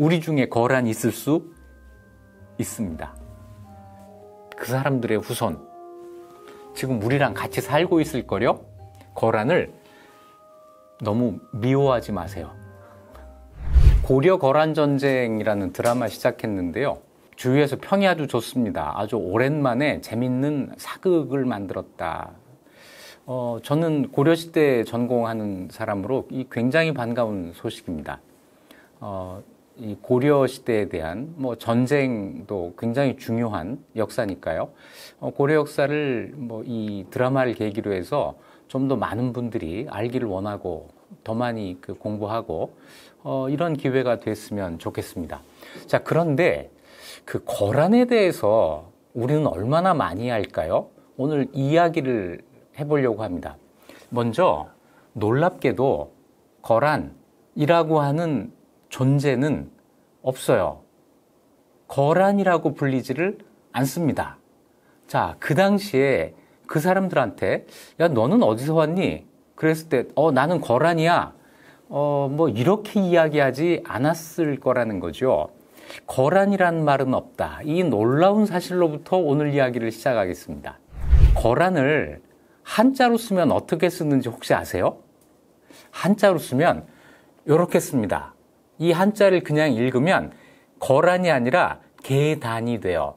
우리 중에 거란 있을 수 있습니다. 그 사람들의 후손, 지금 우리랑 같이 살고 있을 거려? 거란을 너무 미워하지 마세요. 고려 거란 전쟁이라는 드라마 시작했는데요. 주위에서 평이 아주 좋습니다. 아주 오랜만에 재밌는 사극을 만들었다. 어, 저는 고려시대 전공하는 사람으로 이 굉장히 반가운 소식입니다. 어, 이 고려 시대에 대한 뭐 전쟁도 굉장히 중요한 역사니까요. 어, 고려 역사를 뭐 이 드라마를 계기로 해서 좀 더 많은 분들이 알기를 원하고 더 많이 그 공부하고 어, 이런 기회가 됐으면 좋겠습니다. 자, 그런데 그 거란에 대해서 우리는 얼마나 많이 할까요? 오늘 이야기를 해보려고 합니다. 먼저 놀랍게도 거란이라고 하는 존재는 없어요. 거란이라고 불리지를 않습니다. 자, 그 당시에 그 사람들한테 야, 너는 어디서 왔니? 그랬을 때, 어, 나는 거란이야. 어, 뭐, 이렇게 이야기하지 않았을 거라는 거죠. 거란이라는 말은 없다. 이 놀라운 사실로부터 오늘 이야기를 시작하겠습니다. 거란을 한자로 쓰면 어떻게 쓰는지 혹시 아세요? 한자로 쓰면 이렇게 씁니다. 이 한자를 그냥 읽으면 거란이 아니라 계단이 돼요.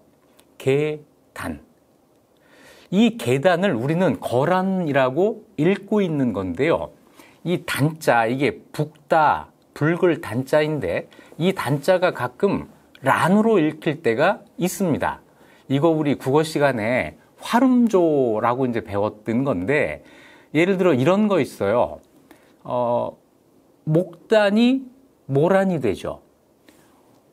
계단. 이 계단을 우리는 거란이라고 읽고 있는 건데요. 이 단자, 이게 북다, 붉을 단자인데 이 단자가 가끔 란으로 읽힐 때가 있습니다. 이거 우리 국어 시간에 활음조라고 이제 배웠던 건데 예를 들어 이런 거 있어요. 어, 목단이 모란이 되죠.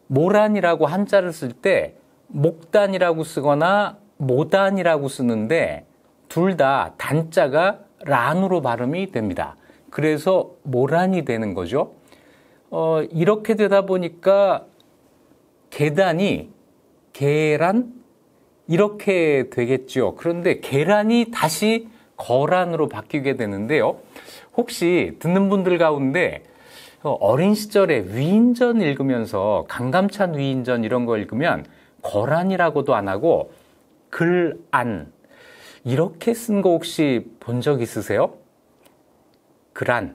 모란이라고 한자를 쓸 때 목단이라고 쓰거나 모단이라고 쓰는데 둘 다 단자가 란으로 발음이 됩니다. 그래서 모란이 되는 거죠. 어, 이렇게 되다 보니까 계단이 계란 이렇게 되겠죠. 그런데 계란이 다시 거란으로 바뀌게 되는데요. 혹시 듣는 분들 가운데 그 어린 시절에 위인전 읽으면서 강감찬 위인전 이런 거 읽으면 거란이라고도 안 하고 글 안 이렇게 쓴 거 혹시 본 적 있으세요? 글안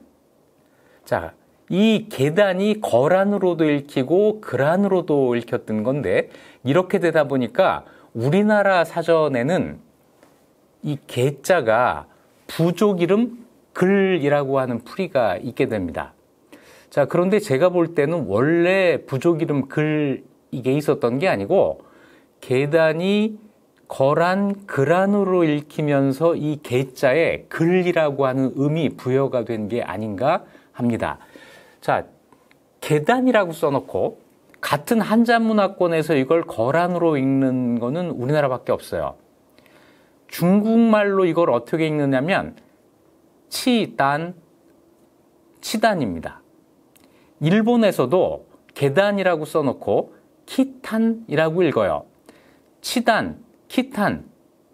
자, 이 계단이 거란으로도 읽히고 글안으로도 읽혔던 건데 이렇게 되다 보니까 우리나라 사전에는 이 계자가 부족 이름 글이라고 하는 풀이가 있게 됩니다. 자, 그런데 제가 볼 때는 원래 부족 이름 글 이게 있었던 게 아니고 계단이 거란 그란으로 읽히면서 이 계자에 글이라고 하는 음이 부여가 된 게 아닌가 합니다. 자, 계단이라고 써놓고 같은 한자 문화권에서 이걸 거란으로 읽는 거는 우리나라밖에 없어요. 중국말로 이걸 어떻게 읽느냐면 치단 치단입니다. 일본에서도 계단이라고 써놓고 키탄이라고 읽어요. 치단, 키탄.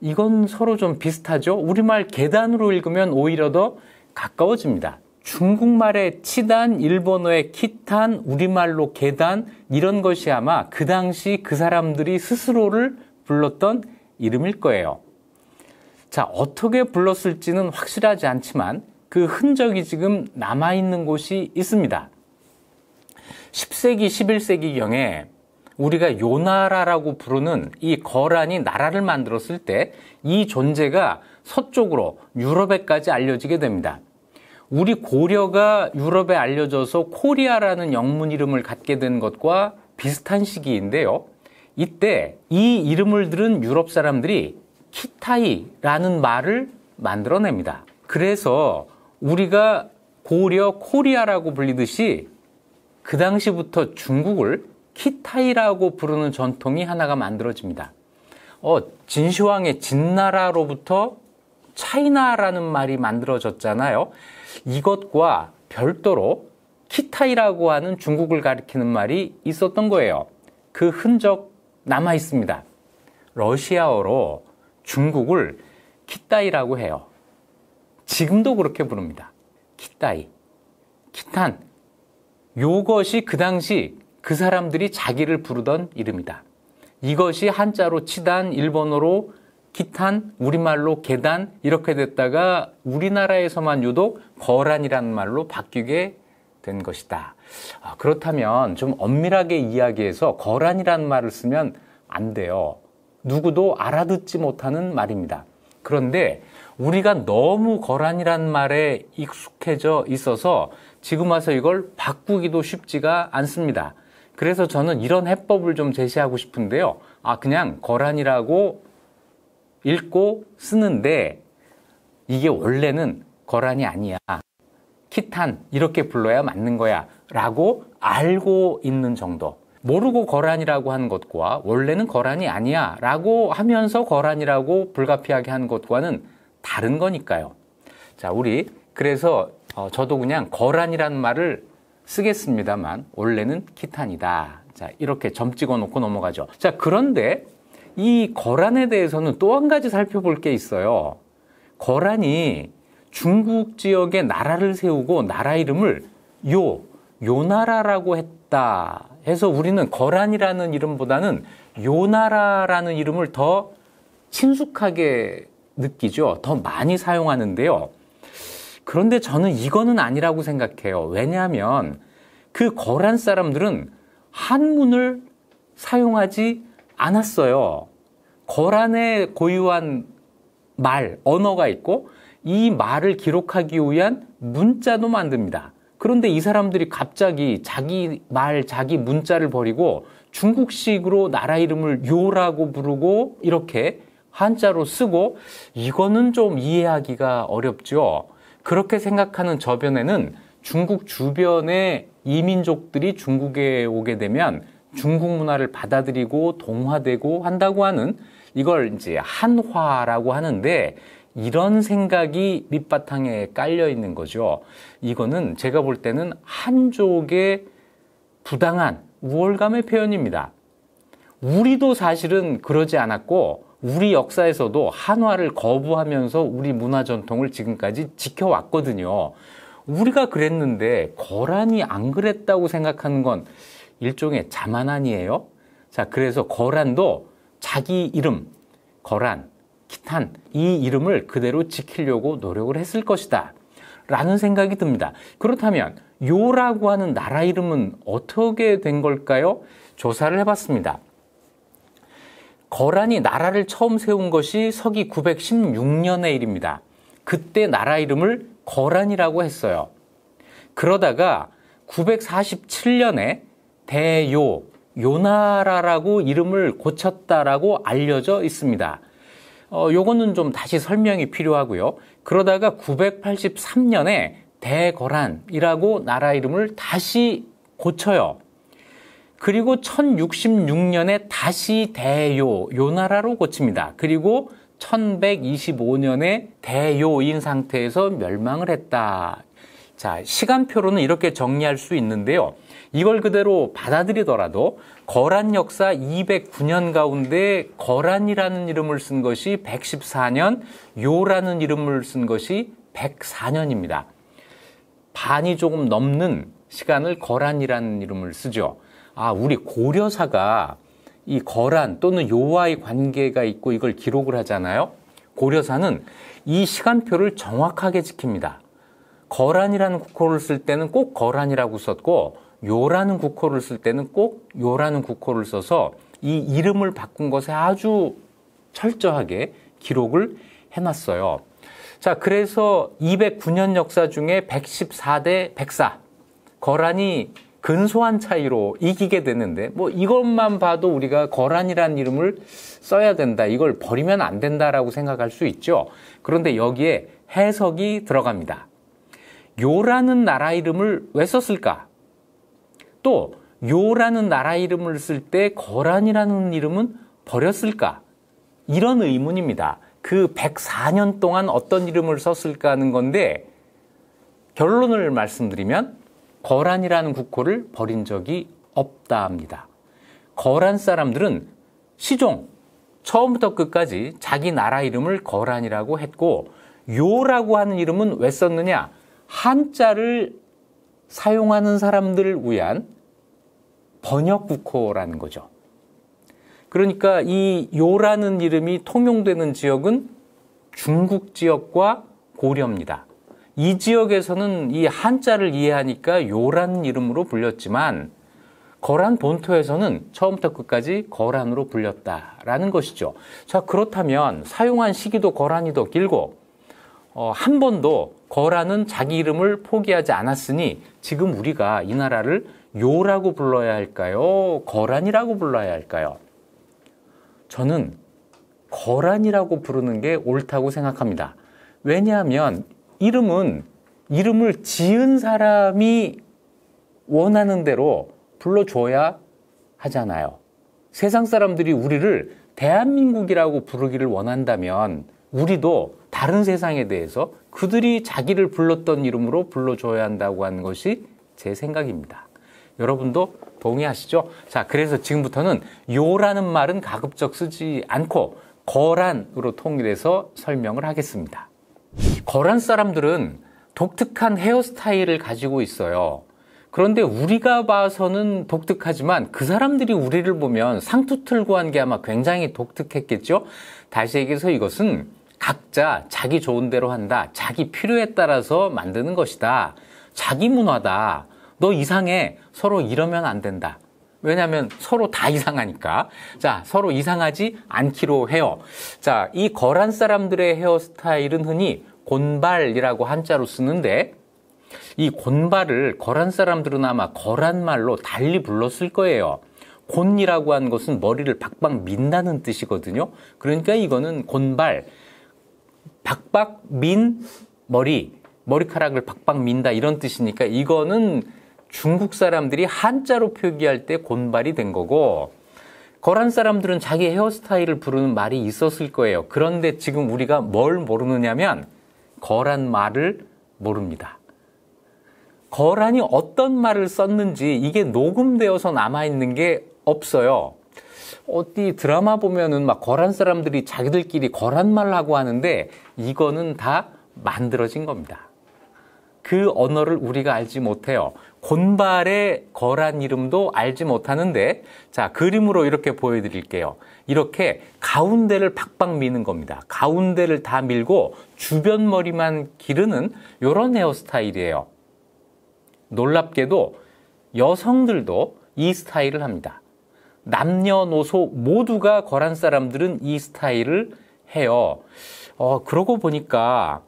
이건 서로 좀 비슷하죠? 우리말 계단으로 읽으면 오히려 더 가까워집니다. 중국말의 치단, 일본어의 키탄, 우리말로 계단, 이런 것이 아마 그 당시 그 사람들이 스스로를 불렀던 이름일 거예요. 자, 어떻게 불렀을지는 확실하지 않지만 그 흔적이 지금 남아있는 곳이 있습니다. 10세기, 11세기경에 우리가 요나라라고 부르는 이 거란이 나라를 만들었을 때 이 존재가 서쪽으로 유럽에까지 알려지게 됩니다. 우리 고려가 유럽에 알려져서 코리아라는 영문 이름을 갖게 된 것과 비슷한 시기인데요. 이때 이 이름을 들은 유럽 사람들이 키타이라는 말을 만들어냅니다. 그래서 우리가 고려 코리아라고 불리듯이 그 당시부터 중국을 키타이라고 부르는 전통이 하나가 만들어집니다. 어, 진시황의 진나라로부터 차이나라는 말이 만들어졌잖아요. 이것과 별도로 키타이라고 하는 중국을 가리키는 말이 있었던 거예요. 그 흔적 남아 있습니다. 러시아어로 중국을 키타이라고 해요. 지금도 그렇게 부릅니다. 키타이, 키탄, 요것이 그 당시 그 사람들이 자기를 부르던 이름이다. 이것이 한자로 치단, 일본어로 기탄, 우리말로 계단 이렇게 됐다가 우리나라에서만 유독 거란이라는 말로 바뀌게 된 것이다. 아, 그렇다면 좀 엄밀하게 이야기해서 거란이라는 말을 쓰면 안 돼요. 누구도 알아듣지 못하는 말입니다. 그런데 우리가 너무 거란이란 말에 익숙해져 있어서 지금 와서 이걸 바꾸기도 쉽지가 않습니다. 그래서 저는 이런 해법을 좀 제시하고 싶은데요. 아, 그냥 거란이라고 읽고 쓰는데 이게 원래는 거란이 아니야. 키탄 이렇게 불러야 맞는 거야 라고 알고 있는 정도 모르고 거란이라고 한 것과 원래는 거란이 아니야 라고 하면서 거란이라고 불가피하게 한 것과는 다른 거니까요. 자, 우리 그래서 어, 저도 그냥 거란이라는 말을 쓰겠습니다만 원래는 키탄이다. 자, 이렇게 점 찍어 놓고 넘어가죠. 자, 그런데 이 거란에 대해서는 또 한 가지 살펴볼 게 있어요. 거란이 중국 지역에 나라를 세우고 나라 이름을 요, 요나라라고 했다. 해서 우리는 거란이라는 이름보다는 요나라라는 이름을 더 친숙하게 느끼죠. 더 많이 사용하는데요. 그런데 저는 이거는 아니라고 생각해요. 왜냐하면 그 거란 사람들은 한문을 사용하지 않았어요. 거란에 고유한 말, 언어가 있고 이 말을 기록하기 위한 문자도 만듭니다. 그런데 이 사람들이 갑자기 자기 말, 자기 문자를 버리고 중국식으로 나라 이름을 요라고 부르고 이렇게 한자로 쓰고 이거는 좀 이해하기가 어렵죠. 그렇게 생각하는 저변에는 중국 주변의 이민족들이 중국에 오게 되면 중국 문화를 받아들이고 동화되고 한다고 하는 이걸 이제 한화라고 하는데 이런 생각이 밑바탕에 깔려 있는 거죠. 이거는 제가 볼 때는 한족의 부당한 우월감의 표현입니다. 우리도 사실은 그러지 않았고 우리 역사에서도 한화를 거부하면서 우리 문화 전통을 지금까지 지켜왔거든요. 우리가 그랬는데 거란이 안 그랬다고 생각하는 건 일종의 자만 아니에요? 자, 그래서 거란도 자기 이름, 거란, 키탄, 이 이름을 그대로 지키려고 노력을 했을 것이다. 라는 생각이 듭니다. 그렇다면, 요라고 하는 나라 이름은 어떻게 된 걸까요? 조사를 해봤습니다. 거란이 나라를 처음 세운 것이 서기 916년의 일입니다. 그때 나라 이름을 거란이라고 했어요. 그러다가 947년에 대요, 요나라라고 이름을 고쳤다라고 알려져 있습니다. 어, 요거는 좀 다시 설명이 필요하고요. 그러다가 983년에 대거란이라고 나라 이름을 다시 고쳐요. 그리고 1066년에 다시 대요, 요 나라로 고칩니다. 그리고 1125년에 대요인 상태에서 멸망을 했다. 자, 시간표로는 이렇게 정리할 수 있는데요. 이걸 그대로 받아들이더라도 거란 역사 209년 가운데 거란이라는 이름을 쓴 것이 114년, 요라는 이름을 쓴 것이 104년입니다. 반이 조금 넘는 시간을 거란이라는 이름을 쓰죠. 아, 우리 고려사가 이 거란 또는 요와의 관계가 있고 이걸 기록을 하잖아요. 고려사는 이 시간표를 정확하게 지킵니다. 거란이라는 국호를 쓸 때는 꼭 거란이라고 썼고 요라는 국호를 쓸 때는 꼭 요라는 국호를 써서 이 이름을 바꾼 것에 아주 철저하게 기록을 해놨어요. 자, 그래서 209년 역사 중에 114대 104 거란이 근소한 차이로 이기게 되는데 뭐 이것만 봐도 우리가 거란이라는 이름을 써야 된다. 이걸 버리면 안 된다라고 생각할 수 있죠. 그런데 여기에 해석이 들어갑니다. 요라는 나라 이름을 왜 썼을까? 또 요라는 나라 이름을 쓸 때 거란이라는 이름은 버렸을까? 이런 의문입니다. 그 104년 동안 어떤 이름을 썼을까 하는 건데 결론을 말씀드리면 거란이라는 국호를 버린 적이 없다 합니다. 거란 사람들은 시종, 처음부터 끝까지 자기 나라 이름을 거란이라고 했고, 요라고 하는 이름은 왜 썼느냐? 한자를 사용하는 사람들을 위한 번역국호라는 거죠. 그러니까 이 요라는 이름이 통용되는 지역은 중국 지역과 고려입니다. 이 지역에서는 이 한자를 이해하니까 요란 이름으로 불렸지만 거란 본토에서는 처음부터 끝까지 거란으로 불렸다라는 것이죠. 자, 그렇다면 사용한 시기도 거란이 더 길고 어, 한 번도 거란은 자기 이름을 포기하지 않았으니 지금 우리가 이 나라를 요라고 불러야 할까요? 거란이라고 불러야 할까요? 저는 거란이라고 부르는 게 옳다고 생각합니다. 왜냐하면 이름은 이름을 지은 사람이 원하는 대로 불러줘야 하잖아요. 세상 사람들이 우리를 대한민국이라고 부르기를 원한다면 우리도 다른 세상에 대해서 그들이 자기를 불렀던 이름으로 불러줘야 한다고 하는 것이 제 생각입니다. 여러분도 동의하시죠? 자, 그래서 지금부터는 요라는 말은 가급적 쓰지 않고 거란으로 통일해서 설명을 하겠습니다. 거란 사람들은 독특한 헤어스타일을 가지고 있어요. 그런데 우리가 봐서는 독특하지만 그 사람들이 우리를 보면 상투 틀고 한 게 아마 굉장히 독특했겠죠? 다시 얘기해서 이것은 각자 자기 좋은 대로 한다. 자기 필요에 따라서 만드는 것이다. 자기 문화다. 너 이상해. 서로 이러면 안 된다. 왜냐하면 서로 다 이상하니까. 자, 서로 이상하지 않기로 해요. 자, 이 거란 사람들의 헤어스타일은 흔히 곤발이라고 한자로 쓰는데 이 곤발을 거란 사람들은 아마 거란 말로 달리 불렀을 거예요. 곤이라고 한 것은 머리를 박박 민다는 뜻이거든요. 그러니까 이거는 곤발, 박박 민 머리, 머리카락을 박박 민다 이런 뜻이니까 이거는 중국 사람들이 한자로 표기할 때 곤발이 된 거고 거란 사람들은 자기 헤어스타일을 부르는 말이 있었을 거예요. 그런데 지금 우리가 뭘 모르느냐면 거란 말을 모릅니다. 거란이 어떤 말을 썼는지 이게 녹음되어서 남아있는 게 없어요. 어디 드라마 보면은 막 거란 사람들이 자기들끼리 거란 말을 하고 하는데 이거는 다 만들어진 겁니다. 그 언어를 우리가 알지 못해요. 곤발의 거란 이름도 알지 못하는데 자 그림으로 이렇게 보여드릴게요. 이렇게 가운데를 박박 미는 겁니다. 가운데를 다 밀고 주변 머리만 기르는 이런 헤어스타일이에요. 놀랍게도 여성들도 이 스타일을 합니다. 남녀노소 모두가 거란 사람들은 이 스타일을 해요. 어, 그러고 보니까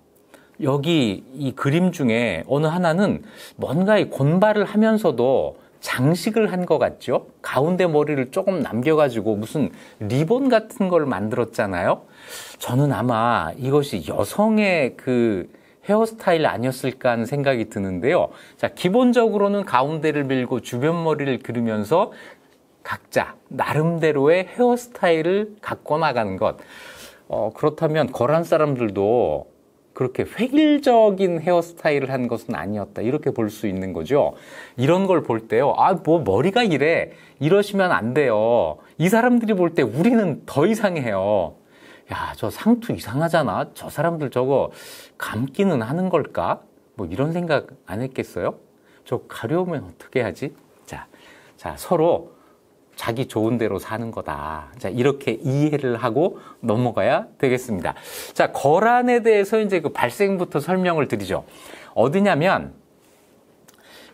여기 이 그림 중에 어느 하나는 뭔가 이 곤발을 하면서도 장식을 한 것 같죠? 가운데 머리를 조금 남겨가지고 무슨 리본 같은 걸 만들었잖아요? 저는 아마 이것이 여성의 그 헤어스타일 아니었을까 하는 생각이 드는데요. 자, 기본적으로는 가운데를 밀고 주변 머리를 그리면서 각자 나름대로의 헤어스타일을 갖고 나가는 것. 어, 그렇다면 거란 사람들도 그렇게 획일적인 헤어스타일을 한 것은 아니었다. 이렇게 볼 수 있는 거죠. 이런 걸 볼 때요. 아, 뭐 머리가 이래. 이러시면 안 돼요. 이 사람들이 볼 때 우리는 더 이상해요. 야, 저 상투 이상하잖아. 저 사람들 저거 감기는 하는 걸까? 뭐 이런 생각 안 했겠어요? 저 가려우면 어떻게 하지? 자, 자, 서로 자기 좋은 대로 사는 거다. 자, 이렇게 이해를 하고 넘어가야 되겠습니다. 자, 거란에 대해서 이제 그 발생부터 설명을 드리죠. 어디냐면,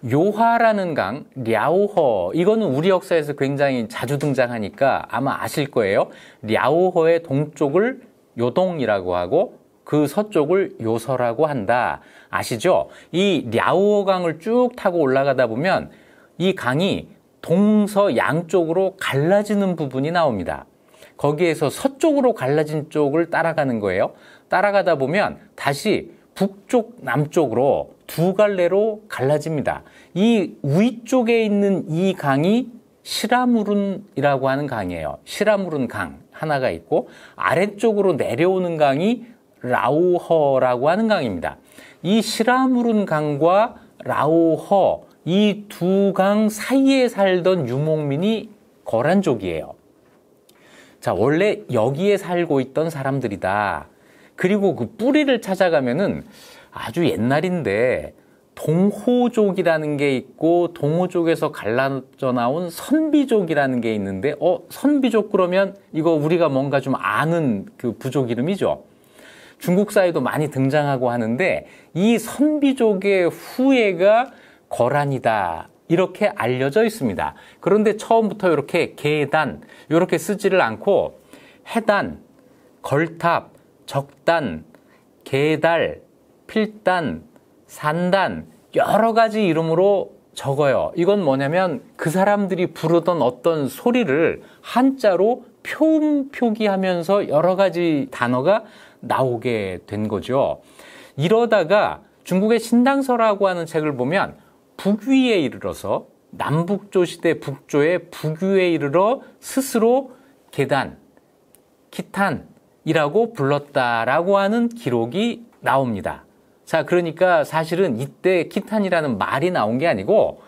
요하라는 강, 랴오허. 이거는 우리 역사에서 굉장히 자주 등장하니까 아마 아실 거예요. 랴오허의 동쪽을 요동이라고 하고 그 서쪽을 요서라고 한다. 아시죠? 이 랴오허 강을 쭉 타고 올라가다 보면 이 강이 동서 양쪽으로 갈라지는 부분이 나옵니다. 거기에서 서쪽으로 갈라진 쪽을 따라가는 거예요. 따라가다 보면 다시 북쪽 남쪽으로 두 갈래로 갈라집니다. 이 위쪽에 있는 이 강이 시라무룬이라고 하는 강이에요. 시라무룬 강 하나가 있고 아래쪽으로 내려오는 강이 라우허라고 하는 강입니다. 이 시라무룬 강과 라우허 이두강 사이에 살던 유목민이 거란족이에요. 자, 원래 여기에 살고 있던 사람들이다. 그리고 그 뿌리를 찾아가면은 아주 옛날인데 동호족이라는 게 있고 동호족에서 갈라져 나온 선비족이라는 게 있는데 어 선비족 그러면 이거 우리가 뭔가 좀 아는 그 부족 이름이죠. 중국사에도 많이 등장하고 하는데 이 선비족의 후예가 거란이다. 이렇게 알려져 있습니다. 그런데 처음부터 이렇게 계단, 이렇게 쓰지를 않고 해단, 걸탑, 적단, 계달, 필단, 산단, 여러 가지 이름으로 적어요. 이건 뭐냐면 그 사람들이 부르던 어떤 소리를 한자로 표음 표기하면서 여러 가지 단어가 나오게 된 거죠. 이러다가 중국의 신당서라고 하는 책을 보면 북위에 이르러서 남북조 시대 북조의 북위에 이르러 스스로 계단, 기탄이라고 불렀다라고 하는 기록이 나옵니다. 자, 그러니까 사실은 이때 키탄이라는 말이 나온 게 아니고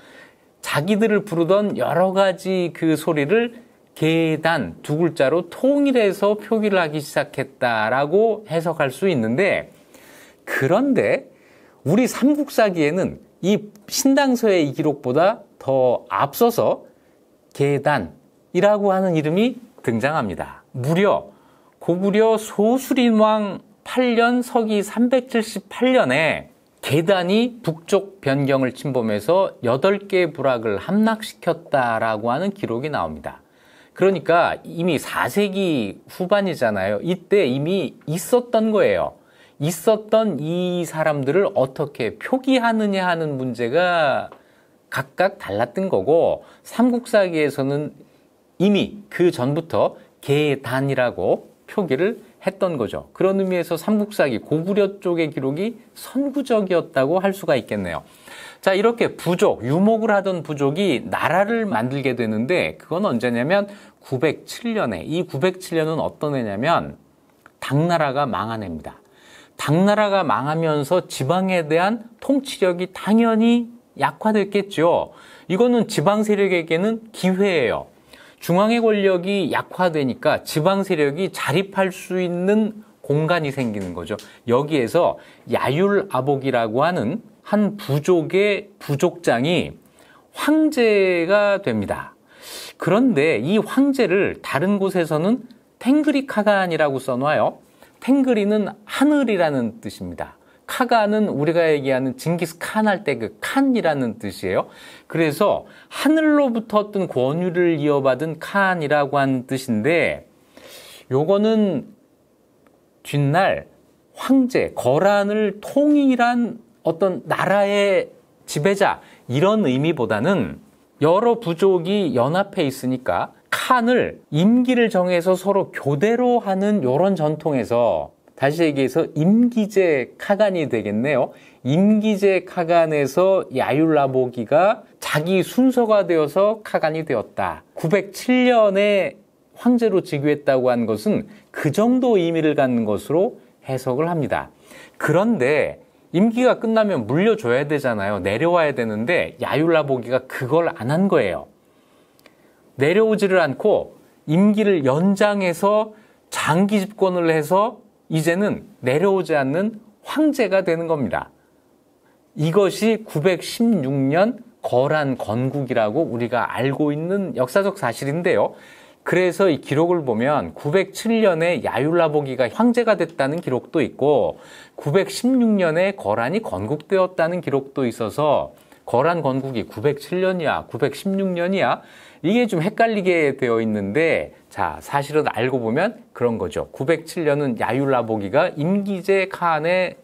자기들을 부르던 여러 가지 그 소리를 계단 두 글자로 통일해서 표기를 하기 시작했다라고 해석할 수 있는데 그런데 우리 삼국사기에는 이 신당서의 이 기록보다 더 앞서서 계단이라고 하는 이름이 등장합니다. 무려 고구려 소수림왕 8년 서기 378년에 계단이 북쪽 변경을 침범해서 8개의 부락을 함락시켰다라고 하는 기록이 나옵니다. 그러니까 이미 4세기 후반이잖아요. 이때 이미 있었던 거예요. 있었던 이 사람들을 어떻게 표기하느냐 하는 문제가 각각 달랐던 거고 삼국사기에서는 이미 그 전부터 계단이라고 표기를 했던 거죠. 그런 의미에서 삼국사기 고구려 쪽의 기록이 선구적이었다고 할 수가 있겠네요. 자, 이렇게 부족, 유목을 하던 부족이 나라를 만들게 되는데 그건 언제냐면 907년에 이 907년은 어떤 해냐면 당나라가 망한 해입니다. 당나라가 망하면서 지방에 대한 통치력이 당연히 약화됐겠죠. 이거는 지방 세력에게는 기회예요. 중앙의 권력이 약화되니까 지방 세력이 자립할 수 있는 공간이 생기는 거죠. 여기에서 야율아복이라고 하는 한 부족의 부족장이 황제가 됩니다. 그런데 이 황제를 다른 곳에서는 탱그리카간이라고 써놔요. 탱글이는 하늘이라는 뜻입니다. 카가는 우리가 얘기하는 징기스칸 할 때 그 칸이라는 뜻이에요. 그래서 하늘로부터 어떤 권유를 이어받은 칸이라고 하는 뜻인데 요거는 뒷날 황제, 거란을 통일한 어떤 나라의 지배자 이런 의미보다는 여러 부족이 연합해 있으니까 칸을 임기를 정해서 서로 교대로 하는 이런 전통에서 다시 얘기해서 임기제 카간이 되겠네요. 임기제 카간에서 야율라보기가 자기 순서가 되어서 카간이 되었다. 907년에 황제로 즉위했다고 한 것은 그 정도 의미를 갖는 것으로 해석을 합니다. 그런데 임기가 끝나면 물려줘야 되잖아요. 내려와야 되는데 야율라보기가 그걸 안 한 거예요. 내려오지를 않고 임기를 연장해서 장기 집권을 해서 이제는 내려오지 않는 황제가 되는 겁니다. 이것이 916년 거란 건국이라고 우리가 알고 있는 역사적 사실인데요. 그래서 이 기록을 보면 907년에 야율라보기가 황제가 됐다는 기록도 있고 916년에 거란이 건국되었다는 기록도 있어서 거란 건국이 907년이야, 916년이야 이게 좀 헷갈리게 되어 있는데 자, 사실은 알고 보면 그런 거죠. 907년은 야율라보기가 임기제 칸에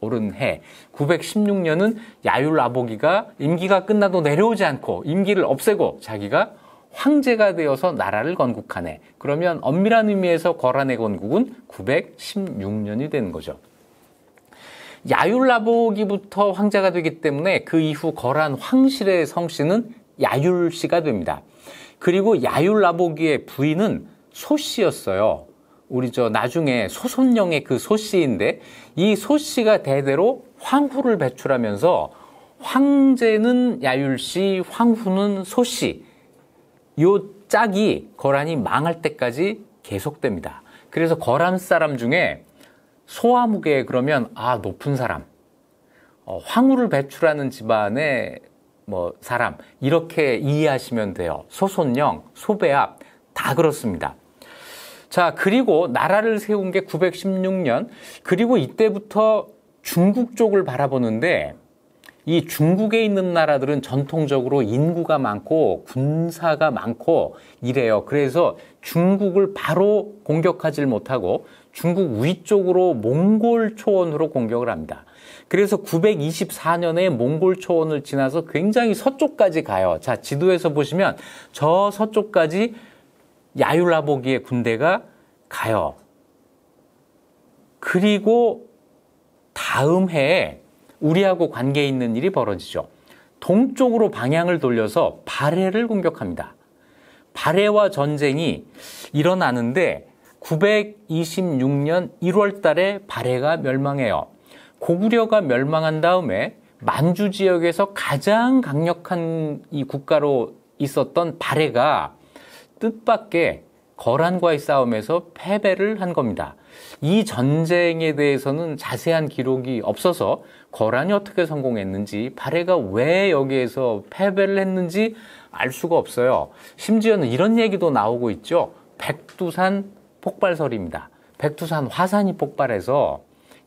오른 해, 916년은 야율라보기가 임기가 끝나도 내려오지 않고 임기를 없애고 자기가 황제가 되어서 나라를 건국하네 그러면 엄밀한 의미에서 거란의 건국은 916년이 되는 거죠. 야율라보기부터 황제가 되기 때문에 그 이후 거란 황실의 성씨는 야율씨가 됩니다. 그리고 야율라보기의 부인은 소씨였어요. 우리 저 나중에 소손령의 그 소씨인데 이 소씨가 대대로 황후를 배출하면서 황제는 야율씨, 황후는 소씨. 요 짝이 거란이 망할 때까지 계속됩니다. 그래서 거란 사람 중에 소아무게 그러면 아 높은 사람, 어, 황후를 배출하는 집안에 뭐 사람 이렇게 이해하시면 돼요. 소손령, 소배압다 그렇습니다. 자, 그리고 나라를 세운 게 916년 그리고 이때부터 중국 쪽을 바라보는데 이 중국에 있는 나라들은 전통적으로 인구가 많고 군사가 많고 이래요. 그래서 중국을 바로 공격하지 못하고 중국 위쪽으로 몽골 초원으로 공격을 합니다. 그래서 924년에 몽골 초원을 지나서 굉장히 서쪽까지 가요. 자, 지도에서 보시면 저 서쪽까지 야율라보기의 군대가 가요. 그리고 다음 해에 우리하고 관계 있는 일이 벌어지죠. 동쪽으로 방향을 돌려서 발해를 공격합니다. 발해와 전쟁이 일어나는데 926년 1월 달에 발해가 멸망해요. 고구려가 멸망한 다음에 만주 지역에서 가장 강력한 이 국가로 있었던 발해가 뜻밖의 거란과의 싸움에서 패배를 한 겁니다. 이 전쟁에 대해서는 자세한 기록이 없어서 거란이 어떻게 성공했는지 발해가 왜 여기에서 패배를 했는지 알 수가 없어요. 심지어는 이런 얘기도 나오고 있죠. 백두산 폭발설입니다. 백두산 화산이 폭발해서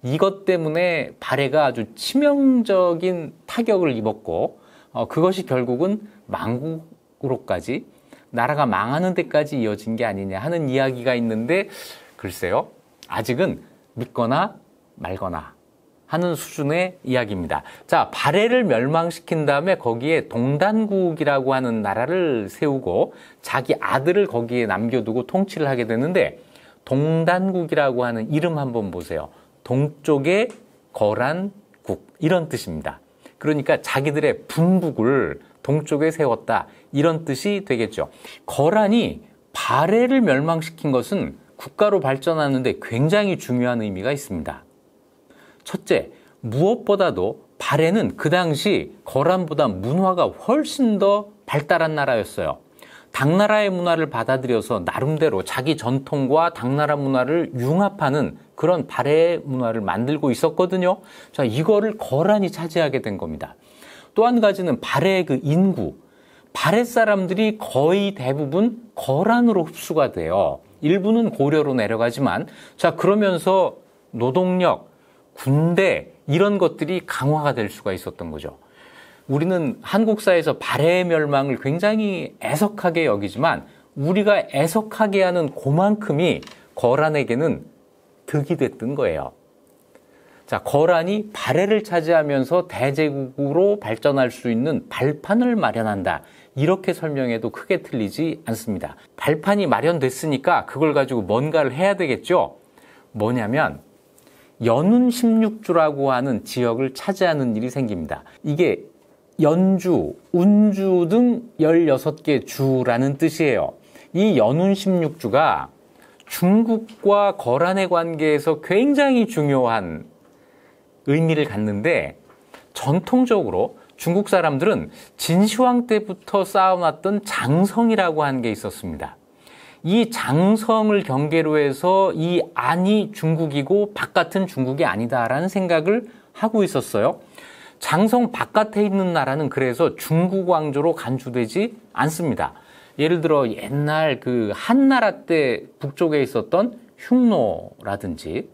이것 때문에 발해가 아주 치명적인 타격을 입었고 어, 그것이 결국은 망국으로까지 나라가 망하는 데까지 이어진 게 아니냐 하는 이야기가 있는데 글쎄요 아직은 믿거나 말거나 하는 수준의 이야기입니다. 자, 발해를 멸망시킨 다음에 거기에 동단국이라고 하는 나라를 세우고 자기 아들을 거기에 남겨두고 통치를 하게 되는데 동단국이라고 하는 이름 한번 보세요. 동쪽의 거란 국 이런 뜻입니다. 그러니까 자기들의 분북을 동쪽에 세웠다 이런 뜻이 되겠죠. 거란이 바레를 멸망시킨 것은 국가로 발전하는데 굉장히 중요한 의미가 있습니다. 첫째, 무엇보다도 바레는 그 당시 거란보다 문화가 훨씬 더 발달한 나라였어요. 당나라의 문화를 받아들여서 나름대로 자기 전통과 당나라 문화를 융합하는 그런 발해 의 문화를 만들고 있었거든요. 자, 이거를 거란이 차지하게 된 겁니다. 또 한 가지는 발해의 그 인구. 발해 사람들이 거의 대부분 거란으로 흡수가 돼요. 일부는 고려로 내려가지만 자, 그러면서 노동력, 군대 이런 것들이 강화가 될 수가 있었던 거죠. 우리는 한국사에서 발해의 멸망을 굉장히 애석하게 여기지만 우리가 애석하게 하는 고만큼이 거란에게는 득이 됐던 거예요. 자, 거란이 발해를 차지하면서 대제국으로 발전할 수 있는 발판을 마련한다. 이렇게 설명해도 크게 틀리지 않습니다. 발판이 마련됐으니까 그걸 가지고 뭔가를 해야 되겠죠? 뭐냐면, 연운 16주라고 하는 지역을 차지하는 일이 생깁니다. 이게 연주, 운주 등 16개 주라는 뜻이에요. 이 연운 16주가 중국과 거란의 관계에서 굉장히 중요한 의미를 갖는데 전통적으로 중국 사람들은 진시황 때부터 쌓아놨던 장성이라고 한 게 있었습니다. 이 장성을 경계로 해서 이 안이 중국이고 바깥은 중국이 아니다라는 생각을 하고 있었어요. 장성 바깥에 있는 나라는 그래서 중국 왕조로 간주되지 않습니다. 예를 들어 옛날 그 한나라 때 북쪽에 있었던 흉노라든지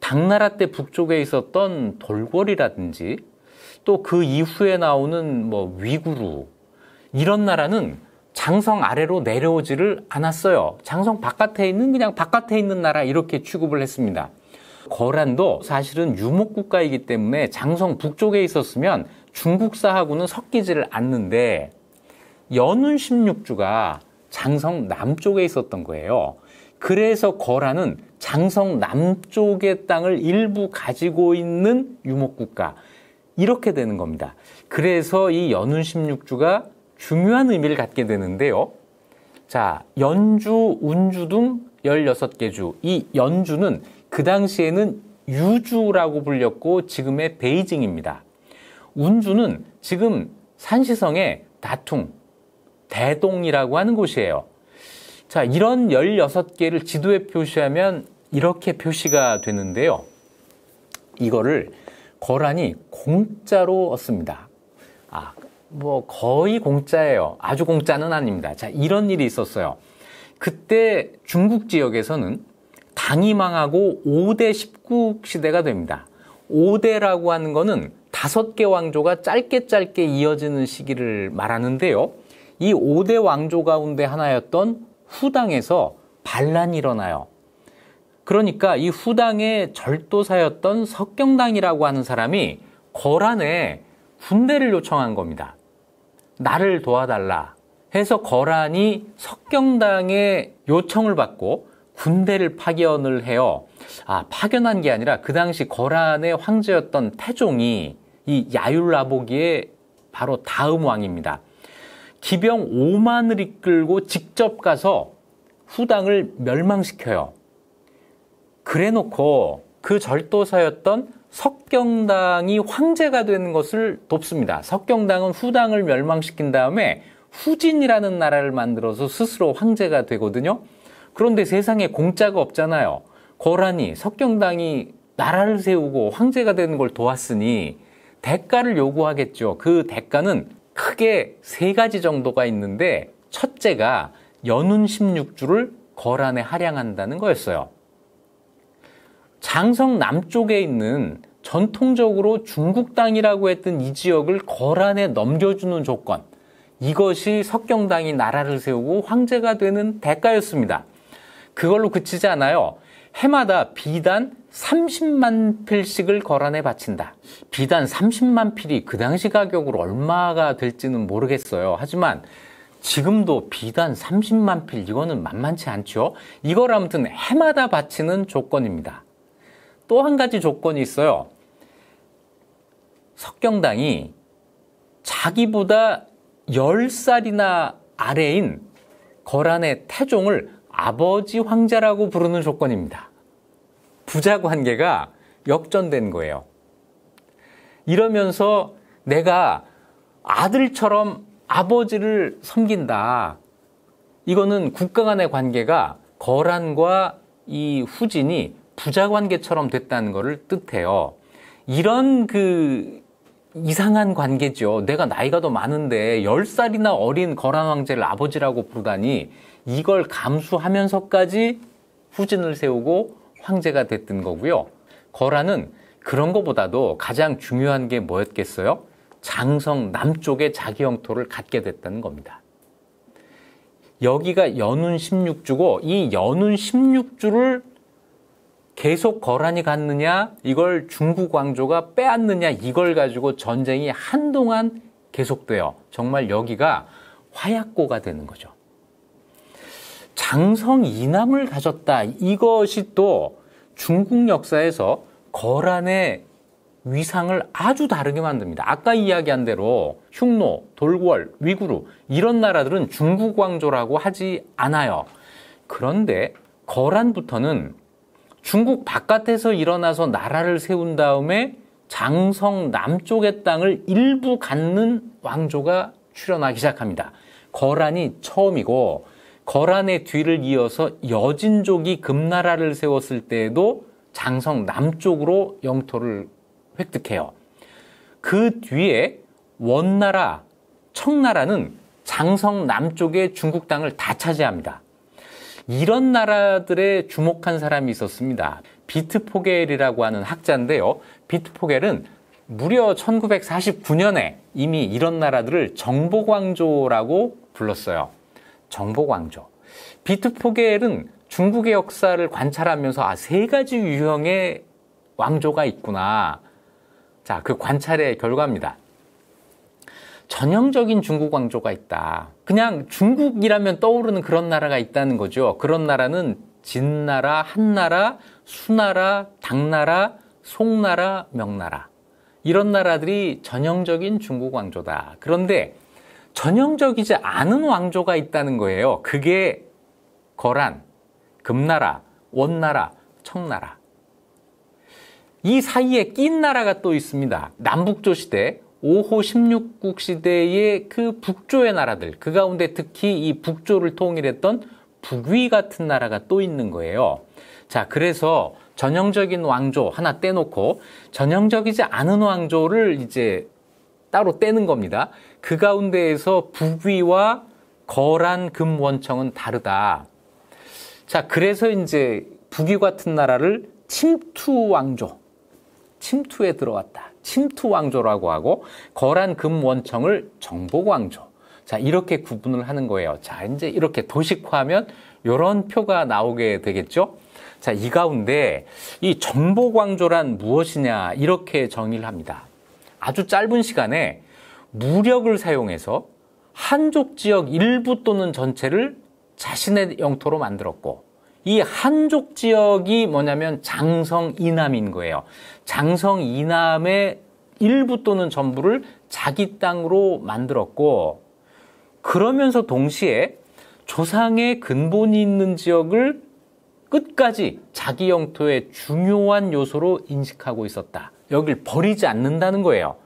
당나라 때 북쪽에 있었던 돌궐이라든지 또 그 이후에 나오는 뭐 위구르 이런 나라는 장성 아래로 내려오지를 않았어요. 장성 바깥에 있는 그냥 바깥에 있는 나라 이렇게 취급을 했습니다. 거란도 사실은 유목국가이기 때문에 장성 북쪽에 있었으면 중국사하고는 섞이지를 않는데 연운 16주가 장성 남쪽에 있었던 거예요. 그래서 거란은 장성 남쪽의 땅을 일부 가지고 있는 유목국가 이렇게 되는 겁니다. 그래서 이 연운 16주가 중요한 의미를 갖게 되는데요. 자, 연주, 운주 등 16개 주. 이 연주는 그 당시에는 유주라고 불렸고 지금의 베이징입니다. 운주는 지금 산시성의 다퉁, 대동이라고 하는 곳이에요. 자, 이런 16개를 지도에 표시하면 이렇게 표시가 되는데요. 이거를 거란이 공짜로 얻습니다. 아, 뭐 거의 공짜예요. 아주 공짜는 아닙니다. 자, 이런 일이 있었어요. 그때 중국 지역에서는 당이 망하고 5대 19 시대가 됩니다. 5대라고 하는 거는 다섯 개 왕조가 짧게 짧게 이어지는 시기를 말하는데요. 이 5대 왕조 가운데 하나였던 후당에서 반란이 일어나요. 그러니까 이 후당의 절도사였던 석경당이라고 하는 사람이 거란에 군대를 요청한 겁니다. 나를 도와달라 해서 거란이 석경당의 요청을 받고 군대를 파견을 해요. 아, 파견한 게 아니라 그 당시 거란의 황제였던 태종이 이 야율라보기의 바로 다음 왕입니다. 기병 5만을 이끌고 직접 가서 후당을 멸망시켜요. 그래 놓고 그 절도사였던 석경당이 황제가 되는 것을 돕습니다. 석경당은 후당을 멸망시킨 다음에 후진이라는 나라를 만들어서 스스로 황제가 되거든요. 그런데 세상에 공짜가 없잖아요. 거란이 석경당이 나라를 세우고 황제가 되는 걸 도왔으니 대가를 요구하겠죠. 그 대가는 크게 세 가지 정도가 있는데 첫째가 연운 16주를 거란에 할양한다는 거였어요. 장성 남쪽에 있는 전통적으로 중국 땅이라고 했던 이 지역을 거란에 넘겨주는 조건. 이것이 석경당이 나라를 세우고 황제가 되는 대가였습니다. 그걸로 그치지 않아요. 해마다 비단 30만 필씩을 거란에 바친다. 비단 30만 필이 그 당시 가격으로 얼마가 될지는 모르겠어요. 하지만 지금도 비단 30만 필 이거는 만만치 않죠. 이걸 아무튼 해마다 바치는 조건입니다. 또 한 가지 조건이 있어요. 석경당이 자기보다 10살이나 아래인 거란의 태종을 아버지 황제라고 부르는 조건입니다. 부자 관계가 역전된 거예요. 이러면서 내가 아들처럼 아버지를 섬긴다. 이거는 국가 간의 관계가 거란과 이 후진이 부자 관계처럼 됐다는 것을 뜻해요. 이런 그 이상한 관계죠. 내가 나이가 더 많은데 10살이나 어린 거란 황제를 아버지라고 부르다니 이걸 감수하면서까지 후진을 세우고 황제가 됐던 거고요. 거란은 그런 것보다도 가장 중요한 게 뭐였겠어요? 장성 남쪽의 자기 영토를 갖게 됐다는 겁니다. 여기가 연운 16주고 이 연운 16주를 계속 거란이 갔느냐, 이걸 중국 왕조가 빼앗느냐, 이걸 가지고 전쟁이 한동안 계속돼요. 정말 여기가 화약고가 되는 거죠. 장성 이남을 가졌다. 이것이 또 중국 역사에서 거란의 위상을 아주 다르게 만듭니다. 아까 이야기한 대로 흉노, 돌궐, 위구르 이런 나라들은 중국 왕조라고 하지 않아요. 그런데 거란부터는 중국 바깥에서 일어나서 나라를 세운 다음에 장성 남쪽의 땅을 일부 갖는 왕조가 출현하기 시작합니다. 거란이 처음이고 거란의 뒤를 이어서 여진족이 금나라를 세웠을 때에도 장성 남쪽으로 영토를 획득해요. 그 뒤에 원나라, 청나라는 장성 남쪽의 중국 땅을 다 차지합니다. 이런 나라들에 주목한 사람이 있었습니다. 비트포겔이라고 하는 학자인데요. 비트포겔은 무려 1949년에 이미 이런 나라들을 정보광조라고 불렀어요. 정보광조. 비트포겔은 중국의 역사를 관찰하면서 아, 세 가지 유형의 왕조가 있구나. 자, 그 관찰의 결과입니다. 전형적인 중국 왕조가 있다. 그냥 중국이라면 떠오르는 그런 나라가 있다는 거죠. 그런 나라는 진나라, 한나라, 수나라, 당나라, 송나라, 명나라. 이런 나라들이 전형적인 중국 왕조다. 그런데 전형적이지 않은 왕조가 있다는 거예요. 그게 거란, 금나라, 원나라, 청나라. 이 사이에 낀 나라가 또 있습니다. 남북조 시대, 5호 16국 시대의 그 북조의 나라들, 그 가운데 특히 이 북조를 통일했던 북위 같은 나라가 또 있는 거예요. 자, 그래서 전형적인 왕조 하나 떼놓고 전형적이지 않은 왕조를 이제 따로 떼는 겁니다. 그 가운데에서 북위와 거란 금원청은 다르다. 자, 그래서 이제 북위 같은 나라를 침투 왕조, 침투에 들어왔다. 침투왕조라고 하고 거란 금원청을 정복왕조. 자, 이렇게 구분을 하는 거예요. 자, 이제 이렇게 도식화하면 이런 표가 나오게 되겠죠? 자, 이 가운데 이 정복왕조란 무엇이냐 이렇게 정의를 합니다. 아주 짧은 시간에 무력을 사용해서 한족 지역 일부 또는 전체를 자신의 영토로 만들었고 이 한족 지역이 뭐냐면 장성 이남인 거예요. 장성 이남의 일부 또는 전부를 자기 땅으로 만들었고 그러면서 동시에 조상의 근본이 있는 지역을 끝까지 자기 영토의 중요한 요소로 인식하고 있었다. 여길 버리지 않는다는 거예요.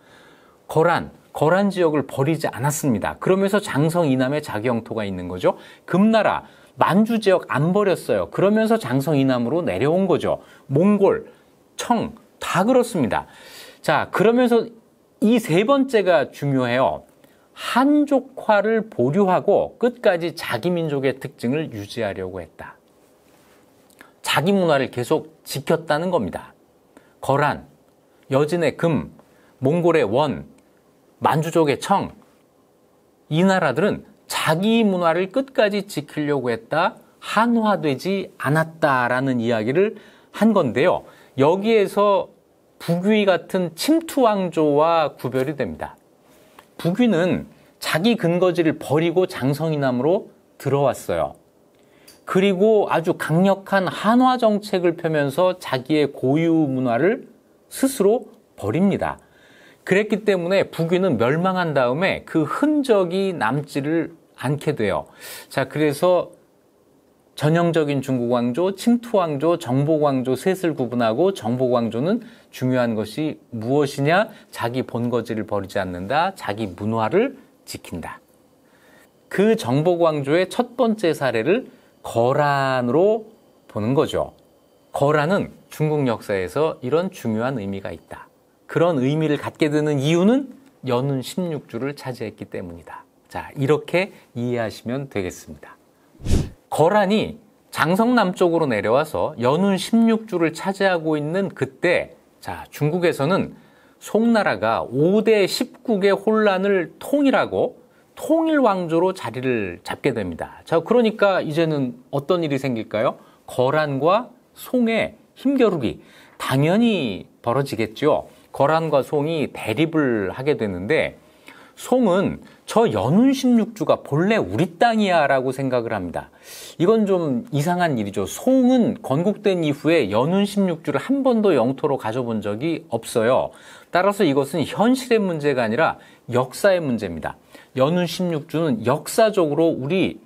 거란, 거란 지역을 버리지 않았습니다. 그러면서 장성 이남의 자기 영토가 있는 거죠. 금나라, 만주 지역 안 버렸어요. 그러면서 장성 이남으로 내려온 거죠. 몽골, 청, 다 그렇습니다. 자, 그러면서 이 세 번째가 중요해요. 한족화를 보류하고 끝까지 자기 민족의 특징을 유지하려고 했다. 자기 문화를 계속 지켰다는 겁니다. 거란, 여진의 금, 몽골의 원, 만주족의 청, 이 나라들은 자기 문화를 끝까지 지키려고 했다, 한화되지 않았다라는 이야기를 한 건데요. 여기에서 북위 같은 침투왕조와 구별이 됩니다. 북위는 자기 근거지를 버리고 장성이남으로 들어왔어요. 그리고 아주 강력한 한화 정책을 펴면서 자기의 고유 문화를 스스로 버립니다. 그랬기 때문에 북위는 멸망한 다음에 그 흔적이 남지를 않게 돼요. 자, 그래서 전형적인 중국 왕조, 칭투 왕조, 정복 왕조 셋을 구분하고 정복 왕조는 중요한 것이 무엇이냐? 자기 본거지를 버리지 않는다. 자기 문화를 지킨다. 그 정복 왕조의 첫 번째 사례를 거란으로 보는 거죠. 거란은 중국 역사에서 이런 중요한 의미가 있다. 그런 의미를 갖게 되는 이유는 연운 16주를 차지했기 때문이다. 자, 이렇게 이해하시면 되겠습니다. 거란이 장성남 쪽으로 내려와서 연운 16주를 차지하고 있는 그때 자, 중국에서는 송나라가 5대 19개 혼란을 통일하고 통일 왕조로 자리를 잡게 됩니다. 자, 그러니까 이제는 어떤 일이 생길까요? 거란과 송의 힘겨루기 당연히 벌어지겠죠. 거란과 송이 대립을 하게 되는데 송은 저 연운 16주가 본래 우리 땅이야라고 생각을 합니다. 이건 좀 이상한 일이죠. 송은 건국된 이후에 연운 16주를 한 번도 영토로 가져본 적이 없어요. 따라서 이것은 현실의 문제가 아니라 역사의 문제입니다. 연운 16주는 역사적으로 우리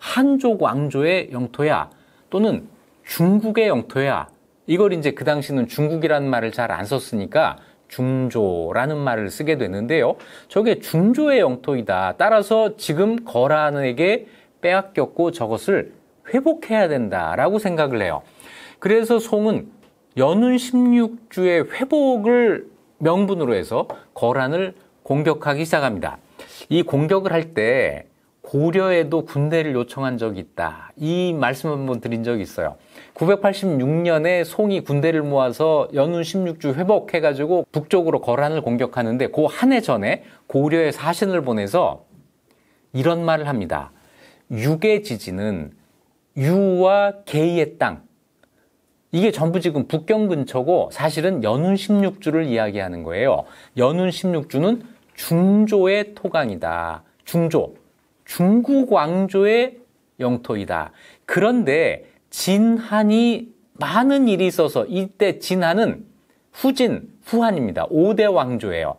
한족 왕조의 영토야 또는 중국의 영토야. 이걸 이제 그 당시는 중국이라는 말을 잘 안 썼으니까 중조라는 말을 쓰게 되는데요. 저게 중조의 영토이다. 따라서 지금 거란에게 빼앗겼고 저것을 회복해야 된다라고 생각을 해요. 그래서 송은 연운 16주의 회복을 명분으로 해서 거란을 공격하기 시작합니다. 이 공격을 할 때 고려에도 군대를 요청한 적이 있다. 이 말씀 한번 드린 적이 있어요. 986년에 송이 군대를 모아서 연운 16주 회복해가지고 북쪽으로 거란을 공격하는데 그 한 해 전에 고려에 사신을 보내서 이런 말을 합니다. 육의 지지는 유와 개의 땅. 이게 전부 지금 북경 근처고 사실은 연운 16주를 이야기하는 거예요. 연운 16주는 중조의 토강이다. 중조. 중국 왕조의 영토이다. 그런데 진한이 많은 일이 있어서 이때 진한은 후진, 후한입니다. 5대 왕조예요.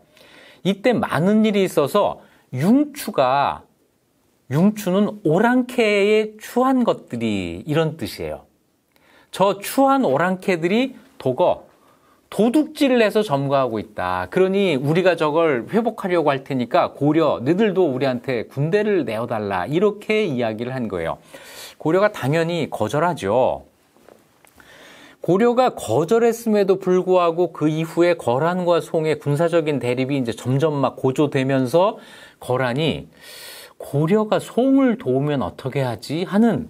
이때 많은 일이 있어서 융추가 융추는 오랑캐의 추한 것들이 이런 뜻이에요. 저 추한 오랑캐들이 독어 도둑질을 해서 점거하고 있다. 그러니 우리가 저걸 회복하려고 할 테니까 고려 너희들도 우리한테 군대를 내어달라 이렇게 이야기를 한 거예요. 고려가 당연히 거절하죠. 고려가 거절했음에도 불구하고 그 이후에 거란과 송의 군사적인 대립이 이제 점점 막 고조되면서 거란이 고려가 송을 도우면 어떻게 하지 하는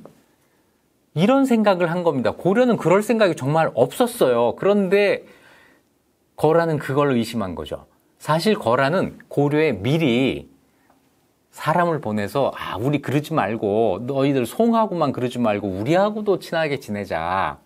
이런 생각을 한 겁니다. 고려는 그럴 생각이 정말 없었어요. 그런데 거란은 그걸 의심한 거죠. 사실 거란은 고려에 미리 사람을 보내서 아 우리 그러지 말고 너희들 송하고만 그러지 말고 우리하고도 친하게 지내자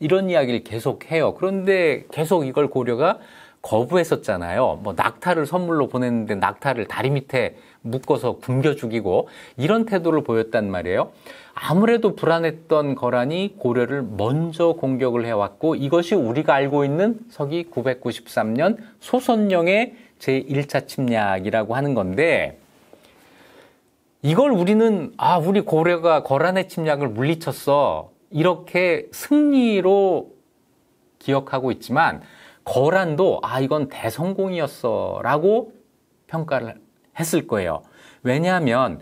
이런 이야기를 계속 해요. 그런데 계속 이걸 고려가 거부했었잖아요. 뭐 낙타를 선물로 보냈는데 낙타를 다리 밑에 묶어서 굶겨 죽이고 이런 태도를 보였단 말이에요. 아무래도 불안했던 거란이 고려를 먼저 공격을 해왔고 이것이 우리가 알고 있는 서기 993년 소선령의 제1차 침략이라고 하는 건데 이걸 우리는 아 우리 고려가 거란의 침략을 물리쳤어 이렇게 승리로 기억하고 있지만 거란도 아 이건 대성공이었어라고 평가를 했을 거예요. 왜냐하면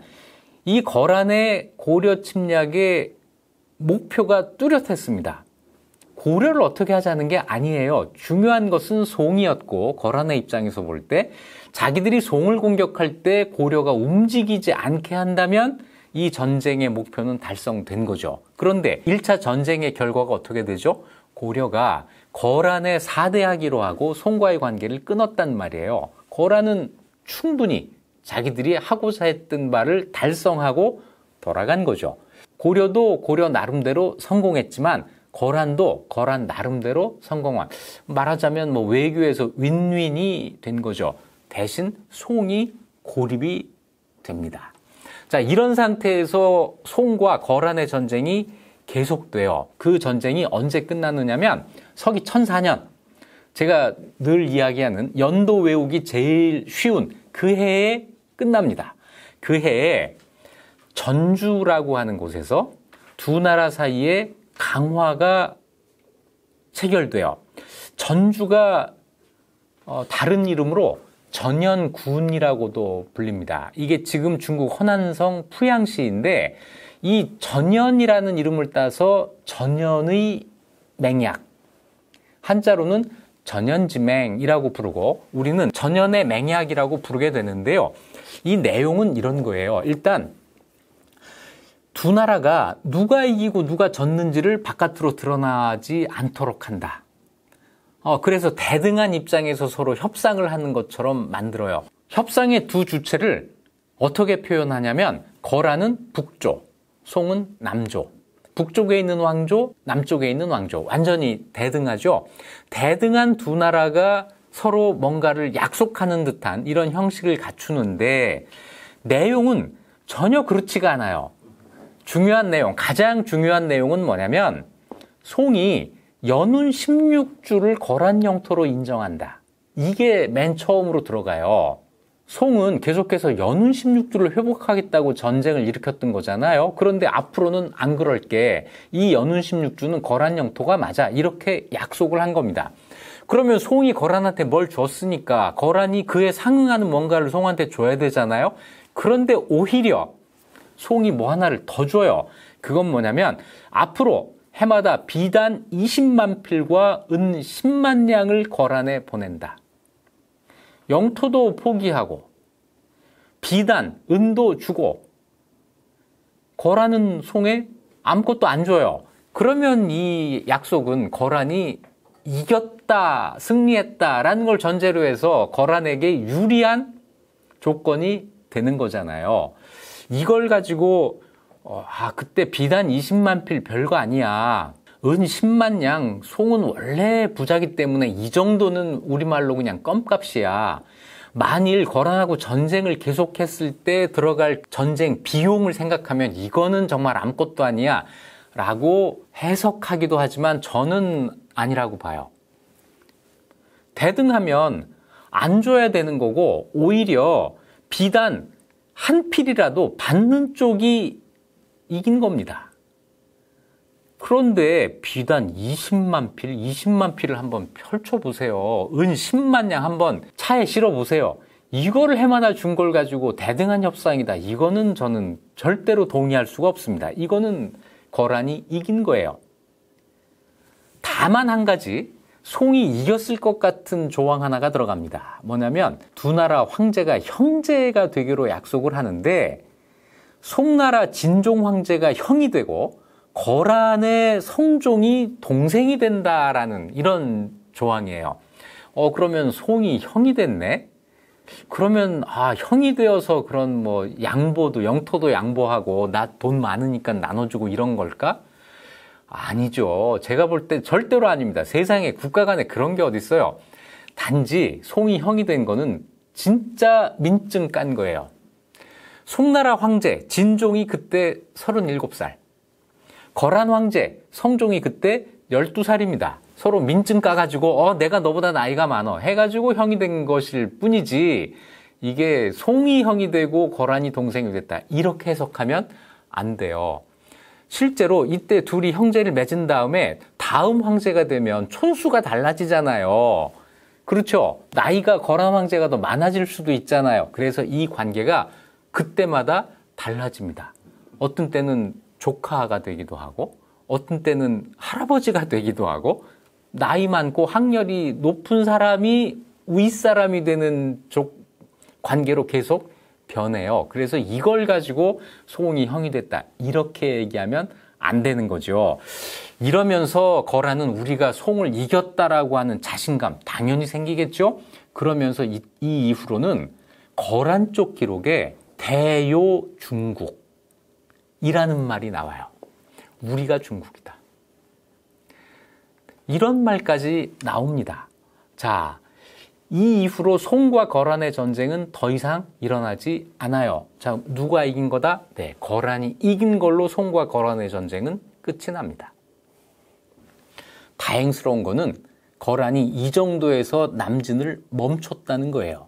이 거란의 고려 침략의 목표가 뚜렷했습니다. 고려를 어떻게 하자는 게 아니에요. 중요한 것은 송이었고 거란의 입장에서 볼때 자기들이 송을 공격할 때 고려가 움직이지 않게 한다면 이 전쟁의 목표는 달성된 거죠. 그런데 1차 전쟁의 결과가 어떻게 되죠? 고려가 거란에 사대하기로 하고 송과의 관계를 끊었단 말이에요. 거란은 충분히 자기들이 하고자 했던 말을 달성하고 돌아간 거죠. 고려도 고려 나름대로 성공했지만 거란도 거란 나름대로 성공한 말하자면 뭐 외교에서 윈윈이 된 거죠. 대신 송이 고립이 됩니다. 자, 이런 상태에서 송과 거란의 전쟁이 계속되어그 전쟁이 언제 끝나느냐면 서기 1004년 제가 늘 이야기하는 연도 외우기 제일 쉬운 그 해에 끝납니다. 그 해에 전주라고 하는 곳에서 두 나라 사이에 강화가 체결되어 전주가 어, 다른 이름으로 전연군이라고도 불립니다. 이게 지금 중국 허난성 푸양시인데 이전연이라는 이름을 따서 전연의 맹약 한자로는 전연지맹이라고 부르고 우리는 전연의 맹약이라고 부르게 되는데요. 이 내용은 이런 거예요. 일단 두 나라가 누가 이기고 누가 졌는지를 바깥으로 드러나지 않도록 한다. 어, 그래서 대등한 입장에서 서로 협상을 하는 것처럼 만들어요. 협상의 두 주체를 어떻게 표현하냐면 거라는 북조, 송은 남조. 북쪽에 있는 왕조, 남쪽에 있는 왕조. 완전히 대등하죠. 대등한 두 나라가 서로 뭔가를 약속하는 듯한 이런 형식을 갖추는데 내용은 전혀 그렇지가 않아요. 중요한 내용, 가장 중요한 내용은 뭐냐면 송이 연운 16주를 거란 영토로 인정한다. 이게 맨 처음으로 들어가요. 송은 계속해서 연운 16주를 회복하겠다고 전쟁을 일으켰던 거잖아요. 그런데 앞으로는 안 그럴게. 이 연운 16주는 거란 영토가 맞아. 이렇게 약속을 한 겁니다. 그러면 송이 거란한테 뭘 줬으니까 거란이 그에 상응하는 뭔가를 송한테 줘야 되잖아요. 그런데 오히려 송이 뭐 하나를 더 줘요. 그건 뭐냐면 앞으로 해마다 비단 20만 필과 은 10만 냥을 거란에 보낸다. 영토도 포기하고 비단 은도 주고 거란은 송에 아무것도 안 줘요. 그러면 이 약속은 거란이 이겼다, 승리했다라는 걸 전제로 해서 거란에게 유리한 조건이 되는 거잖아요. 이걸 가지고 어, 아 그때 비단 20만 필 별거 아니야. 은 10만 양, 송은 원래 부자기 때문에 이 정도는 우리말로 그냥 껌값이야. 만일 거란하고 전쟁을 계속했을 때 들어갈 전쟁 비용을 생각하면 이거는 정말 아무것도 아니야. 라고 해석하기도 하지만 저는 아니라고 봐요. 대등하면 안 줘야 되는 거고 오히려 비단 한 필이라도 받는 쪽이 이긴 겁니다. 그런데 비단 20만 필, 20만 필을 한번 펼쳐보세요. 은 10만 양 한번 차에 실어보세요. 이거를 해마다 준 걸 가지고 대등한 협상이다. 이거는 저는 절대로 동의할 수가 없습니다. 이거는 거란이 이긴 거예요. 다만 한 가지 송이 이겼을 것 같은 조항 하나가 들어갑니다. 뭐냐면 두 나라 황제가 형제가 되기로 약속을 하는데 송나라 진종 황제가 형이 되고 거란의 성종이 동생이 된다라는 이런 조항이에요. 어, 그러면 송이 형이 됐네? 그러면, 아, 형이 되어서 그런 뭐, 양보도, 영토도 양보하고, 나 돈 많으니까 나눠주고 이런 걸까? 아니죠. 제가 볼 때 절대로 아닙니다. 세상에 국가 간에 그런 게 어딨어요. 단지 송이 형이 된 거는 진짜 민증 깐 거예요. 송나라 황제 진종이 그때 37살, 거란 황제 성종이 그때 12살입니다. 서로 민증 까가지고 어 내가 너보다 나이가 많어 해가지고 형이 된 것일 뿐이지 이게 송이 형이 되고 거란이 동생이 됐다 이렇게 해석하면 안 돼요. 실제로 이때 둘이 형제를 맺은 다음에 다음 황제가 되면 촌수가 달라지잖아요. 그렇죠. 나이가 거란 황제가 더 많아질 수도 있잖아요. 그래서 이 관계가 그때마다 달라집니다. 어떤 때는 조카가 되기도 하고, 어떤 때는 할아버지가 되기도 하고, 나이 많고 학렬이 높은 사람이 윗사람이 되는 족, 관계로 계속 변해요. 그래서 이걸 가지고 소홍이 형이 됐다. 이렇게 얘기하면 안 되는 거죠. 이러면서 거라는 우리가 송을 이겼다라고 하는 자신감 당연히 생기겠죠? 그러면서 이, 이 이후로는 거란 쪽 기록에 대요 중국이라는 말이 나와요. 우리가 중국이다. 이런 말까지 나옵니다. 자, 이 이후로 송과 거란의 전쟁은 더 이상 일어나지 않아요. 자, 누가 이긴 거다? 네, 거란이 이긴 걸로 송과 거란의 전쟁은 끝이 납니다. 다행스러운 거는 거란이 이 정도에서 남진을 멈췄다는 거예요.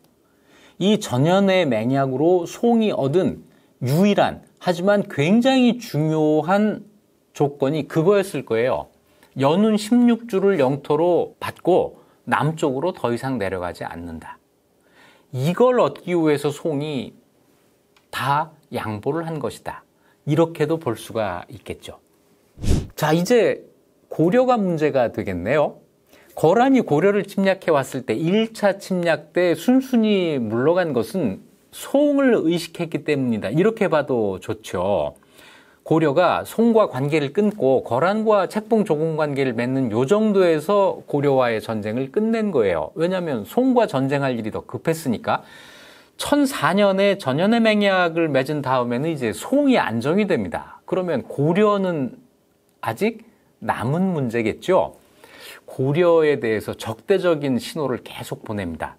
이전연의맹약으로 송이 얻은 유일한 하지만 굉장히 중요한 조건이 그거였을 거예요. 연운 16주를 영토로 받고 남쪽으로 더 이상 내려가지 않는다. 이걸 얻기 위해서 송이 다 양보를 한 것이다. 이렇게도 볼 수가 있겠죠. 자, 이제 고려가 문제가 되겠네요. 거란이 고려를 침략해 왔을 때 1차 침략 때 순순히 물러간 것은 송을 의식했기 때문이다. 이렇게 봐도 좋죠. 고려가 송과 관계를 끊고 거란과 책봉 조공 관계를 맺는 요 정도에서 고려와의 전쟁을 끝낸 거예요. 왜냐하면 송과 전쟁할 일이 더 급했으니까. 1004년에 전연의 맹약을 맺은 다음에는 이제 송이 안정이 됩니다. 그러면 고려는 아직 남은 문제겠죠. 고려에 대해서 적대적인 신호를 계속 보냅니다.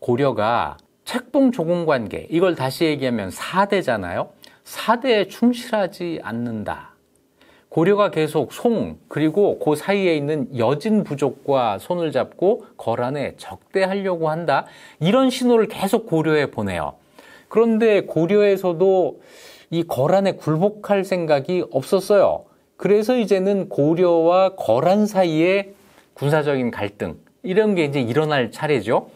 고려가 책봉 조공 관계, 이걸 다시 얘기하면 4대잖아요4대에 충실하지 않는다. 고려가 계속 송, 그리고 그 사이에 있는 여진 부족과 손을 잡고 거란에 적대하려고 한다. 이런 신호를 계속 고려에 보내요. 그런데 고려에서도 이 거란에 굴복할 생각이 없었어요. 그래서 이제는 고려와 거란 사이에 군사적인 갈등 이런 게 이제 일어날 차례죠.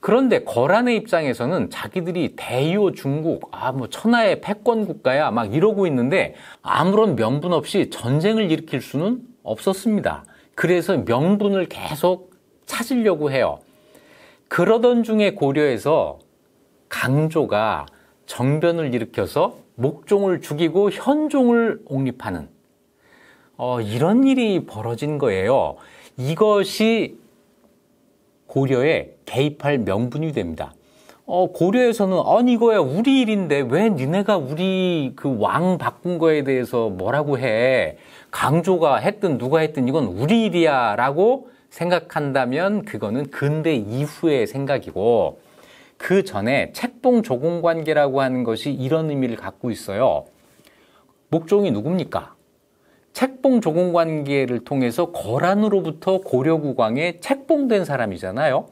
그런데 거란의 입장에서는 자기들이 대요 중국, 아 뭐 천하의 패권 국가야 막 이러고 있는데 아무런 명분 없이 전쟁을 일으킬 수는 없었습니다. 그래서 명분을 계속 찾으려고 해요. 그러던 중에 고려에서 강조가 정변을 일으켜서 목종을 죽이고 현종을 옹립하는 어, 이런 일이 벌어진 거예요. 이것이 고려에 개입할 명분이 됩니다. 어, 고려에서는 아니 이거야 우리 일인데 왜 니네가 우리 그 왕 바꾼 거에 대해서 뭐라고 해 강조가 했든 누가 했든 이건 우리 일이야라고 생각한다면 그거는 근대 이후의 생각이고 그 전에 책봉 조공 관계라고 하는 것이 이런 의미를 갖고 있어요. 목종이 누굽니까? 책봉 조공 관계를 통해서 거란으로부터 고려 국왕에 책봉된 사람이잖아요.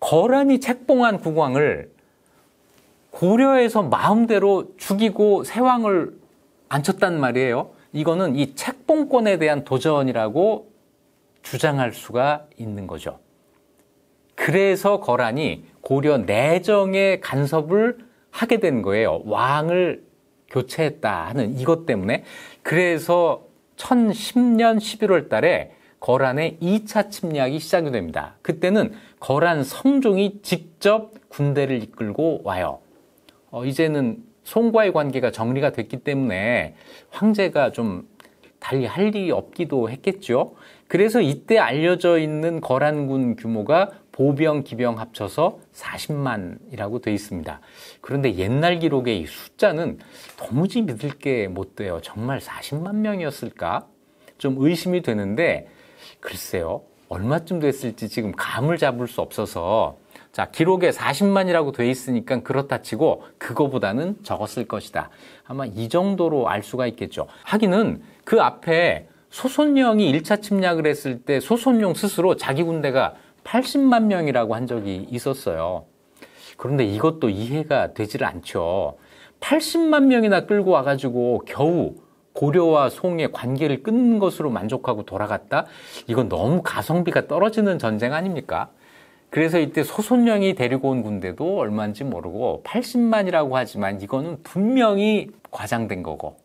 거란이 책봉한 국왕을 고려에서 마음대로 죽이고 세왕을 앉혔단 말이에요. 이거는 이 책봉권에 대한 도전이라고 주장할 수가 있는 거죠. 그래서 거란이 고려 내정의 간섭을 하게 된 거예요. 왕을 교체했다 하는 이것 때문에. 그래서 1010년 11월 달에 거란의 2차 침략이 시작이 됩니다. 그때는 거란 성종이 직접 군대를 이끌고 와요. 어, 이제는 송과의 관계가 정리가 됐기 때문에 황제가 좀 달리 할 일이 없기도 했겠죠. 그래서 이때 알려져 있는 거란군 규모가 보병, 기병 합쳐서 40만이라고 되어 있습니다. 그런데 옛날 기록의 이 숫자는 도무지 믿을 게 못 돼요. 정말 40만 명이었을까? 좀 의심이 되는데 글쎄요. 얼마쯤 됐을지 지금 감을 잡을 수 없어서 자, 기록에 40만이라고 되어 있으니까 그렇다 치고 그거보다는 적었을 것이다. 아마 이 정도로 알 수가 있겠죠. 하기는 그 앞에 소손령이 1차 침략을 했을 때 소손령 스스로 자기 군대가 80만 명이라고 한 적이 있었어요. 그런데 이것도 이해가 되질 않죠. 80만 명이나 끌고 와가지고 겨우 고려와 송의 관계를 끊는 것으로 만족하고 돌아갔다? 이건 너무 가성비가 떨어지는 전쟁 아닙니까? 그래서 이때 소손령이 데리고 온 군대도 얼마인지 모르고 80만이라고 하지만 이거는 분명히 과장된 거고.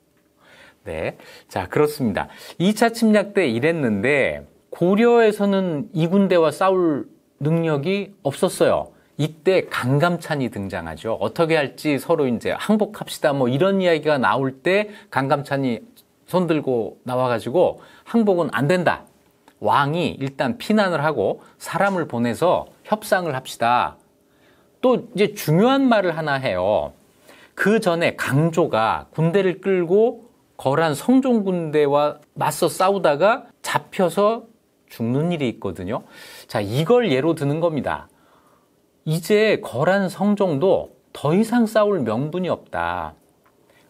네. 자, 그렇습니다. 2차 침략 때 이랬는데 고려에서는 이 군대와 싸울 능력이 없었어요. 이때 강감찬이 등장하죠. 어떻게 할지 서로 이제 항복합시다 뭐 이런 이야기가 나올 때 강감찬이 손 들고 나와가지고 항복은 안 된다. 왕이 일단 피난을 하고 사람을 보내서 협상을 합시다. 또 이제 중요한 말을 하나 해요. 그 전에 강조가 군대를 끌고 거란 성종 군대와 맞서 싸우다가 잡혀서 죽는 일이 있거든요. 자, 이걸 예로 드는 겁니다. 이제 거란 성종도 더 이상 싸울 명분이 없다.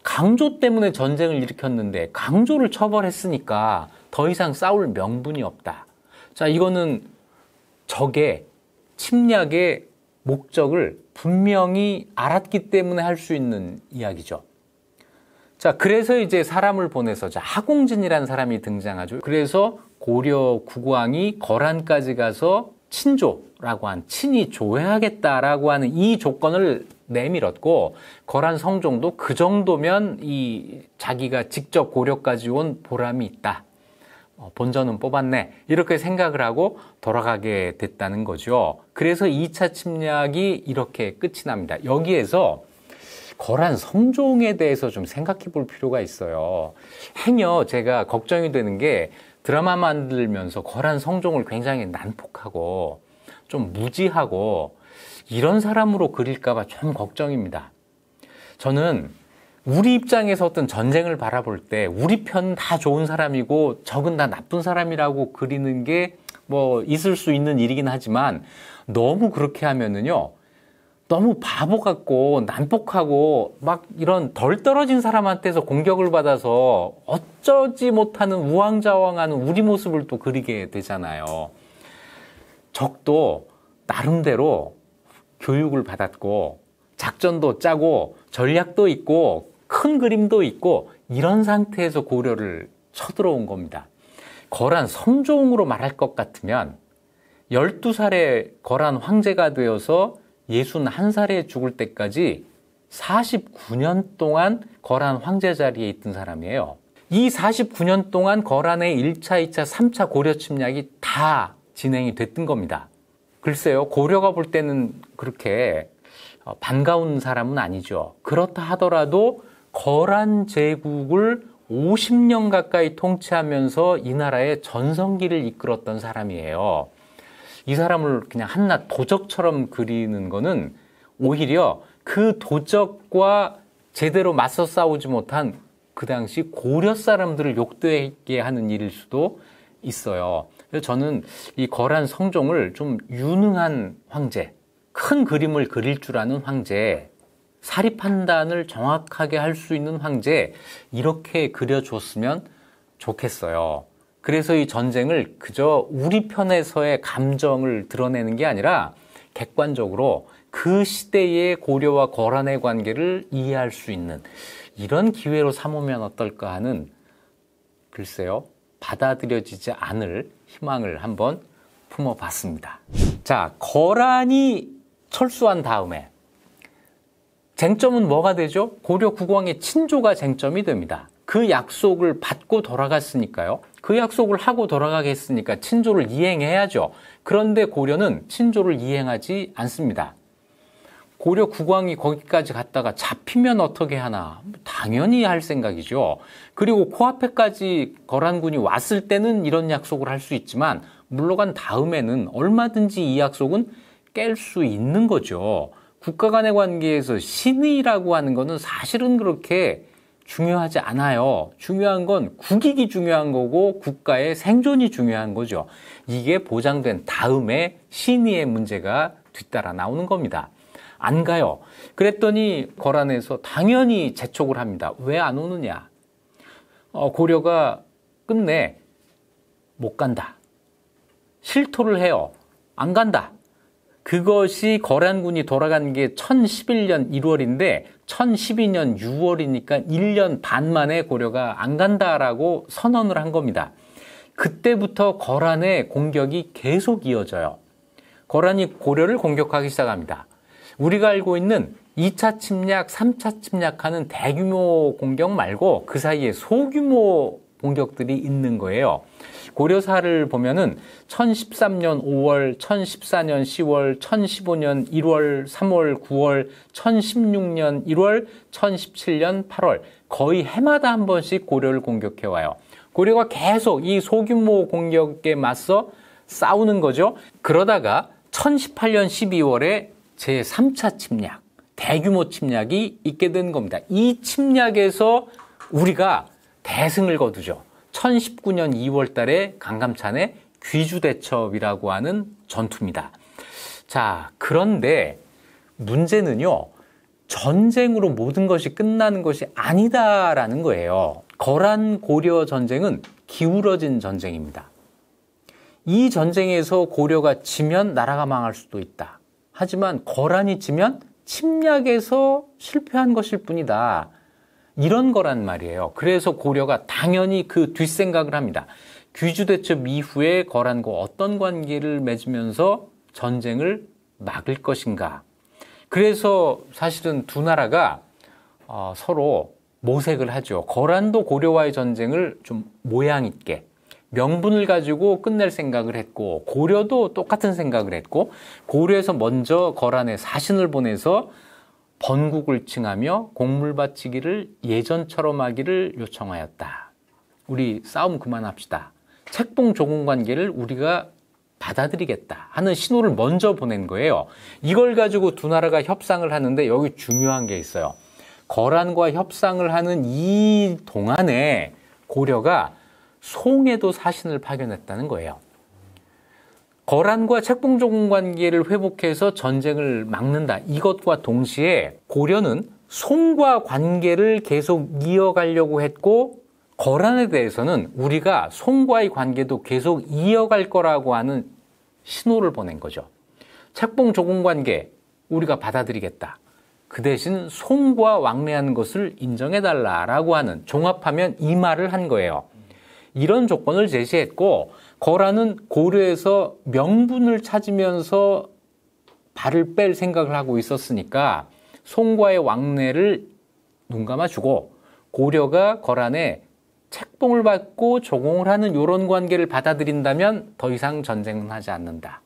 강조 때문에 전쟁을 일으켰는데 강조를 처벌했으니까 더 이상 싸울 명분이 없다. 자, 이거는 적의 침략의 목적을 분명히 알았기 때문에 할 수 있는 이야기죠. 자, 그래서 이제 사람을 보내서 자, 하공진이라는 사람이 등장하죠. 그래서 고려 국왕이 거란까지 가서 친조라고 한친이 조회하겠다라고 하는 이 조건을 내밀었고 거란 성종도 그 정도면 이 자기가 직접 고려까지 온 보람이 있다. 어, 본전은 뽑았네. 이렇게 생각을 하고 돌아가게 됐다는 거죠. 그래서 2차 침략이 이렇게 끝이 납니다. 여기에서 거란 성종에 대해서 좀 생각해 볼 필요가 있어요. 행여 제가 걱정이 되는 게 드라마 만들면서 거란 성종을 굉장히 난폭하고 좀 무지하고 이런 사람으로 그릴까봐 좀 걱정입니다. 저는 우리 입장에서 어떤 전쟁을 바라볼 때 우리 편 다 좋은 사람이고 적은 다 나쁜 사람이라고 그리는 게 뭐 있을 수 있는 일이긴 하지만 너무 그렇게 하면은요 너무 바보 같고 난폭하고 막 이런 덜 떨어진 사람한테서 공격을 받아서 어쩌지 못하는 우왕좌왕하는 우리 모습을 또 그리게 되잖아요. 적도 나름대로 교육을 받았고 작전도 짜고 전략도 있고 큰 그림도 있고 이런 상태에서 고려를 쳐들어온 겁니다. 거란 성종으로 말할 것 같으면 12살에 거란 황제가 되어서 6 1살에 죽을 때까지 49년 동안 거란 황제 자리에 있던 사람이에요. 이 49년 동안 거란의 1차, 2차, 3차 고려 침략이 다 진행이 됐던 겁니다. 글쎄요, 고려가 볼 때는 그렇게 어, 반가운 사람은 아니죠. 그렇다 하더라도 거란 제국을 50년 가까이 통치하면서 이 나라의 전성기를 이끌었던 사람이에요. 이 사람을 그냥 한낱 도적처럼 그리는 거는 오히려 그 도적과 제대로 맞서 싸우지 못한 그 당시 고려 사람들을 욕되게 하는 일일 수도 있어요. 그래서 저는 이 거란 성종을 좀 유능한 황제, 큰 그림을 그릴 줄 아는 황제, 사립 판단을 정확하게 할 수 있는 황제, 이렇게 그려줬으면 좋겠어요. 그래서 이 전쟁을 그저 우리 편에서의 감정을 드러내는 게 아니라 객관적으로 그 시대의 고려와 거란의 관계를 이해할 수 있는 이런 기회로 삼으면 어떨까 하는 글쎄요 받아들여지지 않을 희망을 한번 품어봤습니다. 자 거란이 철수한 다음에 쟁점은 뭐가 되죠? 고려 국왕의 친조가 쟁점이 됩니다. 그 약속을 받고 돌아갔으니까요. 그 약속을 하고 돌아가겠으니까 친조를 이행해야죠. 그런데 고려는 친조를 이행하지 않습니다. 고려 국왕이 거기까지 갔다가 잡히면 어떻게 하나? 당연히 할 생각이죠. 그리고 코앞에까지 거란군이 왔을 때는 이런 약속을 할 수 있지만 물러간 다음에는 얼마든지 이 약속은 깰 수 있는 거죠. 국가 간의 관계에서 신의라고 하는 것은 사실은 그렇게 중요하지 않아요. 중요한 건 국익이 중요한 거고 국가의 생존이 중요한 거죠. 이게 보장된 다음에 신의의 문제가 뒤따라 나오는 겁니다. 안 가요. 그랬더니 거란에서 당연히 재촉을 합니다. 왜 안 오느냐? 어, 고려가 끝내 못 간다. 실토를 해요. 안 간다. 그것이 거란군이 돌아간 게 1011년 1월인데 1012년 6월이니까 1년 반 만에 고려가 안 간다라고 선언을 한 겁니다. 그때부터 거란의 공격이 계속 이어져요. 거란이 고려를 공격하기 시작합니다. 우리가 알고 있는 2차 침략, 3차 침략하는 대규모 공격 말고 그 사이에 소규모 공격들이 있는 거예요. 고려사를 보면은 1013년 5월, 1014년 10월, 1015년 1월, 3월, 9월, 1016년 1월, 1017년 8월 거의 해마다 한 번씩 고려를 공격해 와요. 고려가 계속 이 소규모 공격에 맞서 싸우는 거죠. 그러다가 1018년 12월에 제3차 침략, 대규모 침략이 있게 된 겁니다. 이 침략에서 우리가 대승을 거두죠. 1019년 2월 달에 강감찬의 귀주대첩이라고 하는 전투입니다. 자, 그런데 문제는요, 전쟁으로 모든 것이 끝나는 것이 아니다라는 거예요. 거란 고려 전쟁은 기울어진 전쟁입니다. 이 전쟁에서 고려가 지면 나라가 망할 수도 있다. 하지만 거란이 지면 침략에서 실패한 것일 뿐이다. 이런 거란 말이에요. 그래서 고려가 당연히 그 뒷생각을 합니다. 귀주대첩 이후에 거란과 어떤 관계를 맺으면서 전쟁을 막을 것인가. 그래서 사실은 두 나라가 어, 서로 모색을 하죠. 거란도 고려와의 전쟁을 좀 모양 있게 명분을 가지고 끝낼 생각을 했고 고려도 똑같은 생각을 했고 고려에서 먼저 거란에 사신을 보내서 번국을 칭하며 곡물 바치기를 예전처럼 하기를 요청하였다. 우리 싸움 그만합시다. 책봉 조공 관계를 우리가 받아들이겠다 하는 신호를 먼저 보낸 거예요. 이걸 가지고 두 나라가 협상을 하는데 여기 중요한 게 있어요. 거란과 협상을 하는 이 동안에 고려가 송에도 사신을 파견했다는 거예요. 거란과 책봉종 관계를 회복해서 전쟁을 막는다. 이것과 동시에 고려는 송과 관계를 계속 이어가려고 했고 거란에 대해서는 우리가 송과의 관계도 계속 이어갈 거라고 하는 신호를 보낸 거죠. 책봉 조공 관계 우리가 받아들이겠다. 그 대신 송과 왕래하는 것을 인정해달라라고 하는 종합하면 이 말을 한 거예요. 이런 조건을 제시했고 거라는 고려에서 명분을 찾으면서 발을 뺄 생각을 하고 있었으니까 송과의 왕래를 눈감아 주고 고려가 거란에 책봉을 받고 조공을 하는 이런 관계를 받아들인다면 더 이상 전쟁은 하지 않는다.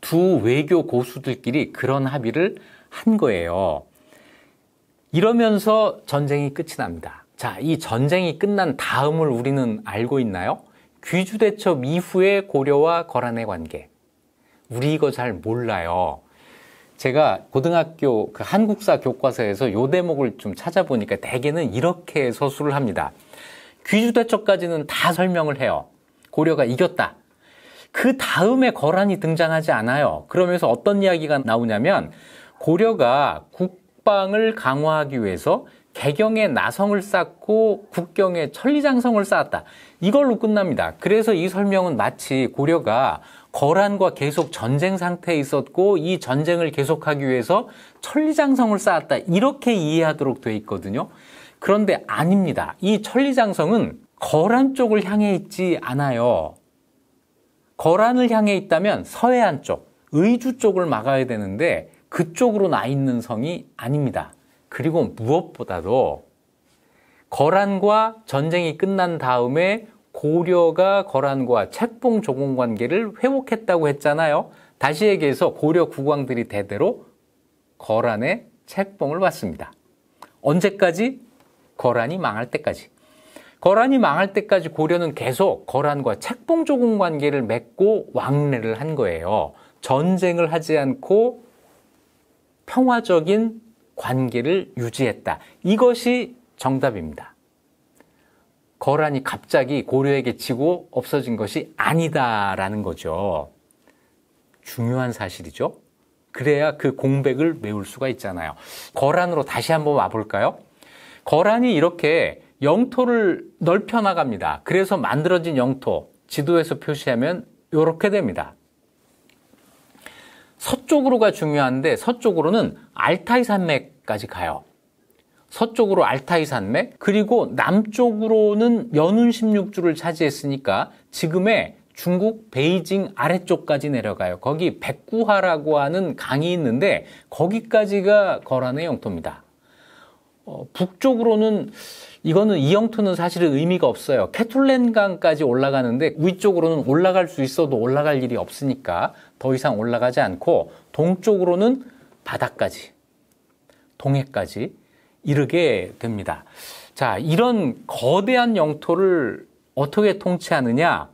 두 외교 고수들끼리 그런 합의를 한 거예요. 이러면서 전쟁이 끝이 납니다. 자, 이 전쟁이 끝난 다음을 우리는 알고 있나요? 귀주대첩 이후의 고려와 거란의 관계. 우리 이거 잘 몰라요. 제가 고등학교 그 한국사 교과서에서 요 대목을 좀 찾아보니까 대개는 이렇게 서술을 합니다. 귀주대첩까지는 다 설명을 해요. 고려가 이겼다. 그 다음에 거란이 등장하지 않아요. 그러면서 어떤 이야기가 나오냐면 고려가 국방을 강화하기 위해서 개경에 나성을 쌓고 국경에 천리장성을 쌓았다. 이걸로 끝납니다. 그래서 이 설명은 마치 고려가 거란과 계속 전쟁 상태에 있었고 이 전쟁을 계속하기 위해서 천리장성을 쌓았다. 이렇게 이해하도록 돼 있거든요. 그런데 아닙니다. 이 천리장성은 거란 쪽을 향해 있지 않아요. 거란을 향해 있다면 서해안 쪽, 의주 쪽을 막아야 되는데 그쪽으로 나 있는 성이 아닙니다. 그리고 무엇보다도 거란과 전쟁이 끝난 다음에 고려가 거란과 책봉 조공 관계를 회복했다고 했잖아요. 다시 얘기해서 고려 국왕들이 대대로 거란의 책봉을 받습니다. 언제까지? 거란이 망할 때까지. 거란이 망할 때까지 고려는 계속 거란과 책봉 조공 관계를 맺고 왕래를 한 거예요. 전쟁을 하지 않고 평화적인 관계를 유지했다. 이것이 정답입니다. 거란이 갑자기 고려에게 지고 없어진 것이 아니다라는 거죠. 중요한 사실이죠. 그래야 그 공백을 메울 수가 있잖아요. 거란으로 다시 한번 와볼까요? 거란이 이렇게 영토를 넓혀 나갑니다. 그래서 만들어진 영토, 지도에서 표시하면 이렇게 됩니다. 서쪽으로가 중요한데 서쪽으로는 알타이 산맥까지 가요. 서쪽으로 알타이 산맥, 그리고 남쪽으로는 연운 16주를 차지했으니까 지금의 중국 베이징 아래쪽까지 내려가요. 거기 백구하라고 하는 강이 있는데 거기까지가 거란의 영토입니다. 어, 북쪽으로는 이거는 이영토는 사실은 의미가 없어요. 캐툴렌강까지 올라가는데 위쪽으로는 올라갈 수 있어도 올라갈 일이 없으니까 더 이상 올라가지 않고 동쪽으로는 바닥까지 동해까지 이르게 됩니다. 자, 이런 거대한 영토를 어떻게 통치하느냐?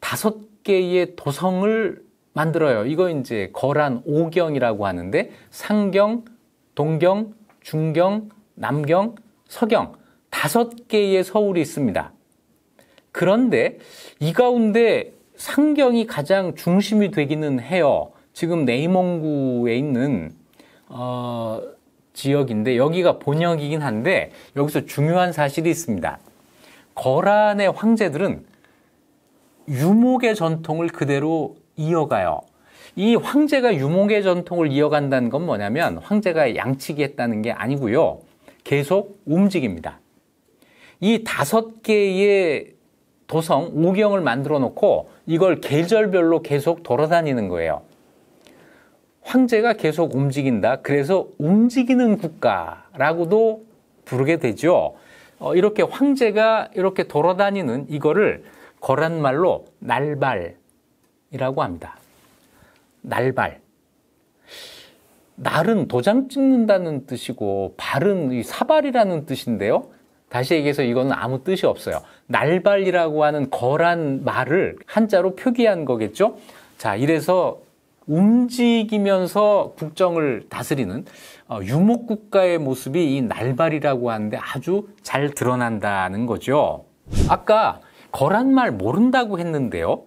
다섯 개의 도성을 만들어요. 이거 이제 거란 오경이라고 하는데 상경, 동경, 중경, 남경, 서경 다섯 개의 서울이 있습니다. 그런데 이 가운데 상경이 가장 중심이 되기는 해요. 지금 네이멍구에 있는 어, 지역인데 여기가 본역이긴 한데 여기서 중요한 사실이 있습니다. 거란의 황제들은 유목의 전통을 그대로 이어가요. 이 황제가 유목의 전통을 이어간다는 건 뭐냐면 황제가 양치기 했다는 게 아니고요. 계속 움직입니다. 이 다섯 개의 도성, 우경을 만들어 놓고 이걸 계절별로 계속 돌아다니는 거예요. 황제가 계속 움직인다. 그래서 움직이는 국가라고도 부르게 되죠. 어, 이렇게 황제가 이렇게 돌아다니는 이거를 거란 말로 날발이라고 합니다. 날발. 날은 도장 찍는다는 뜻이고 발은 이 사발이라는 뜻인데요. 다시 얘기해서 이거는 아무 뜻이 없어요. 날발이라고 하는 거란 말을 한자로 표기한 거겠죠. 자, 이래서 움직이면서 국정을 다스리는 어, 유목국가의 모습이 이 날발이라고 하는데 아주 잘 드러난다는 거죠. 아까 거란 말 모른다고 했는데요.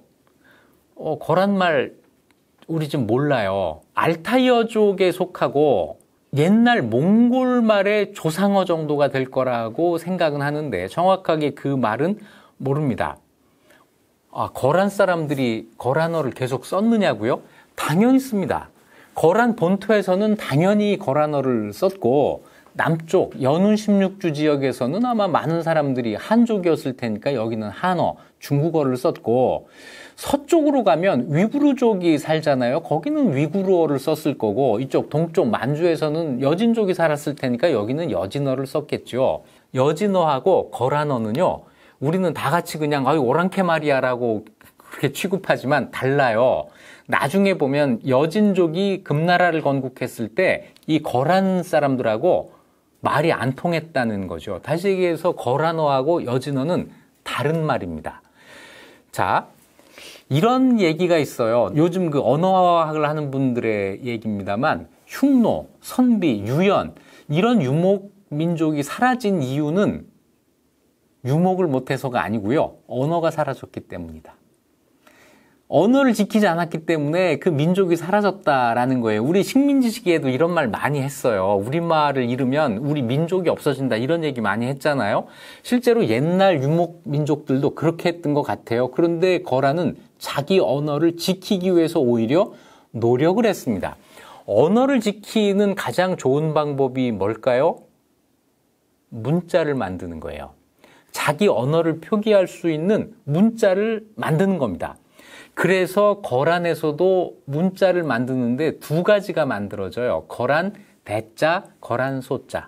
어, 거란 말 우리 좀 몰라요. 알타이어족에 속하고 옛날 몽골말의 조상어 정도가 될 거라고 생각은 하는데 정확하게 그 말은 모릅니다. 아, 거란 사람들이 거란어를 계속 썼느냐고요? 당연히 씁니다. 거란 본토에서는 당연히 거란어를 썼고 남쪽 연운 16주 지역에서는 아마 많은 사람들이 한족이었을 테니까 여기는 한어, 중국어를 썼고 서쪽으로 가면 위구르족이 살잖아요. 거기는 위구르어를 썼을 거고 이쪽 동쪽 만주에서는 여진족이 살았을 테니까 여기는 여진어를 썼겠죠. 여진어하고 거란어는요. 우리는 다 같이 그냥 아유 오랑캐 말이야라고 그렇게 취급하지만 달라요. 나중에 보면 여진족이 금나라를 건국했을 때 이 거란 사람들하고 말이 안 통했다는 거죠. 다시 얘기해서 거란어하고 여진어는 다른 말입니다. 자, 이런 얘기가 있어요. 요즘 그 언어학을 하는 분들의 얘기입니다만 흉노, 선비, 유연 이런 유목 민족이 사라진 이유는 유목을 못해서가 아니고요. 언어가 사라졌기 때문이다. 언어를 지키지 않았기 때문에 그 민족이 사라졌다라는 거예요. 우리 식민지 시기에도 이런 말 많이 했어요. 우리말을 잃으면 우리 민족이 없어진다. 이런 얘기 많이 했잖아요. 실제로 옛날 유목 민족들도 그렇게 했던 것 같아요. 그런데 거라는 자기 언어를 지키기 위해서 오히려 노력을 했습니다. 언어를 지키는 가장 좋은 방법이 뭘까요? 문자를 만드는 거예요. 자기 언어를 표기할 수 있는 문자를 만드는 겁니다. 그래서 거란에서도 문자를 만드는데 두 가지가 만들어져요. 거란 대자, 거란 소자.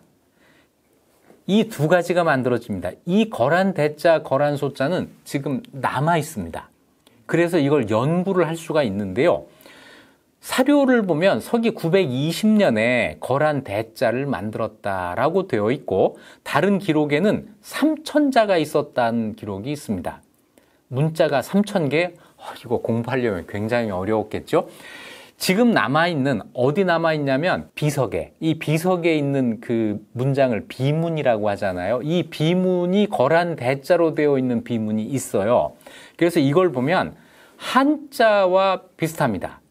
이 두 가지가 만들어집니다. 이 거란 대자, 거란 소자는 지금 남아 있습니다. 그래서 이걸 연구를 할 수가 있는데요. 사료를 보면 서기 920년에 거란 대자를 만들었다라고 되어 있고 다른 기록에는 3천자가 있었다는 기록이 있습니다. 문자가 3천0 0개 아, 이거 공부하려면 굉장히 어려웠겠죠? 지금 남아있는, 어디 남아있냐면 비석에, 이 비석에 있는 그 문장을 비문이라고 하잖아요. 이 비문이 거란 대자로 되어 있는 비문이 있어요. 그래서 이걸 보면 한자와 비슷합니다.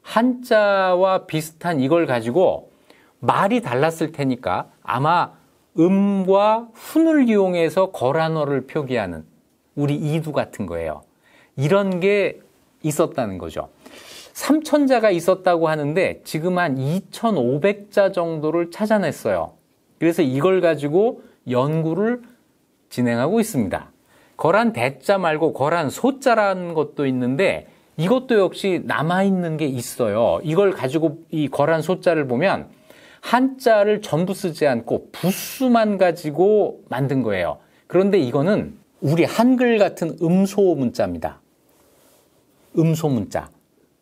한자와 비슷한 이걸 가지고 말이 달랐을 테니까 아마 음과 훈을 이용해서 거란어를 표기하는 우리 이두 같은 거예요. 이런 게 있었다는 거죠. 삼천자가 있었다고 하는데 지금 한 2,500자 정도를 찾아냈어요. 그래서 이걸 가지고 연구를 진행하고 있습니다. 거란 대자 말고 거란 소자라는 것도 있는데 이것도 역시 남아있는 게 있어요. 이걸 가지고 이 거란 소자를 보면 한자를 전부 쓰지 않고 부수만 가지고 만든 거예요. 그런데 이거는 우리 한글 같은 음소 문자입니다. 음소 문자.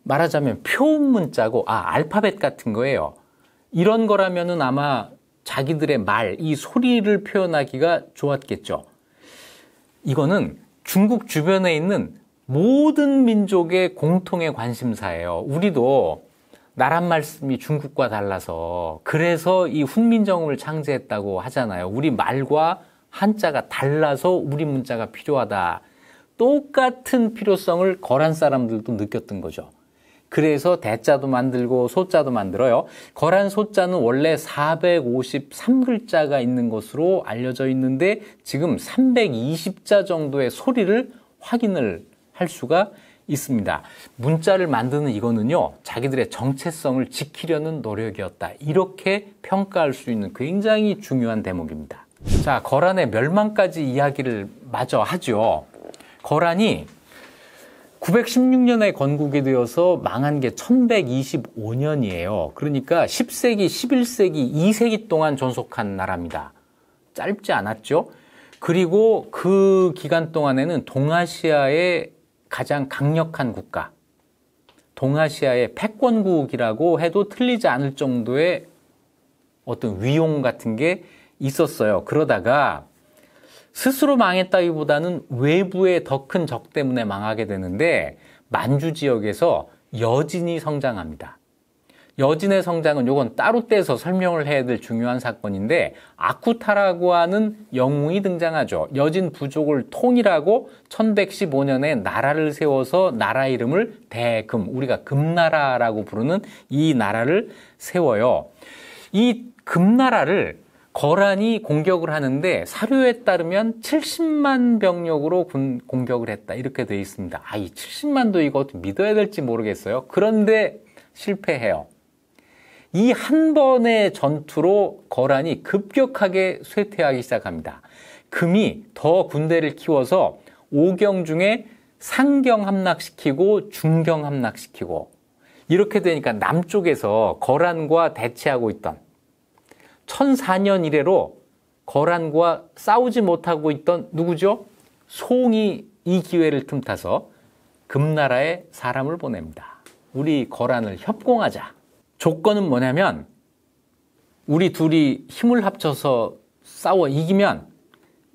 말하자면 표음 문자고, 아, 알파벳 같은 거예요. 이런 거라면은 아마 자기들의 말, 이 소리를 표현하기가 좋았겠죠. 이거는 중국 주변에 있는 모든 민족의 공통의 관심사예요. 우리도 나란 말씀이 중국과 달라서 그래서 이 훈민정음을 창제했다고 하잖아요. 우리 말과 한자가 달라서 우리 문자가 필요하다. 똑같은 필요성을 거란 사람들도 느꼈던 거죠. 그래서 대자도 만들고 소자도 만들어요. 거란 소자는 원래 453글자가 있는 것으로 알려져 있는데 지금 320자 정도의 소리를 확인을 할 수가 있습니다. 문자를 만드는 이거는요, 자기들의 정체성을 지키려는 노력이었다. 이렇게 평가할 수 있는 굉장히 중요한 대목입니다. 자, 거란의 멸망까지 이야기를 마저 하죠. 거란이 916년에 건국이 되어서 망한 게 1125년이에요. 그러니까 10세기, 11세기, 2세기 동안 존속한 나라입니다. 짧지 않았죠? 그리고 그 기간 동안에는 동아시아의 가장 강력한 국가, 동아시아의 패권국이라고 해도 틀리지 않을 정도의 어떤 위용 같은 게 있었어요. 그러다가 스스로 망했다기보다는 외부의 더 큰 적 때문에 망하게 되는데 만주 지역에서 여진이 성장합니다. 여진의 성장은 요건 따로 떼서 설명을 해야 될 중요한 사건인데 아쿠타라고 하는 영웅이 등장하죠. 여진 부족을 통일하고 1115년에 나라를 세워서 나라 이름을 대금, 우리가 금나라라고 부르는 이 나라를 세워요. 이 금나라를 거란이 공격을 하는데 사료에 따르면 70만 병력으로 군, 공격을 했다 이렇게 돼 있습니다. 아이 70만도 이거 믿어야 될지 모르겠어요. 그런데 실패해요. 이 한 번의 전투로 거란이 급격하게 쇠퇴하기 시작합니다. 금이 더 군대를 키워서 오경 중에 상경 함락시키고 중경 함락시키고 이렇게 되니까 남쪽에서 거란과 대치하고 있던 1004년 이래로 거란과 싸우지 못하고 있던 누구죠? 송이 이 기회를 틈타서 금나라에 사람을 보냅니다. 우리 거란을 협공하자. 조건은 뭐냐면 우리 둘이 힘을 합쳐서 싸워 이기면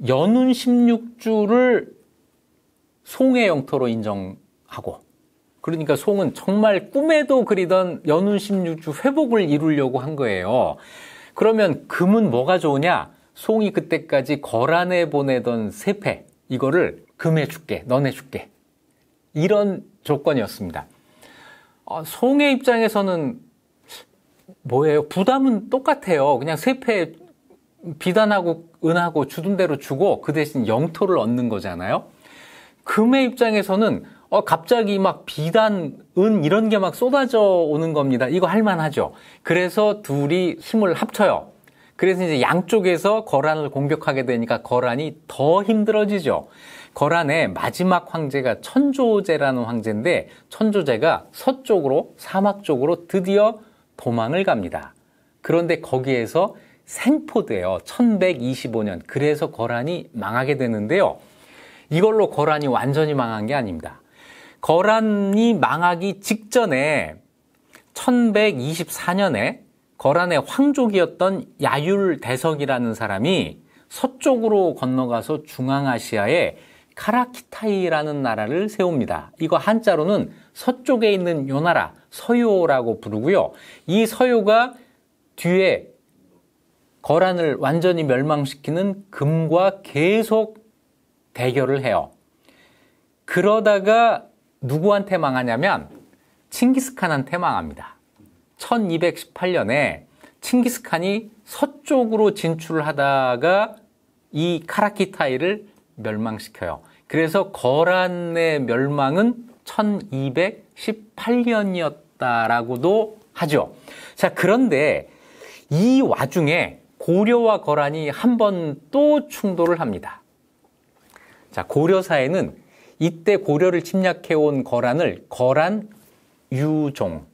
연운 16주를 송의 영토로 인정하고 그러니까 송은 정말 꿈에도 그리던 연운 16주 회복을 이루려고 한 거예요. 그러면 금은 뭐가 좋으냐? 송이 그때까지 거란에 보내던 세패 이거를 금해 줄게, 너네 줄게. 이런 조건이었습니다. 어, 송의 입장에서는 뭐예요? 부담은 똑같아요. 그냥 세패 비단하고 은하고 주둔 대로 주고 그 대신 영토를 얻는 거잖아요. 금의 입장에서는 어, 갑자기 막 비단, 은 이런 게 막 쏟아져 오는 겁니다. 이거 할만하죠. 그래서 둘이 힘을 합쳐요. 그래서 이제 양쪽에서 거란을 공격하게 되니까 거란이 더 힘들어지죠. 거란의 마지막 황제가 천조제라는 황제인데 천조제가 서쪽으로 사막 쪽으로 드디어 도망을 갑니다. 그런데 거기에서 생포돼요. 1125년. 그래서 거란이 망하게 되는데요. 이걸로 거란이 완전히 망한 게 아닙니다. 거란이 망하기 직전에 1124년에 거란의 황족이었던 야율 대석이라는 사람이 서쪽으로 건너가서 중앙아시아에 카라키타이라는 나라를 세웁니다. 이거 한자로는 서쪽에 있는 요 나라, 서요라고 부르고요. 이 서요가 뒤에 거란을 완전히 멸망시키는 금과 계속 대결을 해요. 그러다가 누구한테 망하냐면 칭기스칸한테 망합니다. 1218년에 칭기스칸이 서쪽으로 진출을 하다가 이 카라키타이를 멸망시켜요. 그래서 거란의 멸망은 1218년이었다라고도 하죠. 자, 그런데 이 와중에 고려와 거란이 한 번 또 충돌을 합니다. 자, 고려사에는 이때 고려를 침략해온 거란을 거란 유종.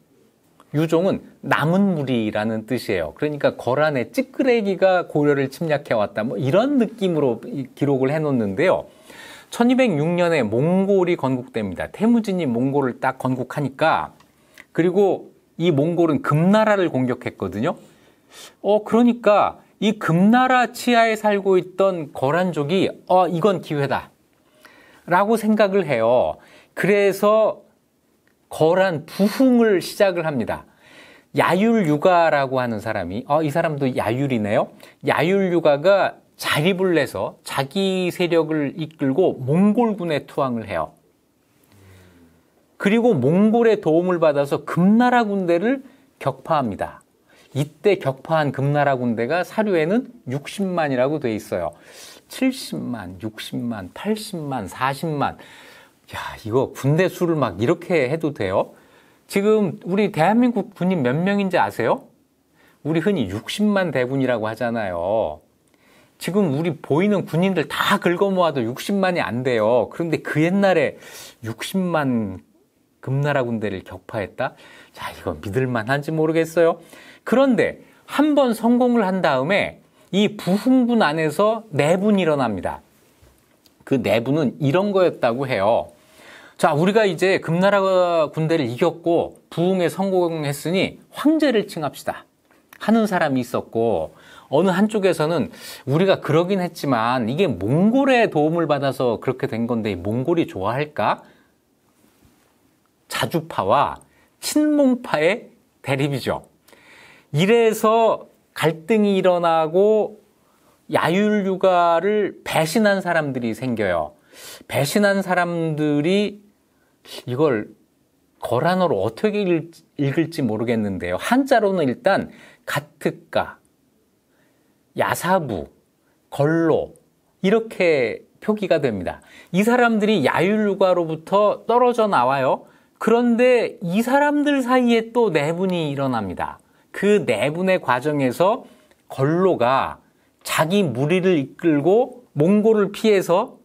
유종은 남은 무리라는 뜻이에요. 그러니까 거란의 찌끄레기가 고려를 침략해왔다. 뭐 이런 느낌으로 기록을 해놓는데요. 1206년에 몽골이 건국됩니다. 태무진이 몽골을 딱 건국하니까 그리고 이 몽골은 금나라를 공격했거든요. 어 그러니까 이 금나라 치하에 살고 있던 거란족이 어 이건 기회다. 라고 생각을 해요. 그래서 거란 부흥을 시작을 합니다. 야율유가라고 하는 사람이 어, 이 사람도 야율이네요. 야율유가가 자립을 내서 자기 세력을 이끌고 몽골군에 투항을 해요. 그리고 몽골의 도움을 받아서 금나라 군대를 격파합니다. 이때 격파한 금나라 군대가 사료에는 60만이라고 돼 있어요. 70만, 60만, 80만, 40만. 야, 이거 군대 수를 막 이렇게 해도 돼요? 지금 우리 대한민국 군인 몇 명인지 아세요? 우리 흔히 60만 대군이라고 하잖아요. 지금 우리 보이는 군인들 다 긁어 모아도 60만이 안 돼요. 그런데 그 옛날에 60만 금나라 군대를 격파했다? 자, 이거 믿을만 한지 모르겠어요. 그런데 한 번 성공을 한 다음에 이 부흥분 안에서 내분 이 일어납니다. 그 내분은 이런 거였다고 해요. 자, 우리가 이제 금나라 군대를 이겼고 부흥에 성공했으니 황제를 칭합시다. 하는 사람이 있었고 어느 한쪽에서는 우리가 그러긴 했지만 이게 몽골의 도움을 받아서 그렇게 된 건데 몽골이 좋아할까? 자주파와 친몽파의 대립이죠. 이래서 갈등이 일어나고 야율 육아를 배신한 사람들이 생겨요. 배신한 사람들이 이걸 거란어로 어떻게 읽을지 모르겠는데요. 한자로는 일단 가특가, 야사부, 걸로 이렇게 표기가 됩니다. 이 사람들이 야율육아로부터 떨어져 나와요. 그런데 이 사람들 사이에 또 내분이 네 일어납니다. 그 내분의 과정에서 걸로가 자기 무리를 이끌고 몽골을 피해서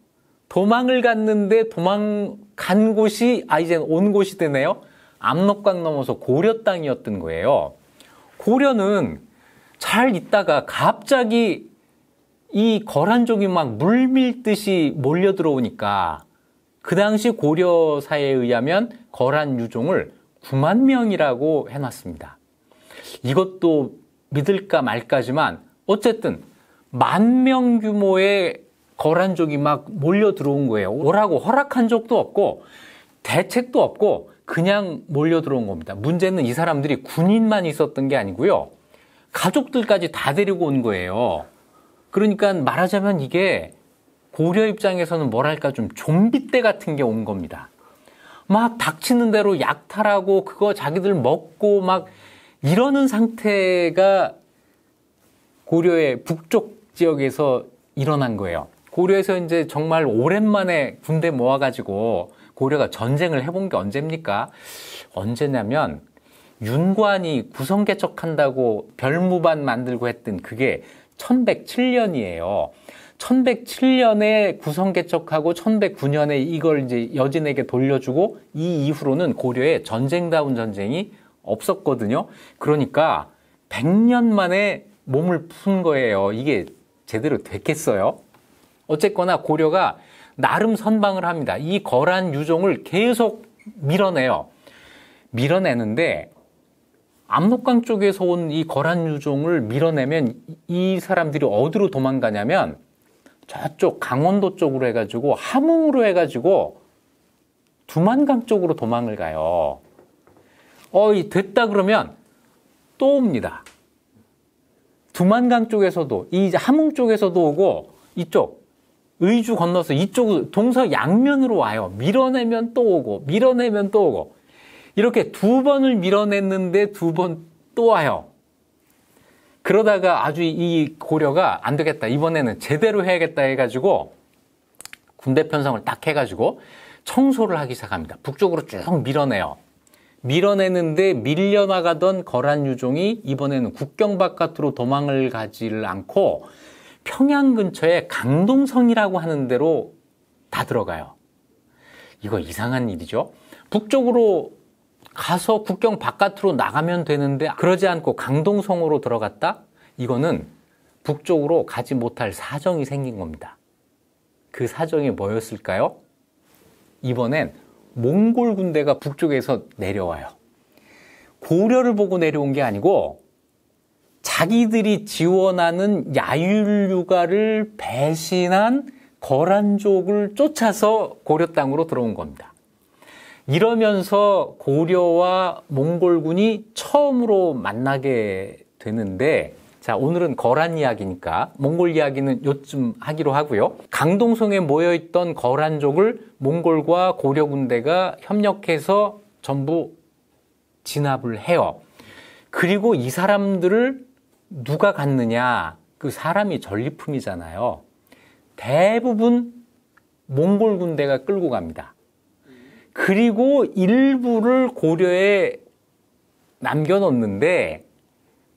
도망을 갔는데 도망 간 곳이 아 이제 온 곳이 되네요. 압록강 넘어서 고려 땅이었던 거예요. 고려는 잘 있다가 갑자기 이 거란족이 막 물밀듯이 몰려 들어오니까 그 당시 고려 사에 의하면 거란 유종을 9만 명이라고 해놨습니다. 이것도 믿을까 말까지만 어쨌든 만 명 규모의 거란족이 막 몰려 들어온 거예요. 오라고 허락한 적도 없고 대책도 없고 그냥 몰려 들어온 겁니다. 문제는 이 사람들이 군인만 있었던 게 아니고요. 가족들까지 다 데리고 온 거예요. 그러니까 말하자면 이게 고려 입장에서는 뭐랄까 좀 좀비 때 같은 게 온 겁니다. 막 닥치는 대로 약탈하고 그거 자기들 먹고 막 이러는 상태가 고려의 북쪽 지역에서 일어난 거예요. 고려에서 이제 정말 오랜만에 군대 모아가지고 고려가 전쟁을 해본 게 언제입니까? 언제냐면 윤관이 구성 개척한다고 별무반 만들고 했던 그게 1107년이에요. 1107년에 구성 개척하고 1109년에 이걸 이제 여진에게 돌려주고 이 이후로는 고려의 전쟁다운 전쟁이 없었거든요. 그러니까 100년 만에 몸을 푼 거예요. 이게 제대로 됐겠어요? 어쨌거나 고려가 나름 선방을 합니다. 이 거란 유종을 계속 밀어내요. 밀어내는데 압록강 쪽에서 온 이 거란 유종을 밀어내면 이 사람들이 어디로 도망가냐면 저쪽 강원도 쪽으로 해가지고 함흥으로 해가지고 두만강 쪽으로 도망을 가요. 어이 됐다 그러면 또 옵니다. 두만강 쪽에서도 이 함흥 쪽에서도 오고 이쪽 의주 건너서 이쪽 동서 양면으로 와요. 밀어내면 또 오고 밀어내면 또 오고 이렇게 두 번을 밀어냈는데 두 번 또 와요. 그러다가 아주 이 고려가 안 되겠다. 이번에는 제대로 해야겠다 해가지고 군대 편성을 딱 해가지고 청소를 하기 시작합니다. 북쪽으로 쭉 밀어내요. 밀어내는데 밀려나가던 거란 유종이 이번에는 국경 바깥으로 도망을 가지를 않고 평양 근처에 강동성이라고 하는 데로 다 들어가요. 이거 이상한 일이죠. 북쪽으로 가서 국경 바깥으로 나가면 되는데 그러지 않고 강동성으로 들어갔다? 이거는 북쪽으로 가지 못할 사정이 생긴 겁니다. 그 사정이 뭐였을까요? 이번엔 몽골 군대가 북쪽에서 내려와요. 고려를 보고 내려온 게 아니고 자기들이 지원하는 야율유가를 배신한 거란족을 쫓아서 고려 땅으로 들어온 겁니다. 이러면서 고려와 몽골군이 처음으로 만나게 되는데 자, 오늘은 거란 이야기니까 몽골 이야기는 요쯤 하기로 하고요. 강동성에 모여 있던 거란족을 몽골과 고려 군대가 협력해서 전부 진압을 해요. 그리고 이 사람들을 누가 갖느냐? 그 사람이 전리품이잖아요. 대부분 몽골 군대가 끌고 갑니다. 그리고 일부를 고려에 남겨놓는데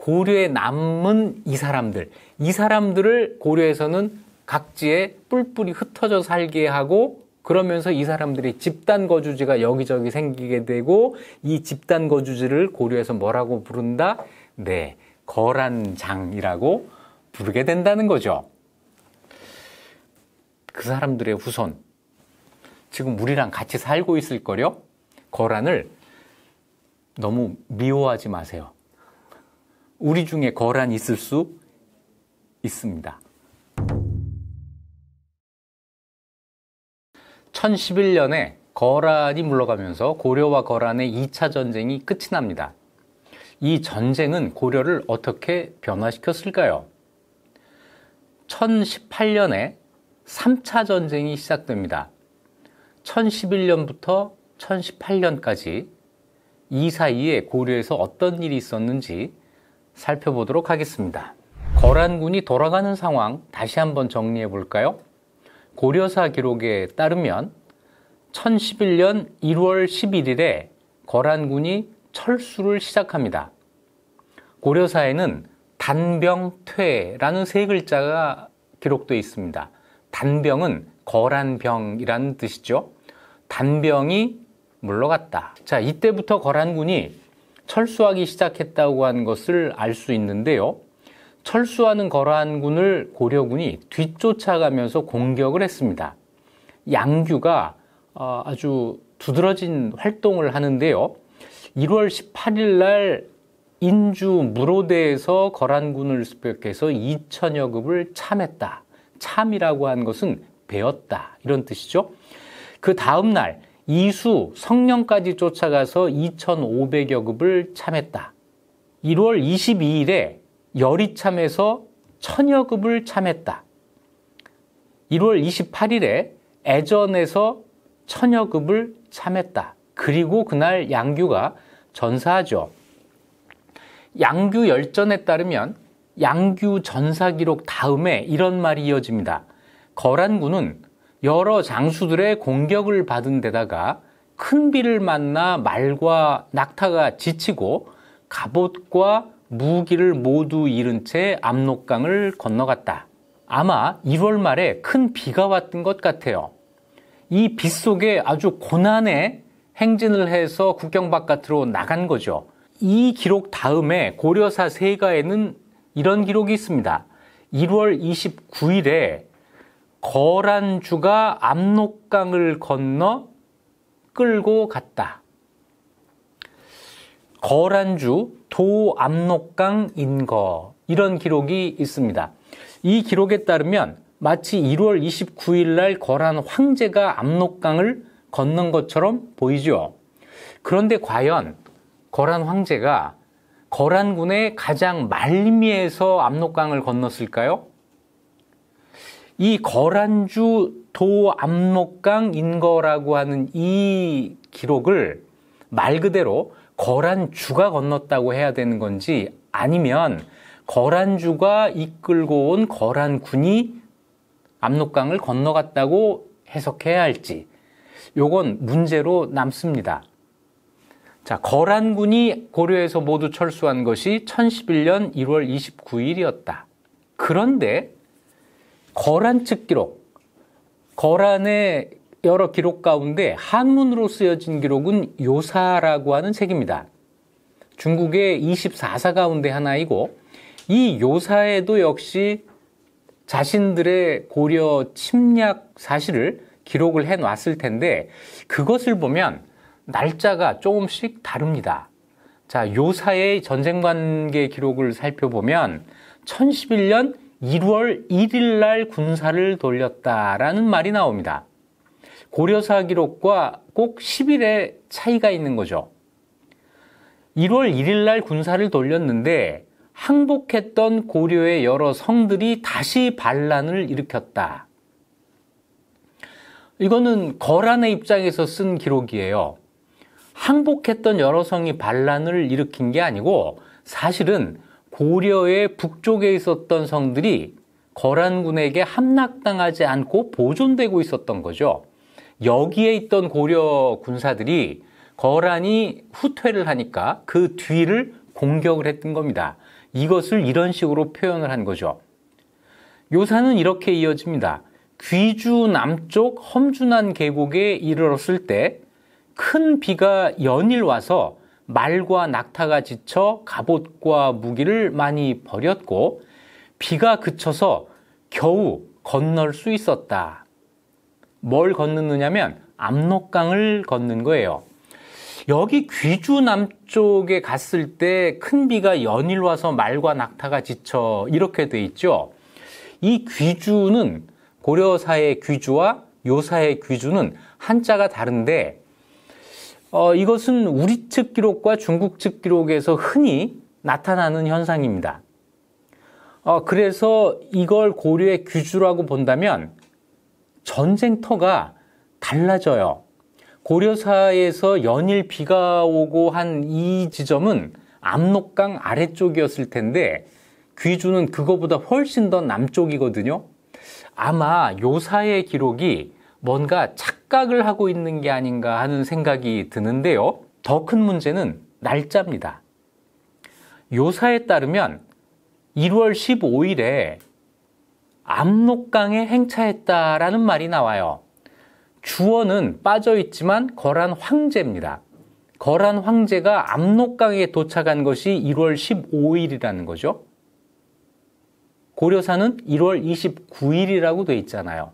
고려에 남은 이 사람들, 이 사람들을 고려에서는 각지에 뿔뿔이 흩어져 살게 하고 그러면서 이 사람들이 집단 거주지가 여기저기 생기게 되고 이 집단 거주지를 고려에서 뭐라고 부른다? 네, 거란장이라고 부르게 된다는 거죠. 그 사람들의 후손, 지금 우리랑 같이 살고 있을 거려? 거란을 너무 미워하지 마세요. 우리 중에 거란이 있을 수 있습니다. 1011년에 거란이 물러가면서 고려와 거란의 2차 전쟁이 끝이 납니다. 이 전쟁은 고려를 어떻게 변화시켰을까요? 1018년에 3차 전쟁이 시작됩니다. 1011년부터 1018년까지 이 사이에 고려에서 어떤 일이 있었는지 살펴보도록 하겠습니다. 거란군이 돌아가는 상황 다시 한번 정리해 볼까요? 고려사 기록에 따르면 1011년 1월 11일에 거란군이 철수를 시작합니다. 고려사에는 단병퇴라는 세 글자가 기록되어 있습니다. 단병은 거란병이라는 뜻이죠. 단병이 물러갔다. 자, 이때부터 거란군이 철수하기 시작했다고 한 것을 알 수 있는데요. 철수하는 거란군을 고려군이 뒤쫓아가면서 공격을 했습니다. 양규가 어, 아주 두드러진 활동을 하는데요. 1월 18일 날 인주 무로대에서 거란군을 습격해서 2천여 급을 참했다. 참이라고 한 것은 배웠다. 이런 뜻이죠. 그 다음 날 이수 성령까지 쫓아가서 2,500여 급을 참했다. 1월 22일에 열이참에서 천여 급을 참했다. 1월 28일에 애전에서 천여 급을 참했다. 그리고 그날 양규가 전사하죠. 양규 열전에 따르면 양규 전사 기록 다음에 이런 말이 이어집니다. 거란군은 여러 장수들의 공격을 받은 데다가 큰 비를 만나 말과 낙타가 지치고 갑옷과 무기를 모두 잃은 채 압록강을 건너갔다. 아마 1월 말에 큰 비가 왔던 것 같아요. 이빗 속에 아주 고난의 행진을 해서 국경 바깥으로 나간 거죠. 이 기록 다음에 고려사 세가에는 이런 기록이 있습니다. 1월 29일에 거란주가 압록강을 건너 끌고 갔다. 거란주 도압록강 인거 이런 기록이 있습니다. 이 기록에 따르면 마치 1월 29일 날 거란 황제가 압록강을 걷는 것처럼 보이죠. 그런데 과연 거란 황제가 거란군의 가장 말미에서 압록강을 건넜을까요? 이 거란주 도 압록강 인거라고 하는 이 기록을 말 그대로 거란주가 건넜다고 해야 되는 건지 아니면 거란주가 이끌고 온 거란군이 압록강을 건너갔다고 해석해야 할지 요건 문제로 남습니다. 자, 거란군이 고려에서 모두 철수한 것이 1011년 1월 29일이었다. 그런데 거란 측 기록, 거란의 여러 기록 가운데 한문으로 쓰여진 기록은 요사라고 하는 책입니다. 중국의 24사 가운데 하나이고 이 요사에도 역시 자신들의 고려 침략 사실을 기록을 해 놨을 텐데 그것을 보면 날짜가 조금씩 다릅니다. 자, 요사의 전쟁 관계 기록을 살펴보면 1011년 1월 1일 날 군사를 돌렸다라는 말이 나옵니다. 고려사 기록과 꼭 10일의 차이가 있는 거죠. 1월 1일 날 군사를 돌렸는데 항복했던 고려의 여러 성들이 다시 반란을 일으켰다. 이거는 거란의 입장에서 쓴 기록이에요. 항복했던 여러 성이 반란을 일으킨 게 아니고 사실은 고려의 북쪽에 있었던 성들이 거란군에게 함락당하지 않고 보존되고 있었던 거죠. 여기에 있던 고려 군사들이 거란이 후퇴를 하니까 그 뒤를 공격을 했던 겁니다. 이것을 이런 식으로 표현을 한 거죠. 요사는 이렇게 이어집니다. 귀주 남쪽 험준한 계곡에 이르렀을 때 큰 비가 연일 와서 말과 낙타가 지쳐 갑옷과 무기를 많이 버렸고 비가 그쳐서 겨우 건널 수 있었다. 뭘 건너느냐면 압록강을 걷는 거예요. 여기 귀주 남쪽에 갔을 때 큰 비가 연일 와서 말과 낙타가 지쳐 이렇게 돼 있죠. 이 귀주는 고려사의 귀주와 요사의 귀주는 한자가 다른데 어, 이것은 우리 측 기록과 중국 측 기록에서 흔히 나타나는 현상입니다. 어, 그래서 이걸 고려의 규주라고 본다면 전쟁터가 달라져요. 고려사에서 연일 비가 오고 한 이 지점은 압록강 아래쪽이었을 텐데 귀주는 그거보다 훨씬 더 남쪽이거든요. 아마 요사의 기록이 뭔가 착각을 하고 있는 게 아닌가 하는 생각이 드는데요. 더 큰 문제는 날짜입니다. 요사에 따르면 1월 15일에 압록강에 행차했다라는 말이 나와요. 주어는 빠져 있지만 거란 황제입니다. 거란 황제가 압록강에 도착한 것이 1월 15일이라는 거죠. 고려사는 1월 29일이라고 돼 있잖아요.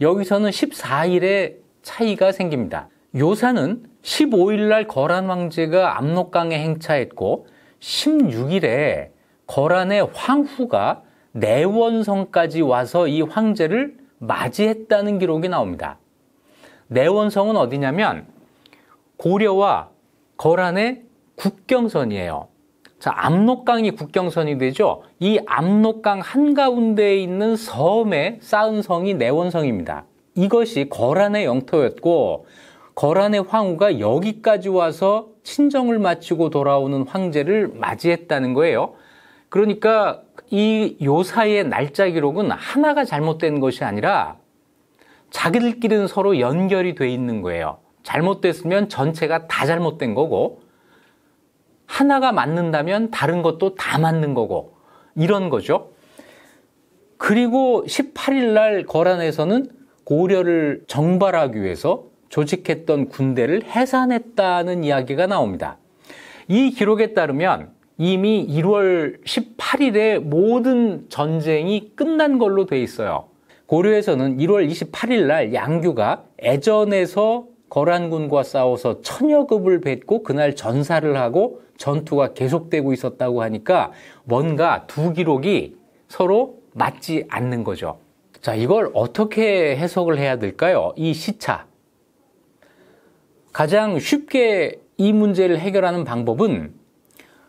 여기서는 14일의 차이가 생깁니다. 요사는 15일 날 거란 황제가 압록강에 행차했고 16일에 거란의 황후가 내원성까지 와서 이 황제를 맞이했다는 기록이 나옵니다. 내원성은 어디냐면 고려와 거란의 국경선이에요. 자, 압록강이 국경선이 되죠. 이 압록강 한가운데에 있는 섬에 쌓은 성이 내원성입니다. 이것이 거란의 영토였고 거란의 황후가 여기까지 와서 친정을 마치고 돌아오는 황제를 맞이했다는 거예요. 그러니까 이 요사의 날짜 기록은 하나가 잘못된 것이 아니라 자기들끼리는 서로 연결이 돼 있는 거예요. 잘못됐으면 전체가 다 잘못된 거고 하나가 맞는다면 다른 것도 다 맞는 거고 이런 거죠. 그리고 18일 날 거란에서는 고려를 정발하기 위해서 조직했던 군대를 해산했다는 이야기가 나옵니다. 이 기록에 따르면 이미 1월 18일에 모든 전쟁이 끝난 걸로 돼 있어요. 고려에서는 1월 28일 날 양규가 애전에서 거란군과 싸워서 천여급을 뱉고 그날 전사를 하고 전투가 계속되고 있었다고 하니까 뭔가 두 기록이 서로 맞지 않는 거죠. 자, 이걸 어떻게 해석을 해야 될까요? 이 시차. 가장 쉽게 이 문제를 해결하는 방법은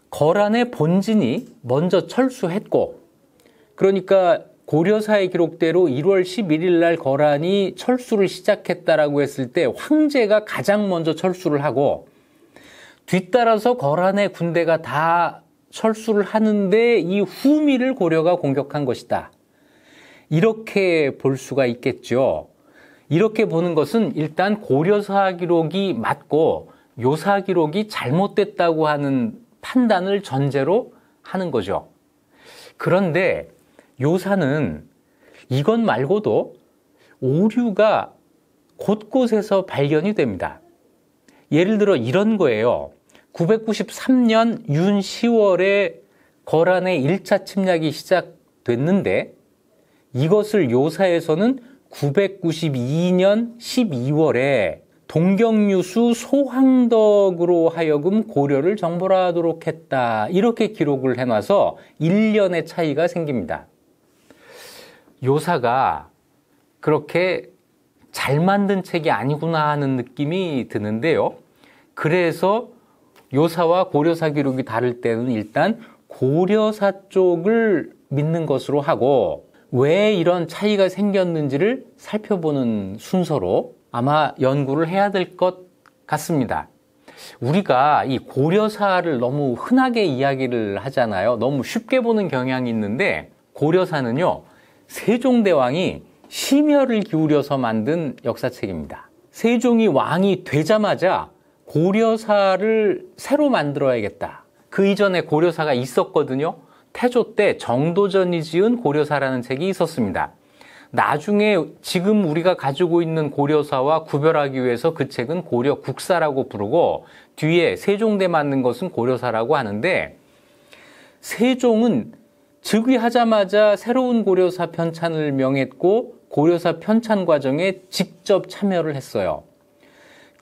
거란의 본진이 먼저 철수했고, 그러니까 고려사의 기록대로 1월 11일 날 거란이 철수를 시작했다라고 했을 때 황제가 가장 먼저 철수를 하고 뒤따라서 거란의 군대가 다 철수를 하는데 이 후미를 고려가 공격한 것이다. 이렇게 볼 수가 있겠죠. 이렇게 보는 것은 일단 고려사 기록이 맞고 요사 기록이 잘못됐다고 하는 판단을 전제로 하는 거죠. 그런데 요사는 이것 말고도 오류가 곳곳에서 발견이 됩니다. 예를 들어 이런 거예요. 993년 윤 10월에 거란의 1차 침략이 시작됐는데 이것을 요사에서는 992년 12월에 동경유수 소황덕으로 하여금 고려를 정벌하도록 했다. 이렇게 기록을 해놔서 1년의 차이가 생깁니다. 요사가 그렇게 잘 만든 책이 아니구나 하는 느낌이 드는데요. 그래서 요사와 고려사 기록이 다를 때는 일단 고려사 쪽을 믿는 것으로 하고 왜 이런 차이가 생겼는지를 살펴보는 순서로 아마 연구를 해야 될 것 같습니다. 우리가 이 고려사를 너무 흔하게 이야기를 하잖아요. 너무 쉽게 보는 경향이 있는데 고려사는요. 세종대왕이 심혈을 기울여서 만든 역사책입니다. 세종이 왕이 되자마자 고려사를 새로 만들어야겠다. 그 이전에 고려사가 있었거든요. 태조 때 정도전이 지은 고려사라는 책이 있었습니다. 나중에 지금 우리가 가지고 있는 고려사와 구별하기 위해서 그 책은 고려 국사라고 부르고 뒤에 세종대 맞는 것은 고려사라고 하는데 세종은 즉위하자마자 새로운 고려사 편찬을 명했고 고려사 편찬 과정에 직접 참여를 했어요.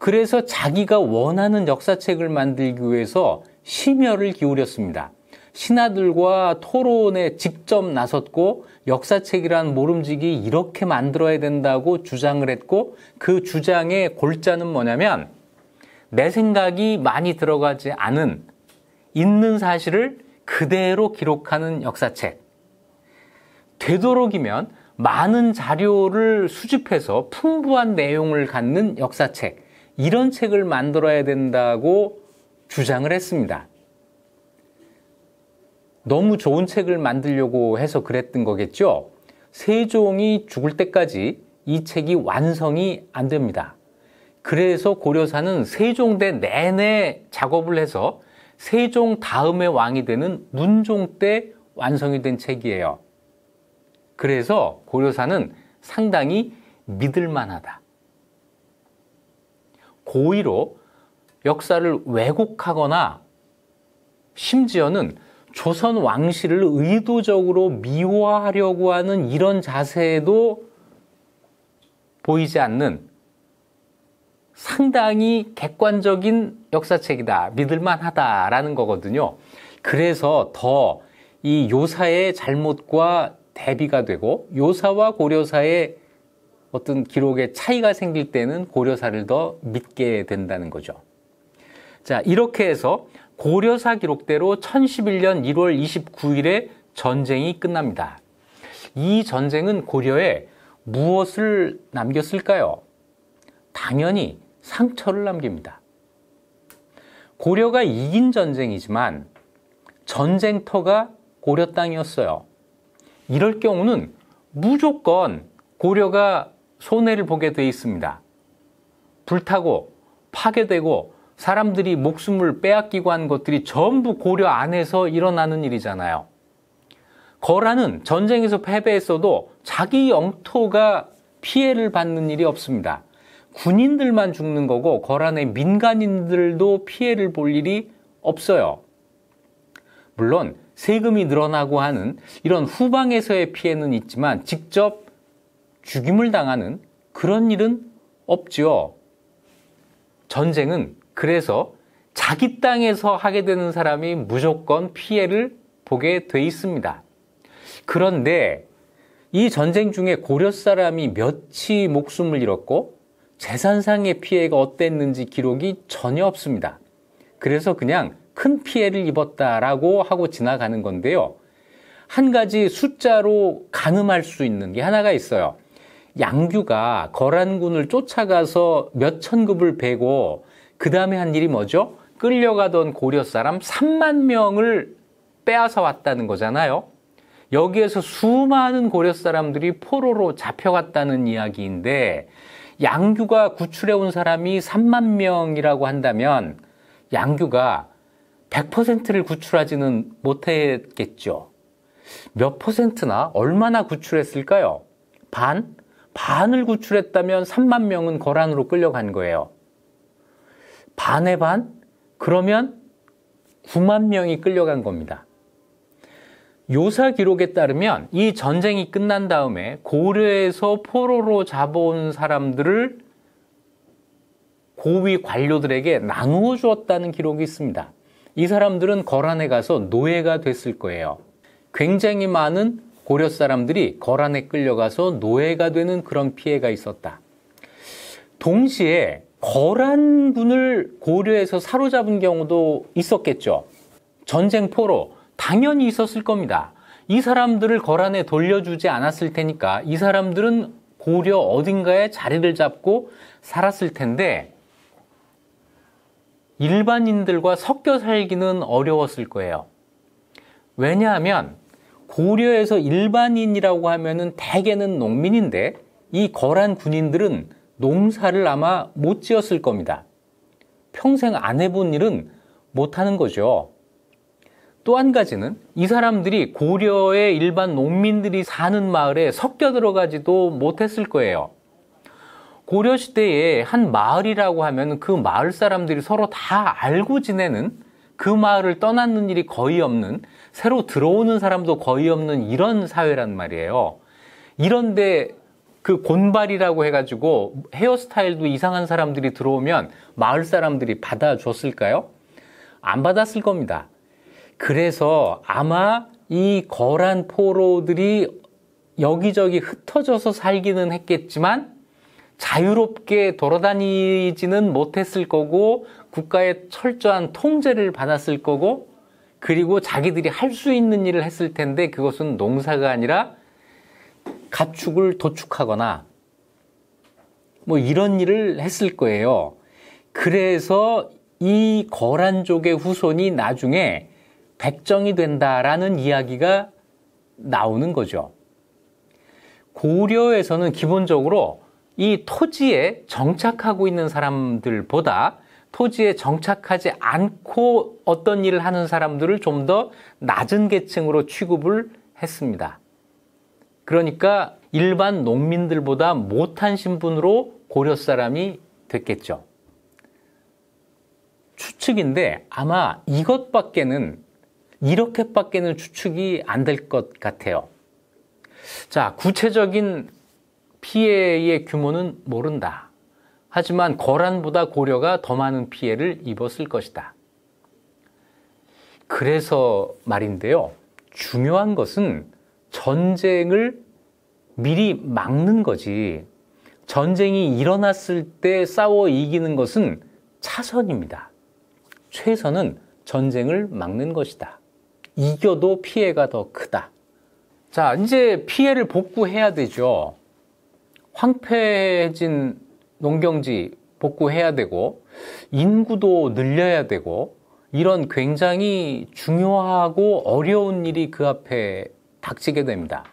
그래서 자기가 원하는 역사책을 만들기 위해서 심혈을 기울였습니다. 신하들과 토론에 직접 나섰고 역사책이란 모름지기 이렇게 만들어야 된다고 주장을 했고 그 주장의 골자는 뭐냐면 내 생각이 많이 들어가지 않은 있는 사실을 그대로 기록하는 역사책. 되도록이면 많은 자료를 수집해서 풍부한 내용을 갖는 역사책. 이런 책을 만들어야 된다고 주장을 했습니다. 너무 좋은 책을 만들려고 해서 그랬던 거겠죠. 세종이 죽을 때까지 이 책이 완성이 안 됩니다. 그래서 고려사는 세종대 내내 작업을 해서 세종 다음의 왕이 되는 문종 때 완성이 된 책이에요. 그래서 고려사는 상당히 믿을 만하다. 고의로 역사를 왜곡하거나 심지어는 조선 왕실을 의도적으로 미화하려고 하는 이런 자세도 에 보이지 않는 상당히 객관적인 역사책이다. 믿을만 하다라는 거거든요. 그래서 더 이 요사의 잘못과 대비가 되고 요사와 고려사의 어떤 기록에 차이가 생길 때는 고려사를 더 믿게 된다는 거죠. 자, 이렇게 해서 고려사 기록대로 1011년 1월 29일에 전쟁이 끝납니다. 이 전쟁은 고려에 무엇을 남겼을까요? 당연히 상처를 남깁니다. 고려가 이긴 전쟁이지만 전쟁터가 고려 땅이었어요. 이럴 경우는 무조건 고려가 손해를 보게 돼 있습니다. 불타고 파괴되고 사람들이 목숨을 빼앗기고 한 것들이 전부 고려 안에서 일어나는 일이잖아요. 거라는 전쟁에서 패배했어도 자기 영토가 피해를 받는 일이 없습니다. 군인들만 죽는 거고 거란의 민간인들도 피해를 볼 일이 없어요. 물론 세금이 늘어나고 하는 이런 후방에서의 피해는 있지만 직접 죽임을 당하는 그런 일은 없지요. 전쟁은 그래서 자기 땅에서 하게 되는 사람이 무조건 피해를 보게 돼 있습니다. 그런데 이 전쟁 중에 고려 사람이 몇이 목숨을 잃었고 재산상의 피해가 어땠는지 기록이 전혀 없습니다. 그래서 그냥 큰 피해를 입었다라고 하고 지나가는 건데요. 한 가지 숫자로 가늠할 수 있는 게 하나가 있어요. 양규가 거란군을 쫓아가서 몇 천급을 베고 그 다음에 한 일이 뭐죠? 끌려가던 고려 사람 3만 명을 빼앗아 왔다는 거잖아요. 여기에서 수많은 고려 사람들이 포로로 잡혀갔다는 이야기인데 양규가 구출해온 사람이 3만 명이라고 한다면 양규가 100%를 구출하지는 못했겠죠. 몇 퍼센트나 얼마나 구출했을까요? 반? 반을 구출했다면 3만 명은 거란으로 끌려간 거예요. 반의 반? 그러면 9만 명이 끌려간 겁니다. 요사 기록에 따르면 이 전쟁이 끝난 다음에 고려에서 포로로 잡아온 사람들을 고위 관료들에게 나누어 주었다는 기록이 있습니다. 이 사람들은 거란에 가서 노예가 됐을 거예요. 굉장히 많은 고려 사람들이 거란에 끌려가서 노예가 되는 그런 피해가 있었다. 동시에 거란 분을 고려해서 사로잡은 경우도 있었겠죠. 전쟁포로 당연히 있었을 겁니다. 이 사람들을 거란에 돌려주지 않았을 테니까 이 사람들은 고려 어딘가에 자리를 잡고 살았을 텐데 일반인들과 섞여 살기는 어려웠을 거예요. 왜냐하면 고려에서 일반인이라고 하면은 대개는 농민인데 이 거란 군인들은 농사를 아마 못 지었을 겁니다. 평생 안 해본 일은 못 하는 거죠. 또 한 가지는 이 사람들이 고려의 일반 농민들이 사는 마을에 섞여 들어가지도 못했을 거예요. 고려 시대에 한 마을이라고 하면 그 마을 사람들이 서로 다 알고 지내는 그 마을을 떠나는 일이 거의 없는 새로 들어오는 사람도 거의 없는 이런 사회란 말이에요. 이런데 그 곤발이라고 해가지고 헤어스타일도 이상한 사람들이 들어오면 마을 사람들이 받아줬을까요? 안 받았을 겁니다. 그래서 아마 이 거란 포로들이 여기저기 흩어져서 살기는 했겠지만 자유롭게 돌아다니지는 못했을 거고 국가의 철저한 통제를 받았을 거고 그리고 자기들이 할 수 있는 일을 했을 텐데 그것은 농사가 아니라 가축을 도축하거나 뭐 이런 일을 했을 거예요. 그래서 이 거란족의 후손이 나중에 백정이 된다라는 이야기가 나오는 거죠. 고려에서는 기본적으로 이 토지에 정착하고 있는 사람들보다 토지에 정착하지 않고 어떤 일을 하는 사람들을 좀 더 낮은 계층으로 취급을 했습니다. 그러니까 일반 농민들보다 못한 신분으로 고려 사람이 됐겠죠. 추측인데 아마 이것밖에는 이렇게밖에는 추측이 안 될 것 같아요. 자, 구체적인 피해의 규모는 모른다. 하지만 거란보다 고려가 더 많은 피해를 입었을 것이다. 그래서 말인데요. 중요한 것은 전쟁을 미리 막는 거지. 전쟁이 일어났을 때 싸워 이기는 것은 차선입니다. 최선은 전쟁을 막는 것이다. 이겨도 피해가 더 크다. 자, 이제 피해를 복구해야 되죠. 황폐해진 농경지 복구해야 되고 인구도 늘려야 되고 이런 굉장히 중요하고 어려운 일이 그 앞에 닥치게 됩니다.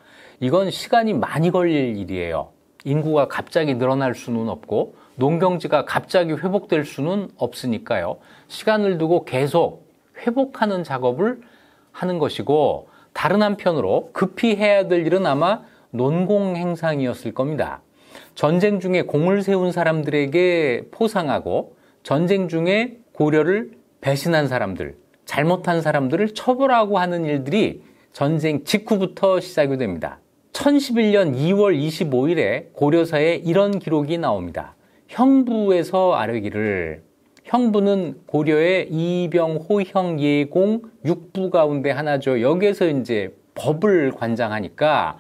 이건 시간이 많이 걸릴 일이에요. 인구가 갑자기 늘어날 수는 없고 농경지가 갑자기 회복될 수는 없으니까요. 시간을 두고 계속 회복하는 작업을 하는 것이고 다른 한편으로 급히 해야 될 일은 아마 논공 행상이었을 겁니다. 전쟁 중에 공을 세운 사람들에게 포상하고 전쟁 중에 고려를 배신한 사람들, 잘못한 사람들을 처벌하고 하는 일들이 전쟁 직후부터 시작이 됩니다. 1011년 2월 25일에 고려사에 이런 기록이 나옵니다. 형부에서 아뢰기를 형부는 고려의 이병호형 예공 육부 가운데 하나죠. 여기에서 이제 법을 관장하니까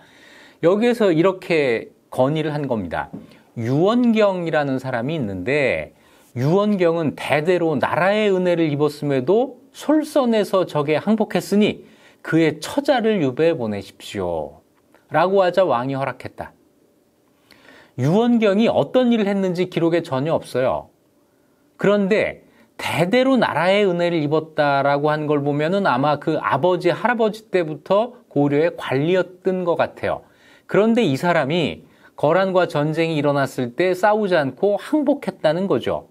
여기에서 이렇게 건의를 한 겁니다. 유원경이라는 사람이 있는데 유원경은 대대로 나라의 은혜를 입었음에도 솔선해서 적에 항복했으니 그의 처자를 유배해 보내십시오. 라고 하자 왕이 허락했다. 유원경이 어떤 일을 했는지 기록에 전혀 없어요. 그런데 대대로 나라의 은혜를 입었다라고 한 걸 보면은 아마 그 아버지, 할아버지 때부터 고려의 관리였던 것 같아요. 그런데 이 사람이 거란과 전쟁이 일어났을 때 싸우지 않고 항복했다는 거죠.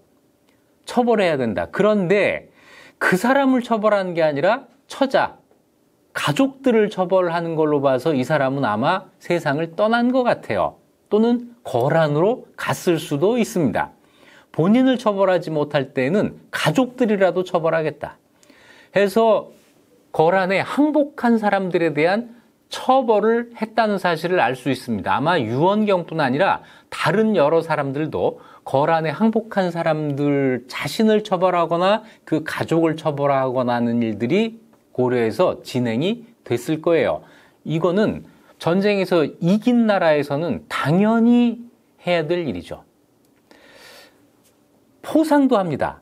처벌해야 된다. 그런데 그 사람을 처벌하는게 아니라 처자, 가족들을 처벌하는 걸로 봐서 이 사람은 아마 세상을 떠난 것 같아요. 또는 거란으로 갔을 수도 있습니다. 본인을 처벌하지 못할 때는 가족들이라도 처벌하겠다. 해서 거란에 항복한 사람들에 대한 처벌을 했다는 사실을 알 수 있습니다. 아마 유언경뿐 아니라 다른 여러 사람들도 거란에 항복한 사람들 자신을 처벌하거나 그 가족을 처벌하거나 하는 일들이 고려해서 진행이 됐을 거예요. 이거는 전쟁에서 이긴 나라에서는 당연히 해야 될 일이죠. 포상도 합니다.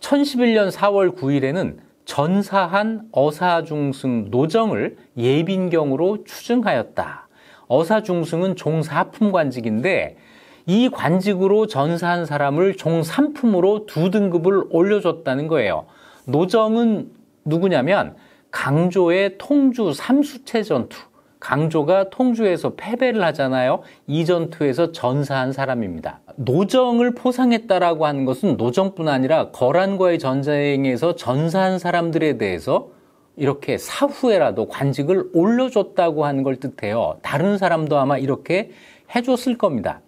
1011년 4월 9일에는 전사한 어사중승 노정을 예빈경으로 추증하였다. 어사중승은 종사품관직인데 이 관직으로 전사한 사람을 종삼품으로 두 등급을 올려줬다는 거예요. 노정은 누구냐면 강조의 통주 삼수체 전투. 강조가 통주에서 패배를 하잖아요. 이 전투에서 전사한 사람입니다. 노정을 포상했다라고 하는 것은 노정뿐 아니라 거란과의 전쟁에서 전사한 사람들에 대해서 이렇게 사후에라도 관직을 올려줬다고 하는 걸 뜻해요. 다른 사람도 아마 이렇게 해줬을 겁니다.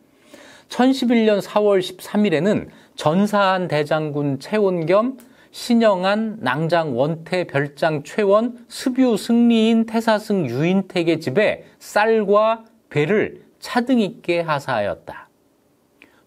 1011년 4월 13일에는 전사한 대장군 채온 겸 신영한, 낭장, 원태, 별장, 최원, 습유, 승리인, 태사승, 유인택의 집에 쌀과 배를 차등 있게 하사하였다.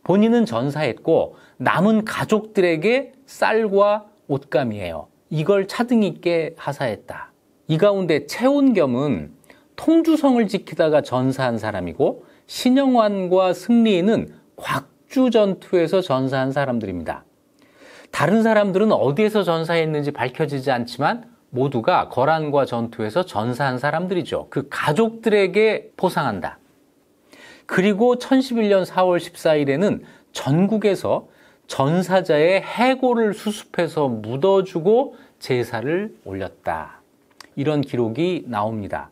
본인은 전사했고 남은 가족들에게 쌀과 옷감이에요. 이걸 차등 있게 하사했다. 이 가운데 채온겸은 통주성을 지키다가 전사한 사람이고 신영환과 승리인은 곽주 전투에서 전사한 사람들입니다. 다른 사람들은 어디에서 전사했는지 밝혀지지 않지만 모두가 거란과 전투에서 전사한 사람들이죠. 그 가족들에게 포상한다. 그리고 1011년 4월 14일에는 전국에서 전사자의 해고를 수습해서 묻어주고 제사를 올렸다. 이런 기록이 나옵니다.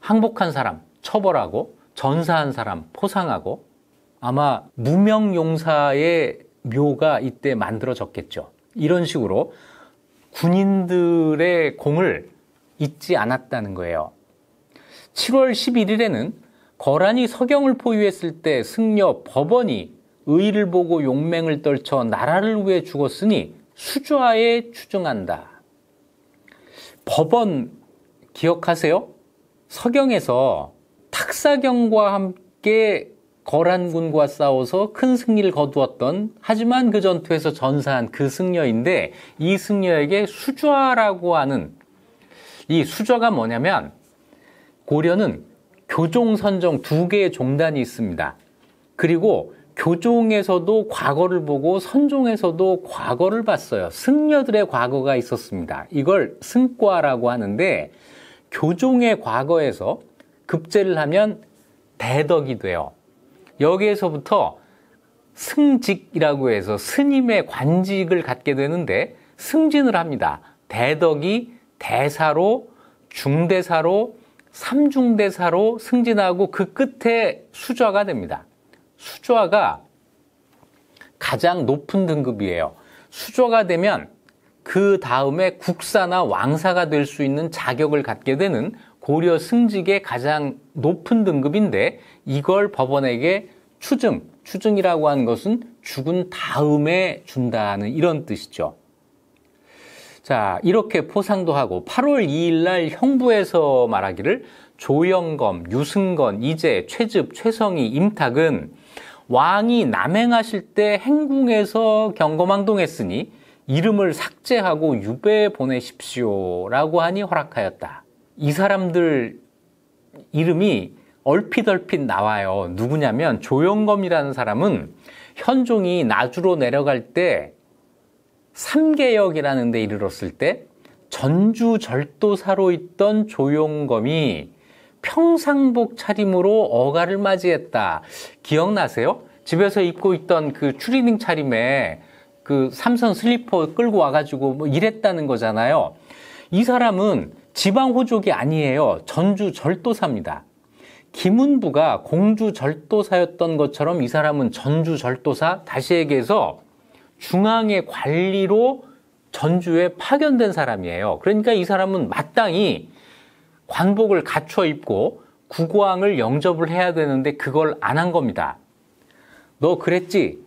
항복한 사람 처벌하고 전사한 사람 포상하고 아마 무명 용사의 묘가 이때 만들어졌겠죠. 이런 식으로 군인들의 공을 잊지 않았다는 거예요. 7월 11일에는 거란이 서경을 포위했을 때 승려 법원이 의를 보고 용맹을 떨쳐 나라를 위해 죽었으니 수하에 추증한다. 법원 기억하세요? 서경에서 탁사경과 함께 거란군과 싸워서 큰 승리를 거두었던 하지만 그 전투에서 전사한 그 승려인데 이 승려에게 수좌라고 하는 이 수좌가 뭐냐면 고려는 교종 선정 두 개의 종단이 있습니다. 그리고 교종에서도 과거를 보고 선종에서도 과거를 봤어요. 승려들의 과거가 있었습니다. 이걸 승과라고 하는데 교종의 과거에서 급제를 하면 대덕이 돼요. 여기에서부터 승직이라고 해서 스님의 관직을 갖게 되는데 승진을 합니다. 대덕이 대사로 중대사로 삼중대사로 승진하고 그 끝에 수좌가 됩니다. 수좌가 가장 높은 등급이에요. 수조가 되면 그 다음에 국사나 왕사가 될 수 있는 자격을 갖게 되는 고려 승직의 가장 높은 등급인데 이걸 법원에게 추증, 추증이라고 하는 것은 죽은 다음에 준다는 이런 뜻이죠. 자, 이렇게 포상도 하고 8월 2일 날 형부에서 말하기를 조영검, 유승건, 이제 최즙, 최성희, 임탁은 왕이 남행하실 때 행궁에서 경거망동했으니 이름을 삭제하고 유배 보내십시오라고 하니 허락하였다. 이 사람들 이름이 얼핏 얼핏 나와요. 누구냐면 조영검이라는 사람은 현종이 나주로 내려갈 때 삼계역이라는 데 이르렀을 때 전주 절도사로 있던 조용검이 평상복 차림으로 어가를 맞이했다. 기억나세요? 집에서 입고 있던 그 추리닝 차림에 그 삼선 슬리퍼 끌고 와가지고 뭐 이랬다는 거잖아요. 이 사람은 지방 호족이 아니에요. 전주 절도사입니다. 김은부가 공주 절도사였던 것처럼 이 사람은 전주 절도사, 다시 에게서 중앙의 관리로 전주에 파견된 사람이에요. 그러니까 이 사람은 마땅히 관복을 갖춰 입고 국왕을 영접을 해야 되는데 그걸 안 한 겁니다. 너 그랬지?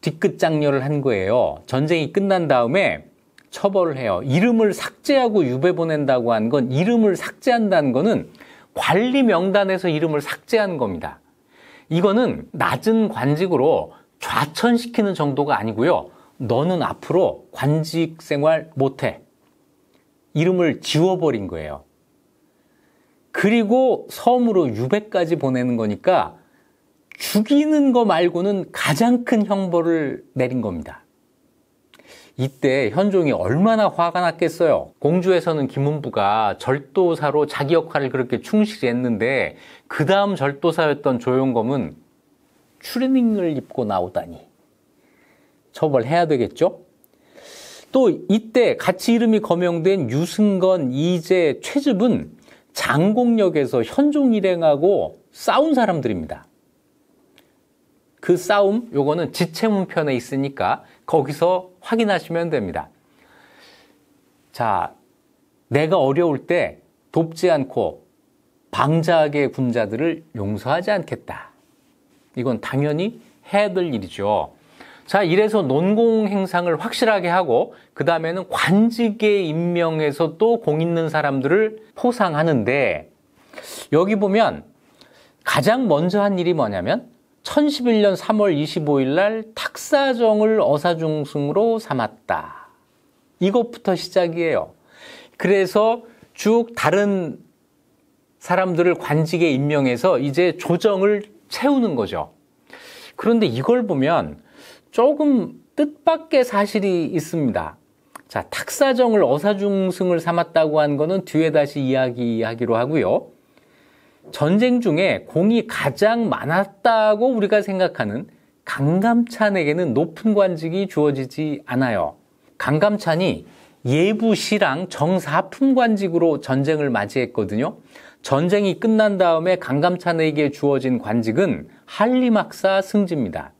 뒤끝장렬을 한 거예요. 전쟁이 끝난 다음에 처벌을 해요. 이름을 삭제하고 유배 보낸다고 한 건 이름을 삭제한다는 거는 관리 명단에서 이름을 삭제하는 겁니다. 이거는 낮은 관직으로 좌천시키는 정도가 아니고요. 너는 앞으로 관직 생활 못해. 이름을 지워버린 거예요. 그리고 섬으로 유배까지 보내는 거니까 죽이는 거 말고는 가장 큰 형벌을 내린 겁니다. 이때 현종이 얼마나 화가 났겠어요. 공주에서는 김은부가 절도사로 자기 역할을 그렇게 충실히 했는데 그 다음 절도사였던 조용검은 추리닝을 입고 나오다니 처벌해야 되겠죠? 또 이때 같이 이름이 거명된 유승건, 이재, 최즙은 장공역에서 현종 일행하고 싸운 사람들입니다. 그 싸움 요거는 지체문 편에 있으니까 거기서 확인하시면 됩니다. 자, 내가 어려울 때 돕지 않고 방자하게 군자들을 용서하지 않겠다. 이건 당연히 해야 될 일이죠. 자, 이래서 논공 행상을 확실하게 하고 그 다음에는 관직에 임명해서 또 공 있는 사람들을 포상하는데 여기 보면 가장 먼저 한 일이 뭐냐면 1011년 3월 25일 날 탁사정을 어사중승으로 삼았다. 이것부터 시작이에요. 그래서 쭉 다른 사람들을 관직에 임명해서 이제 조정을 채우는 거죠. 그런데 이걸 보면 조금 뜻밖의 사실이 있습니다. 자, 탁사정을 어사중승을 삼았다고 한 거는 뒤에 다시 이야기하기로 하고요. 전쟁 중에 공이 가장 많았다고 우리가 생각하는 강감찬에게는 높은 관직이 주어지지 않아요. 강감찬이 예부시랑 정사품 관직으로 전쟁을 맞이했거든요. 전쟁이 끝난 다음에 강감찬에게 주어진 관직은 한림학사 승지입니다.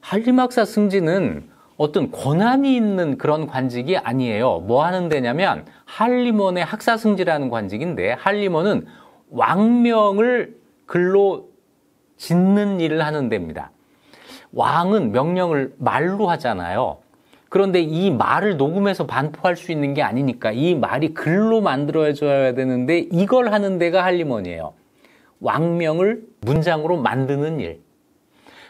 한림학사 승지는 어떤 권한이 있는 그런 관직이 아니에요. 뭐 하는 데냐면 한림원의 학사 승지라는 관직인데 한림원은 왕명을 글로 짓는 일을 하는 데입니다. 왕은 명령을 말로 하잖아요. 그런데 이 말을 녹음해서 반포할 수 있는 게 아니니까 이 말이 글로 만들어져야 되는데 이걸 하는 데가 할리머니예요 왕명을 문장으로 만드는 일.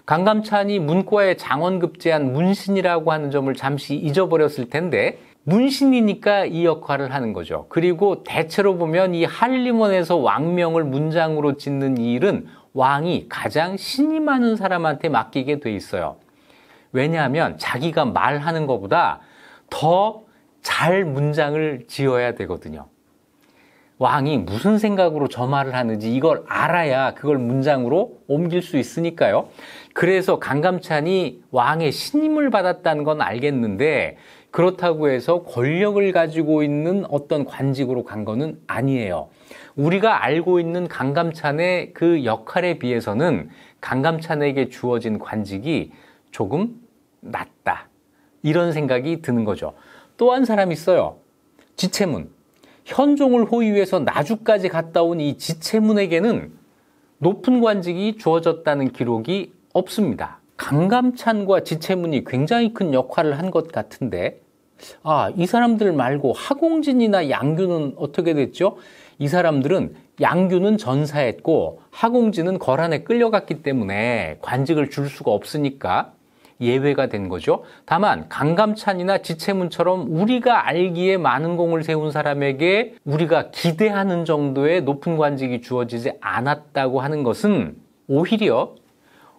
강감찬이 문과에 장원급제한 문신이라고 하는 점을 잠시 잊어버렸을 텐데 문신이니까 이 역할을 하는 거죠. 그리고 대체로 보면 이 할리몬에서 왕명을 문장으로 짓는 이 일은 왕이 가장 신이 많은 사람한테 맡기게 돼 있어요. 왜냐하면 자기가 말하는 것보다 더 잘 문장을 지어야 되거든요. 왕이 무슨 생각으로 저 말을 하는지 이걸 알아야 그걸 문장으로 옮길 수 있으니까요. 그래서 강감찬이 왕의 신임을 받았다는 건 알겠는데 그렇다고 해서 권력을 가지고 있는 어떤 관직으로 간 거는 아니에요. 우리가 알고 있는 강감찬의 그 역할에 비해서는 강감찬에게 주어진 관직이 조금 낮다. 이런 생각이 드는 거죠. 또 한 사람 이 있어요. 지체문 현종을 호위해서 나주까지 갔다 온 이지체문에게는 높은 관직이 주어졌다는 기록이 없습니다. 강감찬과 지체문이 굉장히 큰 역할을 한 것 같은데 아, 이 사람들 말고 하공진이나 양규는 어떻게 됐죠? 이 사람들은 양규는 전사했고 하공진은 거란에 끌려갔기 때문에 관직을 줄 수가 없으니까 예외가 된 거죠. 다만 강감찬이나 지체문처럼 우리가 알기에 많은 공을 세운 사람에게 우리가 기대하는 정도의 높은 관직이 주어지지 않았다고 하는 것은 오히려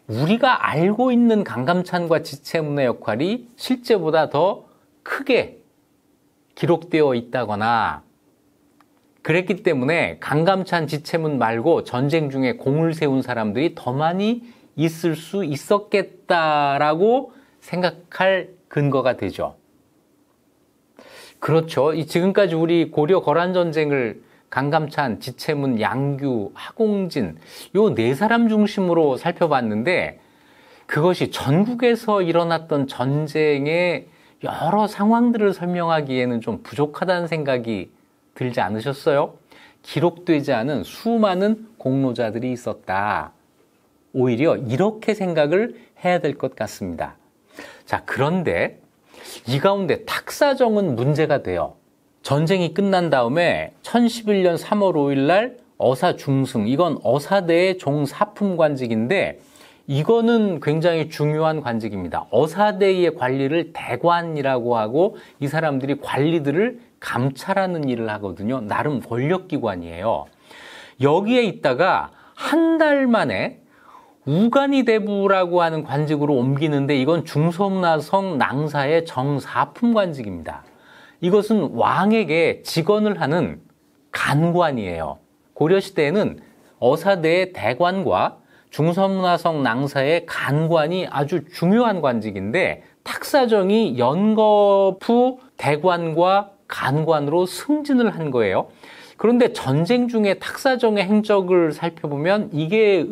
우리가 알고 있는 강감찬과 지체문의 역할이 실제보다 더 크게 기록되어 있다거나 그랬기 때문에 강감찬 지체문 말고 전쟁 중에 공을 세운 사람들이 더 많이 있을 수 있었겠다라고 생각할 근거가 되죠. 그렇죠. 지금까지 우리 고려 거란 전쟁을 강감찬, 지채문, 양규, 하공진 요 네 사람 중심으로 살펴봤는데 그것이 전국에서 일어났던 전쟁의 여러 상황들을 설명하기에는 좀 부족하다는 생각이 들지 않으셨어요? 기록되지 않은 수많은 공로자들이 있었다. 오히려 이렇게 생각을 해야 될 것 같습니다. 자, 그런데 이 가운데 탁사정은 문제가 돼요. 전쟁이 끝난 다음에 1011년 3월 5일 날 어사 중승 이건 어사대의 종사품 관직인데 이거는 굉장히 중요한 관직입니다. 어사대의 관리를 대관이라고 하고 이 사람들이 관리들을 감찰하는 일을 하거든요. 나름 권력기관이에요. 여기에 있다가 한 달 만에 우간이 대부라고 하는 관직으로 옮기는데 이건 중성나성 낭사의 정사품 관직입니다. 이것은 왕에게 직언을 하는 간관이에요. 고려시대에는 어사대의 대관과 중서문화성 낭사의 간관이 아주 중요한 관직인데 탁사정이 연거푸 대관과 간관으로 승진을 한 거예요. 그런데 전쟁 중에 탁사정의 행적을 살펴보면 이게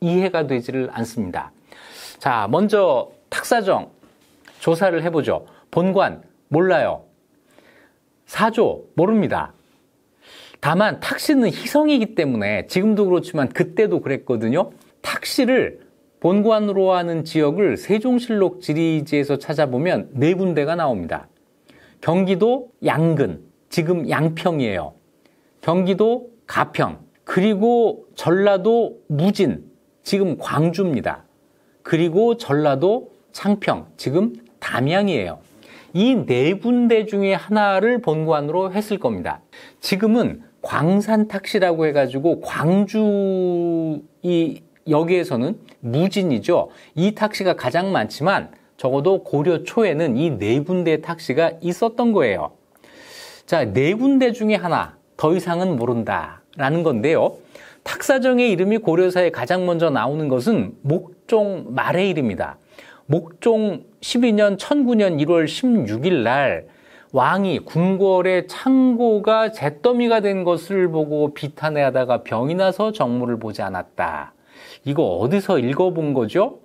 이해가 되지를 않습니다. 자, 먼저 탁사정 조사를 해보죠. 본관 몰라요. 사조 모릅니다. 다만 탁시는 희성이기 때문에 지금도 그렇지만 그때도 그랬거든요. 탁시를 본관으로 하는 지역을 세종실록 지리지에서 찾아보면 네 군데가 나옵니다. 경기도 양근, 지금 양평이에요. 경기도 가평, 그리고 전라도 무진, 지금 광주입니다. 그리고 전라도 창평, 지금 담양이에요. 이네 군데 중에 하나를 본관으로 했을 겁니다. 지금은 광산탁시라고 해가지고 광주 이 여기에서는 무진이죠. 이 탁시가 가장 많지만 적어도 고려 초에는 이 네 군데 탁시가 있었던 거예요. 자, 네 군데 중에 하나, 더 이상은 모른다. 라는 건데요. 탁사정의 이름이 고려사에 가장 먼저 나오는 것은 목종 말의 일입니다. 목종 1012년 1009년 1월 16일 날 왕이 궁궐의 창고가 잿더미가 된 것을 보고 비탄해하다가 병이 나서 정무를 보지 않았다. 이거 어디서 읽어본 거죠?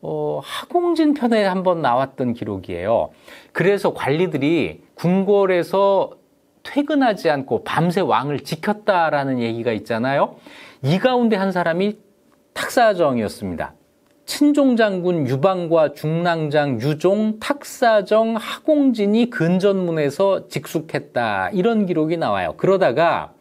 어, 하공진 편에 한번 나왔던 기록이에요. 그래서 관리들이 궁궐에서 퇴근하지 않고 밤새 왕을 지켰다라는 얘기가 있잖아요. 이 가운데 한 사람이 탁사정이었습니다. 친종장군 유방과 중랑장 유종, 탁사정, 하공진이 근전문에서 직숙했다. 이런 기록이 나와요. 그러다가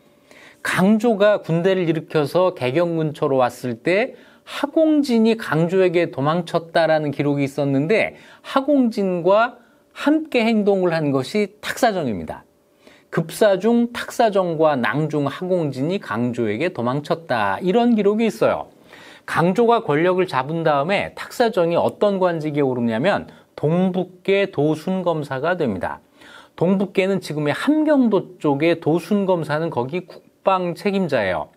강조가 군대를 일으켜서 개경 군처로 왔을 때 하공진이 강조에게 도망쳤다라는 기록이 있었는데 하공진과 함께 행동을 한 것이 탁사정입니다. 급사중 탁사정과 낭중 하공진이 강조에게 도망쳤다. 이런 기록이 있어요. 강조가 권력을 잡은 다음에 탁사정이 어떤 관직에 오르냐면 동북계 도순검사가 됩니다. 동북계는 지금의 함경도 쪽의 도순검사는 거기 국방 책임자예요.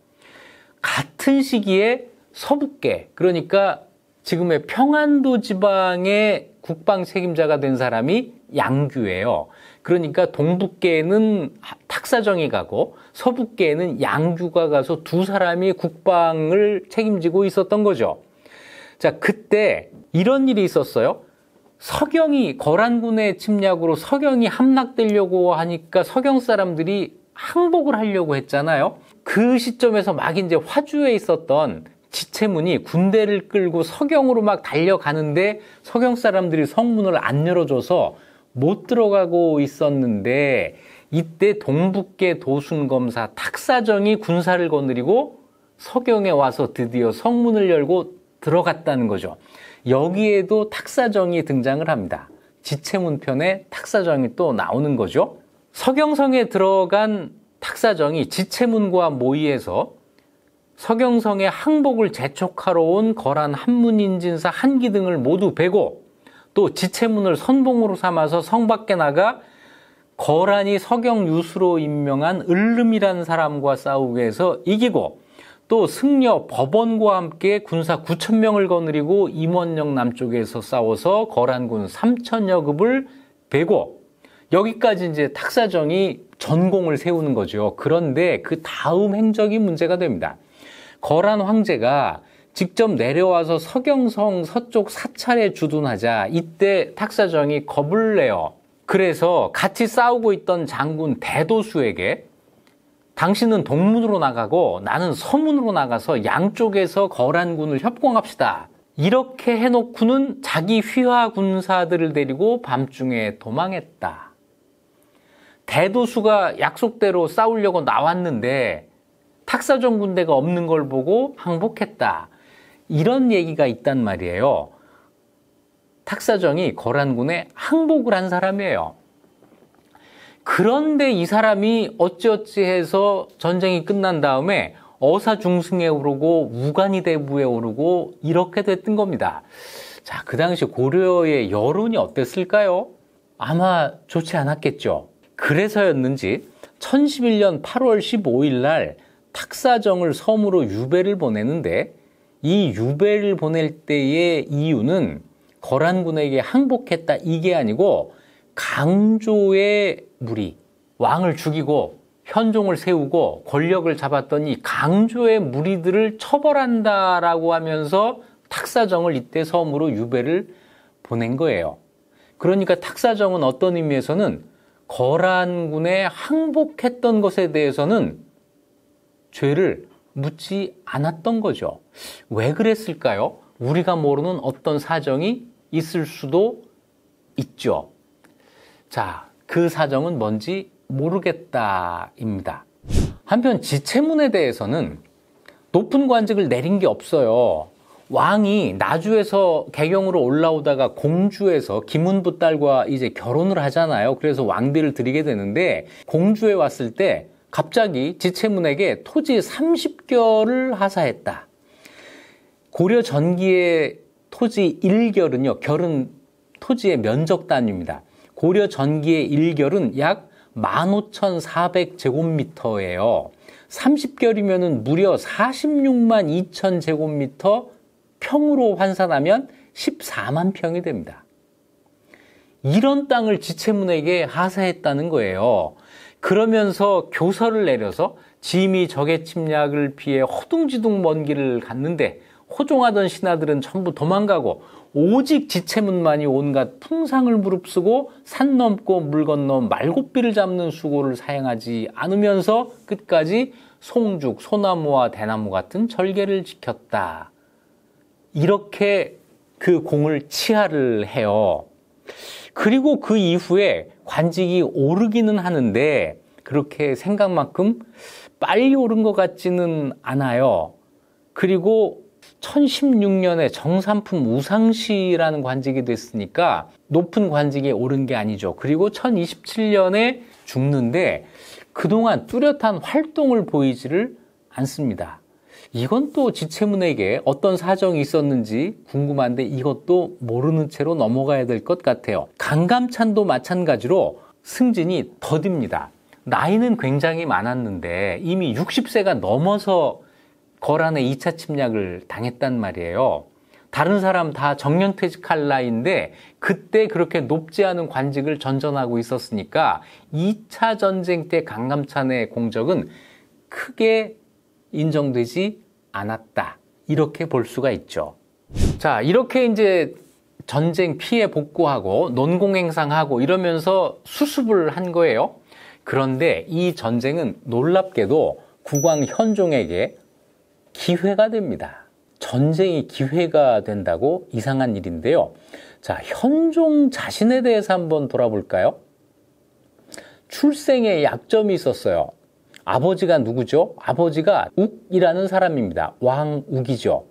같은 시기에 서북계, 그러니까 지금의 평안도 지방의 국방 책임자가 된 사람이 양규예요. 그러니까 동북계는 탁사정이 가고 서북계는 양규가 가서 두 사람이 국방을 책임지고 있었던 거죠. 자, 그때 이런 일이 있었어요. 서경이 거란군의 침략으로 서경이 함락되려고 하니까 서경 사람들이 항복을 하려고 했잖아요. 그 시점에서 막 이제 화주에 있었던 지체문이 군대를 끌고 서경으로 막 달려가는데 서경 사람들이 성문을 안 열어줘서 못 들어가고 있었는데 이때 동북계 도순검사 탁사정이 군사를 거느리고 서경에 와서 드디어 성문을 열고 들어갔다는 거죠. 여기에도 탁사정이 등장을 합니다. 지체문편에 탁사정이 또 나오는 거죠. 서경성에 들어간 탁사정이 지체문과 모의해서 서경성의 항복을 재촉하러 온 거란 한문인진사 한기 등을 모두 베고 또 지체문을 선봉으로 삼아서 성 밖에 나가 거란이 서경 유수로 임명한 을름이라는 사람과 싸우게 해서 이기고 또 승려 법원과 함께 군사 9천 명을 거느리고 임원령 남쪽에서 싸워서 거란군 3천여 급을 베고 여기까지 이제 탁사정이 전공을 세우는 거죠. 그런데 그 다음 행적이 문제가 됩니다. 거란 황제가 직접 내려와서 서경성 서쪽 사찰에 주둔하자 이때 탁사정이 겁을 내요. 그래서 같이 싸우고 있던 장군 대도수에게 당신은 동문으로 나가고 나는 서문으로 나가서 양쪽에서 거란군을 협공합시다. 이렇게 해놓고는 자기 휘하 군사들을 데리고 밤중에 도망했다. 대도수가 약속대로 싸우려고 나왔는데 탁사정 군대가 없는 걸 보고 항복했다. 이런 얘기가 있단 말이에요. 탁사정이 거란군에 항복을 한 사람이에요. 그런데 이 사람이 어찌어찌 해서 전쟁이 끝난 다음에 어사중승에 오르고 우간이 대부에 오르고 이렇게 됐던 겁니다. 자, 그 당시 고려의 여론이 어땠을까요? 아마 좋지 않았겠죠. 그래서였는지 1011년 8월 15일 날 탁사정을 섬으로 유배를 보내는데 이 유배를 보낼 때의 이유는 거란군에게 항복했다 이게 아니고 강조의 무리 왕을 죽이고 현종을 세우고 권력을 잡았더니 강조의 무리들을 처벌한다라고 하면서 탁사정을 이때 섬으로 유배를 보낸 거예요. 그러니까 탁사정은 어떤 의미에서는 거란군에 항복했던 것에 대해서는 죄를 묻지 않았던 거죠. 왜 그랬을까요? 우리가 모르는 어떤 사정이 있을 수도 있죠. 자, 그 사정은 뭔지 모르겠다입니다. 한편 지체문에 대해서는 높은 관직을 내린 게 없어요. 왕이 나주에서 개경으로 올라오다가 공주에서 김은부 딸과 이제 결혼을 하잖아요. 그래서 왕비를 드리게 되는데 공주에 왔을 때 갑자기 지체문에게 토지 30결을 하사했다. 고려 전기의 토지 1결은요, 결은 토지의 면적 단위입니다. 고려 전기의 1결은 약 15,400제곱미터예요. 30결이면은 무려 46만 2천 제곱미터 평으로 환산하면 14만 평이 됩니다. 이런 땅을 지체문에게 하사했다는 거예요. 그러면서 교서를 내려서 짐이 적의 침략을 피해 허둥지둥 먼 길을 갔는데 호종하던 신하들은 전부 도망가고 오직 지체문만이 온갖 풍상을 무릅쓰고 산 넘고 물 건너 말고비를 잡는 수고를 사행하지 않으면서 끝까지 송죽, 소나무와 대나무 같은 절개를 지켰다. 이렇게 그 공을 치하를 해요. 그리고 그 이후에 관직이 오르기는 하는데 그렇게 생각만큼 빨리 오른 것 같지는 않아요. 그리고 1016년에 정산품 우상시라는 관직이 됐으니까 높은 관직에 오른 게 아니죠. 그리고 1027년에 죽는데 그동안 뚜렷한 활동을 보이지를 않습니다. 이건 또 지체문에게 어떤 사정이 있었는지 궁금한데 이것도 모르는 채로 넘어가야 될 것 같아요. 강감찬도 마찬가지로 승진이 더딥니다. 나이는 굉장히 많았는데 이미 60세가 넘어서 거란의 2차 침략을 당했단 말이에요. 다른 사람 다 정년 퇴직할 나이인데 그때 그렇게 높지 않은 관직을 전전하고 있었으니까 2차 전쟁 때 강감찬의 공적은 크게 인정되지 않았다. 이렇게 볼 수가 있죠. 자, 이렇게 이제 전쟁 피해 복구하고 논공행상하고 이러면서 수습을 한 거예요. 그런데 이 전쟁은 놀랍게도 국왕 현종에게 기회가 됩니다. 전쟁이 기회가 된다고 이상한 일인데요. 자, 현종 자신에 대해서 한번 돌아볼까요? 출생에 약점이 있었어요. 아버지가 누구죠? 아버지가 욱이라는 사람입니다. 왕욱이죠.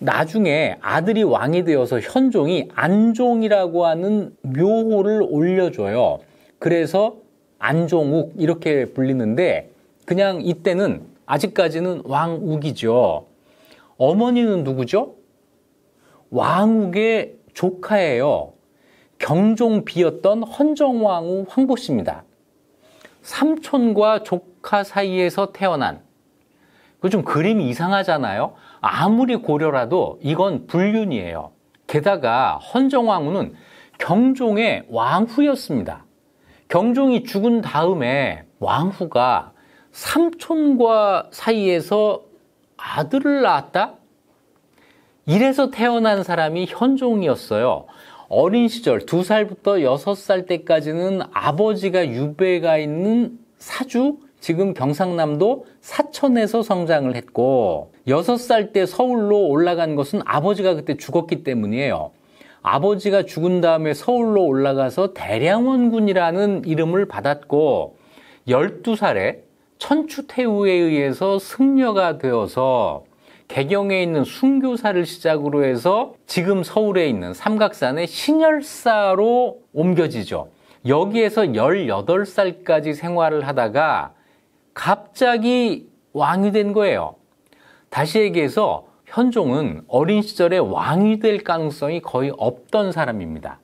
나중에 아들이 왕이 되어서 현종이 안종이라고 하는 묘호를 올려줘요. 그래서 안종욱 이렇게 불리는데 그냥 이때는 아직까지는 왕욱이죠. 어머니는 누구죠? 왕욱의 조카예요. 경종비였던 헌정왕후 황보씨입니다. 삼촌과 조카 사이에서 태어난 그 좀 그림이 이상하잖아요. 아무리 고려라도 이건 불륜이에요. 게다가 헌정왕후는 경종의 왕후였습니다. 경종이 죽은 다음에 왕후가 삼촌과 사이에서 아들을 낳았다? 이래서 태어난 사람이 현종이었어요. 어린 시절 두 살부터 여섯 살 때까지는 아버지가 유배가 있는 사주 지금 경상남도 사천에서 성장을 했고 여섯 살 때 서울로 올라간 것은 아버지가 그때 죽었기 때문이에요. 아버지가 죽은 다음에 서울로 올라가서 대량원군이라는 이름을 받았고 열두 살에 천추태후에 의해서 승려가 되어서 개경에 있는 순교사를 시작으로 해서 지금 서울에 있는 삼각산의 신열사로 옮겨지죠. 여기에서 18살까지 생활을 하다가 갑자기 왕이 된 거예요. 다시 얘기해서 현종은 어린 시절에 왕이 될 가능성이 거의 없던 사람입니다.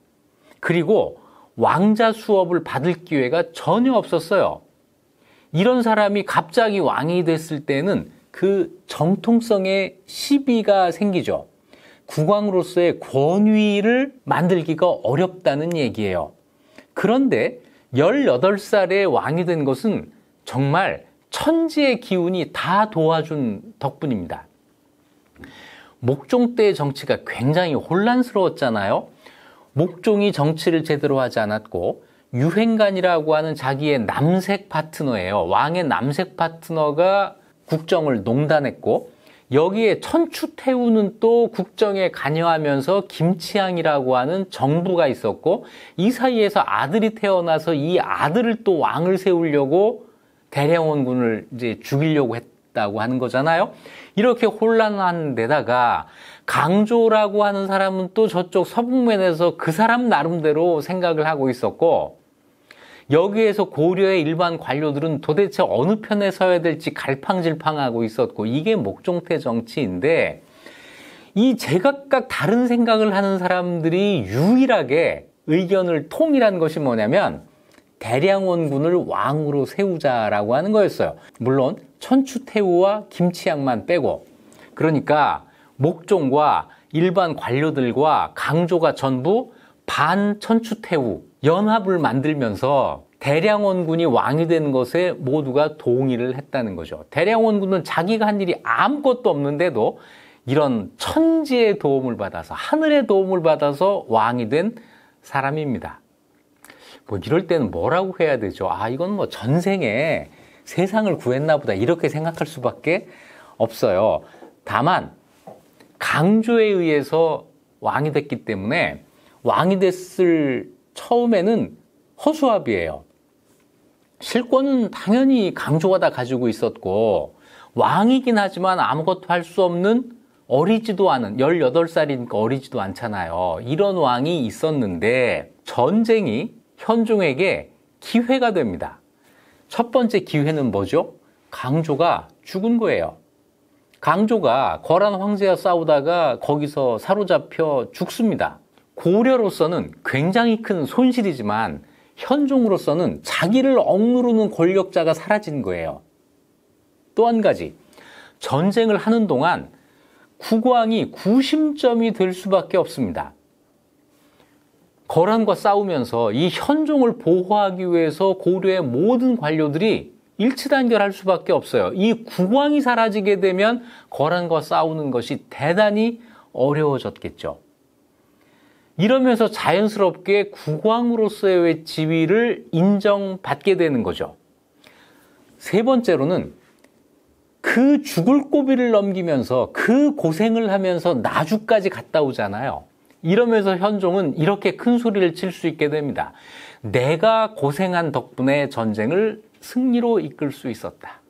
그리고 왕자 수업을 받을 기회가 전혀 없었어요. 이런 사람이 갑자기 왕이 됐을 때는 그 정통성에 시비가 생기죠. 국왕으로서의 권위를 만들기가 어렵다는 얘기예요. 그런데 18살에 왕이 된 것은 정말 천지의 기운이 다 도와준 덕분입니다. 목종 때의 정치가 굉장히 혼란스러웠잖아요. 목종이 정치를 제대로 하지 않았고 유행관이라고 하는 자기의 남색 파트너예요. 왕의 남색 파트너가 국정을 농단했고 여기에 천추태우는 또 국정에 관여하면서 김치양이라고 하는 정부가 있었고 이 사이에서 아들이 태어나서 이 아들을 또 왕을 세우려고 대령원군을 이제 죽이려고 했다고 하는 거잖아요. 이렇게 혼란한 데다가 강조라고 하는 사람은 또 저쪽 서북면에서 그 사람 나름대로 생각을 하고 있었고 여기에서 고려의 일반 관료들은 도대체 어느 편에 서야 될지 갈팡질팡하고 있었고 이게 목종태 정치인데 이 제각각 다른 생각을 하는 사람들이 유일하게 의견을 통일한 것이 뭐냐면 대량원군을 왕으로 세우자라고 하는 거였어요. 물론 천추태후와 김치양만 빼고 그러니까 목종과 일반 관료들과 강조가 전부 반천추태후 연합을 만들면서 대량원군이 왕이 된 것에 모두가 동의를 했다는 거죠. 대량원군은 자기가 한 일이 아무것도 없는데도 이런 천지의 도움을 받아서 하늘의 도움을 받아서 왕이 된 사람입니다. 뭐 이럴 때는 뭐라고 해야 되죠? 아 이건 뭐 전생에 세상을 구했나 보다 이렇게 생각할 수밖에 없어요. 다만 강조에 의해서 왕이 됐기 때문에 왕이 됐을 처음에는 허수아비예요. 실권은 당연히 강조가 다 가지고 있었고 왕이긴 하지만 아무것도 할 수 없는 어리지도 않은 18살이니까 어리지도 않잖아요. 이런 왕이 있었는데 전쟁이 현종에게 기회가 됩니다. 첫 번째 기회는 뭐죠? 강조가 죽은 거예요. 강조가 거란 황제와 싸우다가 거기서 사로잡혀 죽습니다. 고려로서는 굉장히 큰 손실이지만 현종으로서는 자기를 억누르는 권력자가 사라진 거예요. 또 한 가지, 전쟁을 하는 동안 국왕이 구심점이 될 수밖에 없습니다. 거란과 싸우면서 이 현종을 보호하기 위해서 고려의 모든 관료들이 일치단결할 수밖에 없어요. 이 국왕이 사라지게 되면 거란과 싸우는 것이 대단히 어려워졌겠죠. 이러면서 자연스럽게 국왕으로서의 지위를 인정받게 되는 거죠. 세 번째로는 그 죽을 고비를 넘기면서 그 고생을 하면서 나주까지 갔다 오잖아요. 이러면서 현종은 이렇게 큰 소리를 칠 수 있게 됩니다. 내가 고생한 덕분에 전쟁을 승리로 이끌 수 있었다.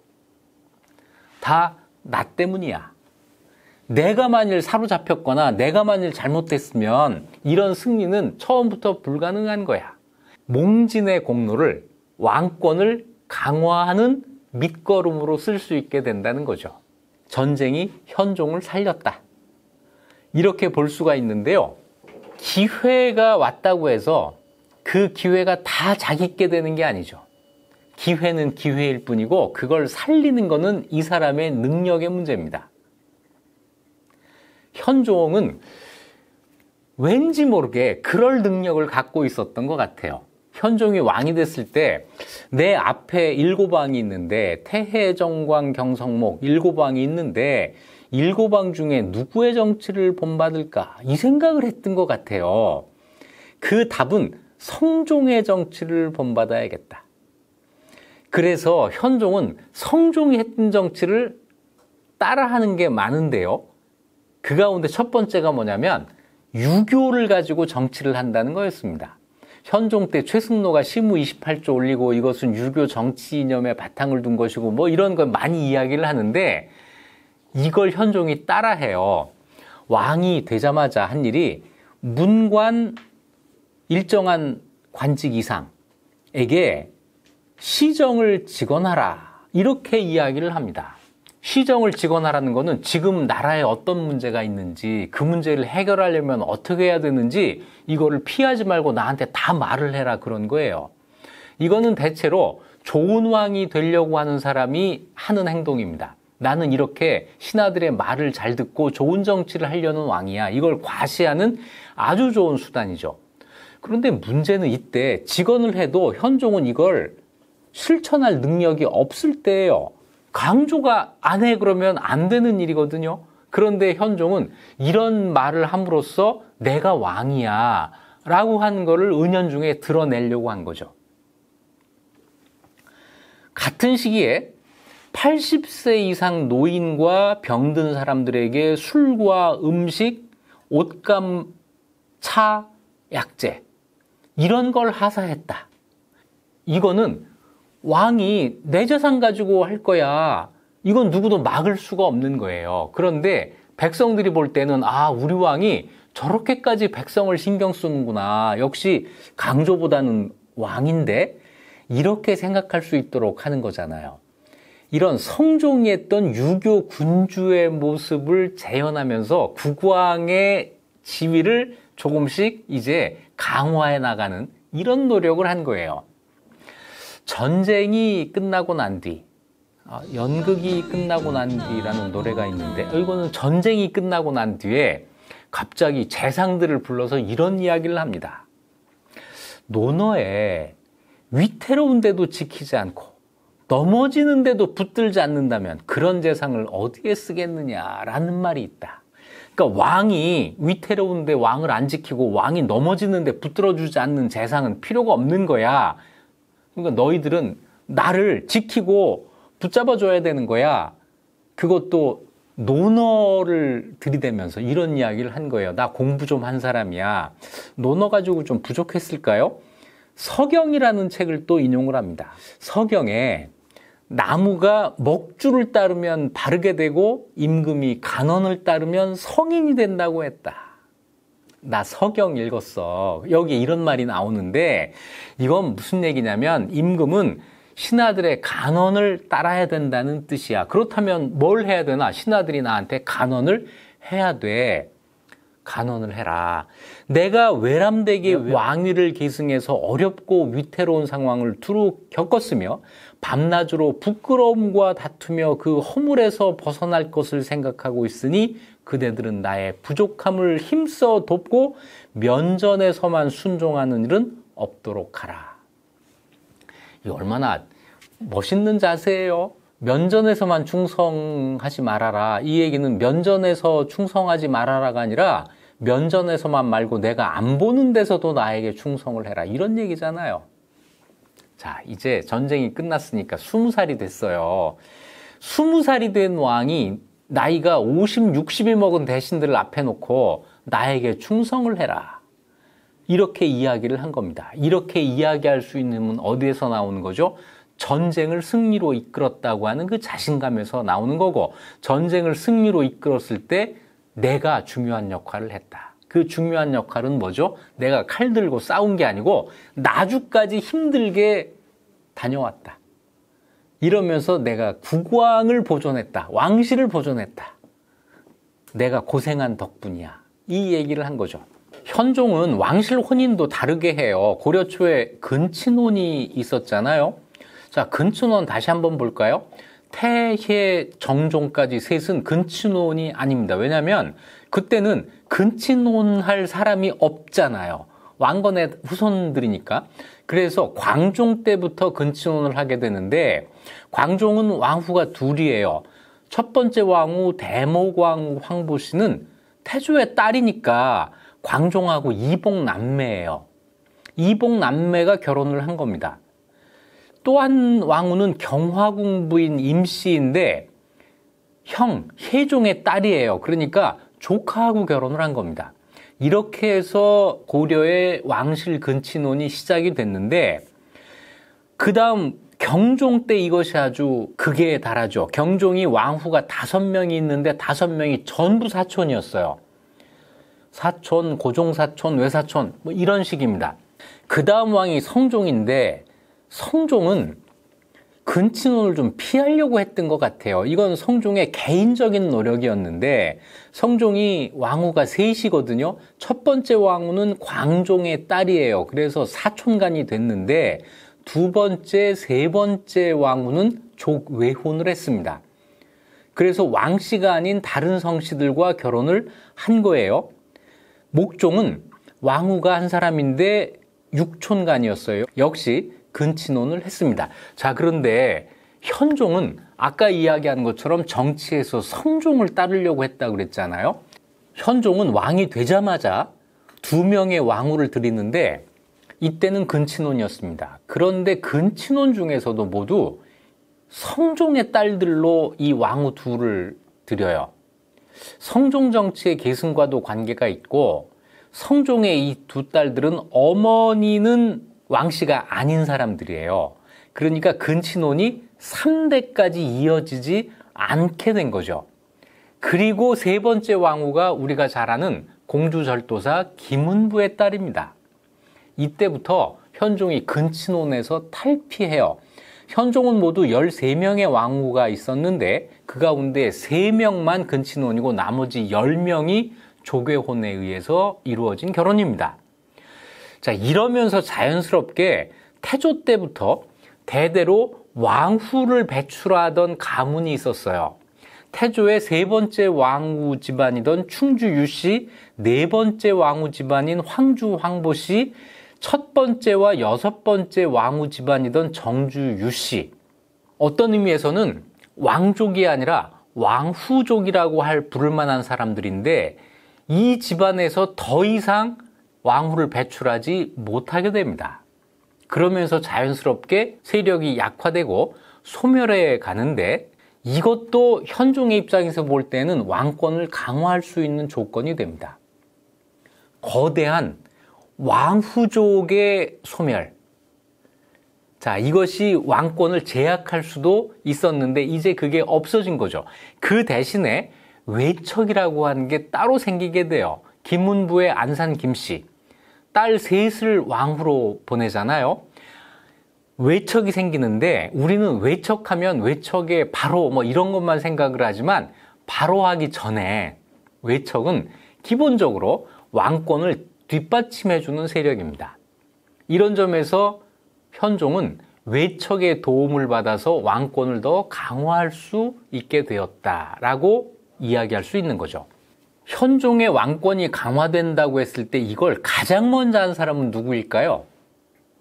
다 나 때문이야. 내가 만일 사로잡혔거나 내가 만일 잘못됐으면 이런 승리는 처음부터 불가능한 거야. 몽진의 공로를 왕권을 강화하는 밑거름으로 쓸 수 있게 된다는 거죠. 전쟁이 현종을 살렸다. 이렇게 볼 수가 있는데요. 기회가 왔다고 해서 그 기회가 다 자기께 되는 게 아니죠. 기회는 기회일 뿐이고 그걸 살리는 거는 이 사람의 능력의 문제입니다. 현종은 왠지 모르게 그럴 능력을 갖고 있었던 것 같아요. 현종이 왕이 됐을 때 내 앞에 일곱 왕이 있는데 태해정광 경성목 일곱 왕이 있는데 일곱 왕 중에 누구의 정치를 본받을까 이 생각을 했던 것 같아요. 그 답은 성종의 정치를 본받아야겠다. 그래서 현종은 성종이 했던 정치를 따라하는 게 많은데요. 그 가운데 첫 번째가 뭐냐면 유교를 가지고 정치를 한다는 거였습니다. 현종 때 최승로가 시무 28조 올리고 이것은 유교 정치 이념에 바탕을 둔 것이고 뭐 이런 걸 많이 이야기를 하는데 이걸 현종이 따라해요. 왕이 되자마자 한 일이 문관 일정한 관직 이상에게 시정을 직원하라 이렇게 이야기를 합니다. 시정을 직원하라는 것은 지금 나라에 어떤 문제가 있는지 그 문제를 해결하려면 어떻게 해야 되는지 이거를 피하지 말고 나한테 다 말을 해라 그런 거예요. 이거는 대체로 좋은 왕이 되려고 하는 사람이 하는 행동입니다. 나는 이렇게 신하들의 말을 잘 듣고 좋은 정치를 하려는 왕이야. 이걸 과시하는 아주 좋은 수단이죠. 그런데 문제는 이때 직언을 해도 현종은 이걸 실천할 능력이 없을 때예요. 강조가 안 해 그러면 안 되는 일이거든요. 그런데 현종은 이런 말을 함으로써 내가 왕이야 라고 한 거를 은연중에 드러내려고 한 거죠. 같은 시기에 80세 이상 노인과 병든 사람들에게 술과 음식, 옷감, 차, 약재 이런 걸 하사했다. 이거는 왕이 내 재산 가지고 할 거야. 이건 누구도 막을 수가 없는 거예요. 그런데 백성들이 볼 때는 아, 우리 왕이 저렇게까지 백성을 신경 쓰는구나. 역시 강조보다는 왕인데 이렇게 생각할 수 있도록 하는 거잖아요. 이런 성종이했던 유교 군주의 모습을 재현하면서 국왕의 지위를 조금씩 이제 강화해 나가는 이런 노력을 한 거예요. 전쟁이 끝나고 난 뒤, 아, 연극이 끝나고 난 뒤라는 노래가 있는데 이거는 전쟁이 끝나고 난 뒤에 갑자기 재상들을 불러서 이런 이야기를 합니다. 논어에 위태로운데도 지키지 않고 넘어지는데도 붙들지 않는다면 그런 재상을 어디에 쓰겠느냐라는 말이 있다. 그러니까 왕이 위태로운데 왕을 안 지키고 왕이 넘어지는데 붙들어주지 않는 재상은 필요가 없는 거야. 그러니까 너희들은 나를 지키고 붙잡아줘야 되는 거야. 그것도 논어를 들이대면서 이런 이야기를 한 거예요. 나 공부 좀 한 사람이야. 논어 가지고 좀 부족했을까요? 서경이라는 책을 또 인용을 합니다. 서경에 나무가 먹주를 따르면 바르게 되고 임금이 간언을 따르면 성인이 된다고 했다. 나 서경 읽었어. 여기 이런 말이 나오는데 이건 무슨 얘기냐면 임금은 신하들의 간언을 따라야 된다는 뜻이야. 그렇다면 뭘 해야 되나? 신하들이 나한테 간언을 해야 돼. 간언을 해라. 내가 외람되게 네, 왕위를 계승해서 어렵고 위태로운 상황을 두루 겪었으며 밤낮으로 부끄러움과 다투며 그 허물에서 벗어날 것을 생각하고 있으니 그대들은 나의 부족함을 힘써 돕고 면전에서만 순종하는 일은 없도록 하라. 이 얼마나 멋있는 자세예요. 면전에서만 충성하지 말아라. 이 얘기는 면전에서 충성하지 말아라가 아니라 면전에서만 말고 내가 안 보는 데서도 나에게 충성을 해라. 이런 얘기잖아요. 자, 이제 전쟁이 끝났으니까 스무 살이 됐어요. 스무 살이 된 왕이 나이가 50, 60이 먹은 대신들을 앞에 놓고 나에게 충성을 해라. 이렇게 이야기를 한 겁니다. 이렇게 이야기할 수 있는 건 어디에서 나오는 거죠? 전쟁을 승리로 이끌었다고 하는 그 자신감에서 나오는 거고 전쟁을 승리로 이끌었을 때 내가 중요한 역할을 했다. 그 중요한 역할은 뭐죠? 내가 칼 들고 싸운 게 아니고 나주까지 힘들게 다녀왔다. 이러면서 내가 국왕을 보존했다. 왕실을 보존했다. 내가 고생한 덕분이야. 이 얘기를 한 거죠. 현종은 왕실 혼인도 다르게 해요. 고려 초에 근친혼이 있었잖아요. 자, 근친혼 다시 한번 볼까요? 태해 정종까지 셋은 근친혼이 아닙니다. 왜냐하면 그때는 근친혼할 사람이 없잖아요. 왕건의 후손들이니까. 그래서 광종 때부터 근친혼을 하게 되는데 광종은 왕후가 둘이에요. 첫 번째 왕후 대모광 황보씨는 태조의 딸이니까 광종하고 이복 남매예요. 이복 남매가 결혼을 한 겁니다. 또한 왕후는 경화궁 부인 임씨인데 형 혜종의 딸이에요. 그러니까 조카하고 결혼을 한 겁니다. 이렇게 해서 고려의 왕실 근친혼이 시작이 됐는데 그 다음 경종 때 이것이 아주 극에 달하죠. 경종이 왕후가 다섯 명이 있는데 다섯 명이 전부 사촌이었어요. 사촌, 고종사촌, 외사촌 뭐 이런 식입니다. 그 다음 왕이 성종인데 성종은 근친혼을 좀 피하려고 했던 것 같아요. 이건 성종의 개인적인 노력이었는데 성종이 왕후가 셋이거든요. 첫 번째 왕후는 광종의 딸이에요. 그래서 사촌간이 됐는데 두 번째, 세 번째 왕후는 족외혼을 했습니다. 그래서 왕씨가 아닌 다른 성씨들과 결혼을 한 거예요. 목종은 왕후가 한 사람인데 육촌간이었어요. 역시 근친혼을 했습니다. 자, 그런데 현종은 아까 이야기한 것처럼 정치에서 성종을 따르려고 했다고 그랬잖아요. 현종은 왕이 되자마자 두 명의 왕후를 들이는데 이때는 근친혼이었습니다. 그런데 근친혼 중에서도 모두 성종의 딸들로 이 왕후 둘을 들여요. 성종 정치의 계승과도 관계가 있고 성종의 이 두 딸들은 어머니는 왕씨가 아닌 사람들이에요. 그러니까 근친혼이 3대까지 이어지지 않게 된 거죠. 그리고 세 번째 왕후가 우리가 잘 아는 공주절도사 김은부의 딸입니다. 이때부터 현종이 근친혼에서 탈피해요. 현종은 모두 13명의 왕후가 있었는데 그 가운데 3명만 근친혼이고 나머지 10명이 조계혼에 의해서 이루어진 결혼입니다. 자, 이러면서 자연스럽게 태조 때부터 대대로 왕후를 배출하던 가문이 있었어요. 태조의 세 번째 왕후 집안이던 충주 유씨, 네 번째 왕후 집안인 황주 황보씨, 첫 번째와 여섯 번째 왕후 집안이던 정주 유씨. 어떤 의미에서는 왕족이 아니라 왕후족이라고 할 부를 만한 사람들인데 이 집안에서 더 이상 왕후를 배출하지 못하게 됩니다. 그러면서 자연스럽게 세력이 약화되고 소멸해 가는데 이것도 현종의 입장에서 볼 때는 왕권을 강화할 수 있는 조건이 됩니다. 거대한 왕후족의 소멸. 자, 이것이 왕권을 제약할 수도 있었는데 이제 그게 없어진 거죠. 그 대신에 외척이라고 하는 게 따로 생기게 돼요. 김문부의 안산 김씨. 딸 셋을 왕후로 보내잖아요. 외척이 생기는데 우리는 외척하면 외척에 바로 뭐 이런 것만 생각을 하지만 바로 하기 전에 외척은 기본적으로 왕권을 뒷받침해주는 세력입니다. 이런 점에서 현종은 외척의 도움을 받아서 왕권을 더 강화할 수 있게 되었다라고 이야기할 수 있는 거죠. 현종의 왕권이 강화된다고 했을 때 이걸 가장 먼저 한 사람은 누구일까요?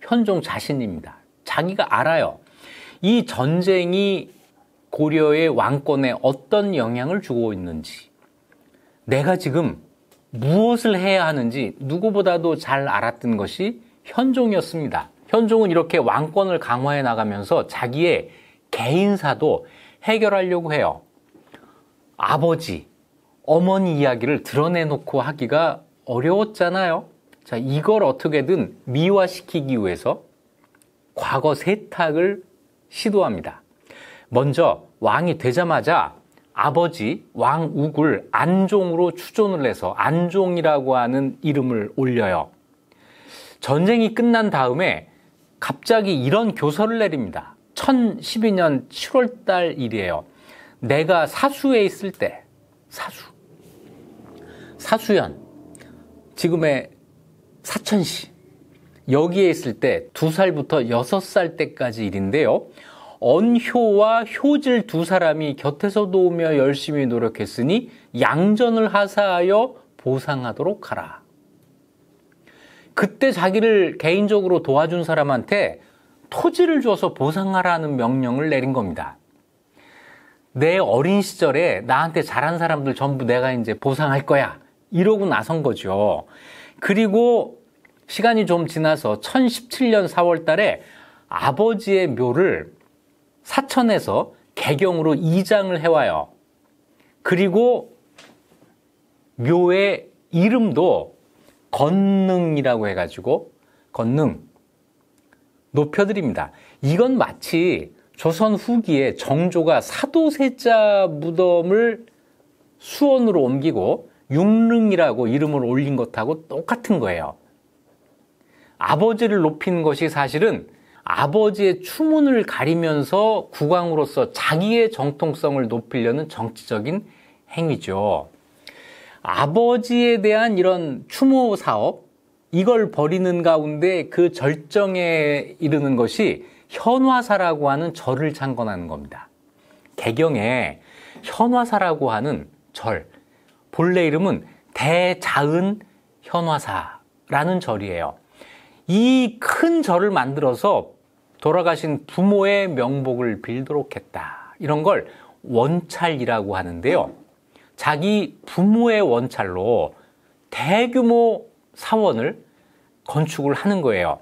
현종 자신입니다. 자기가 알아요. 이 전쟁이 고려의 왕권에 어떤 영향을 주고 있는지. 내가 지금 무엇을 해야 하는지 누구보다도 잘 알았던 것이 현종이었습니다. 현종은 이렇게 왕권을 강화해 나가면서 자기의 개인사도 해결하려고 해요. 아버지, 어머니 이야기를 드러내놓고 하기가 어려웠잖아요. 자, 이걸 어떻게든 미화시키기 위해서 과거 세탁을 시도합니다. 먼저 왕이 되자마자 아버지 왕욱을 안종으로 추존을 해서 안종이라고 하는 이름을 올려요. 전쟁이 끝난 다음에 갑자기 이런 교서를 내립니다. 1012년 7월달 일이에요. 내가 사수에 있을 때 사수 사수연 지금의 사천시 여기에 있을 때 두 살부터 여섯 살 때까지 일인데요. 언효와 효질 두 사람이 곁에서 도우며 열심히 노력했으니 양전을 하사하여 보상하도록 하라. 그때 자기를 개인적으로 도와준 사람한테 토지를 줘서 보상하라는 명령을 내린 겁니다. 내 어린 시절에 나한테 잘한 사람들 전부 내가 이제 보상할 거야. 이러고 나선 거죠. 그리고 시간이 좀 지나서 1017년 4월 달에 아버지의 묘를 사천에서 개경으로 이장을 해와요. 그리고 묘의 이름도 건능이라고 해가지고 건능 높여드립니다. 이건 마치 조선 후기에 정조가 사도세자 무덤을 수원으로 옮기고 육릉이라고 이름을 올린 것하고 똑같은 거예요. 아버지를 높인 것이 사실은 아버지의 추문을 가리면서 국왕으로서 자기의 정통성을 높이려는 정치적인 행위죠. 아버지에 대한 이런 추모 사업, 이걸 벌이는 가운데 그 절정에 이르는 것이 현화사라고 하는 절을 창건하는 겁니다. 개경에 현화사라고 하는 절, 본래 이름은 대자은 현화사라는 절이에요. 이 큰 절을 만들어서 돌아가신 부모의 명복을 빌도록 했다. 이런 걸 원찰이라고 하는데요. 자기 부모의 원찰로 대규모 사원을 건축을 하는 거예요.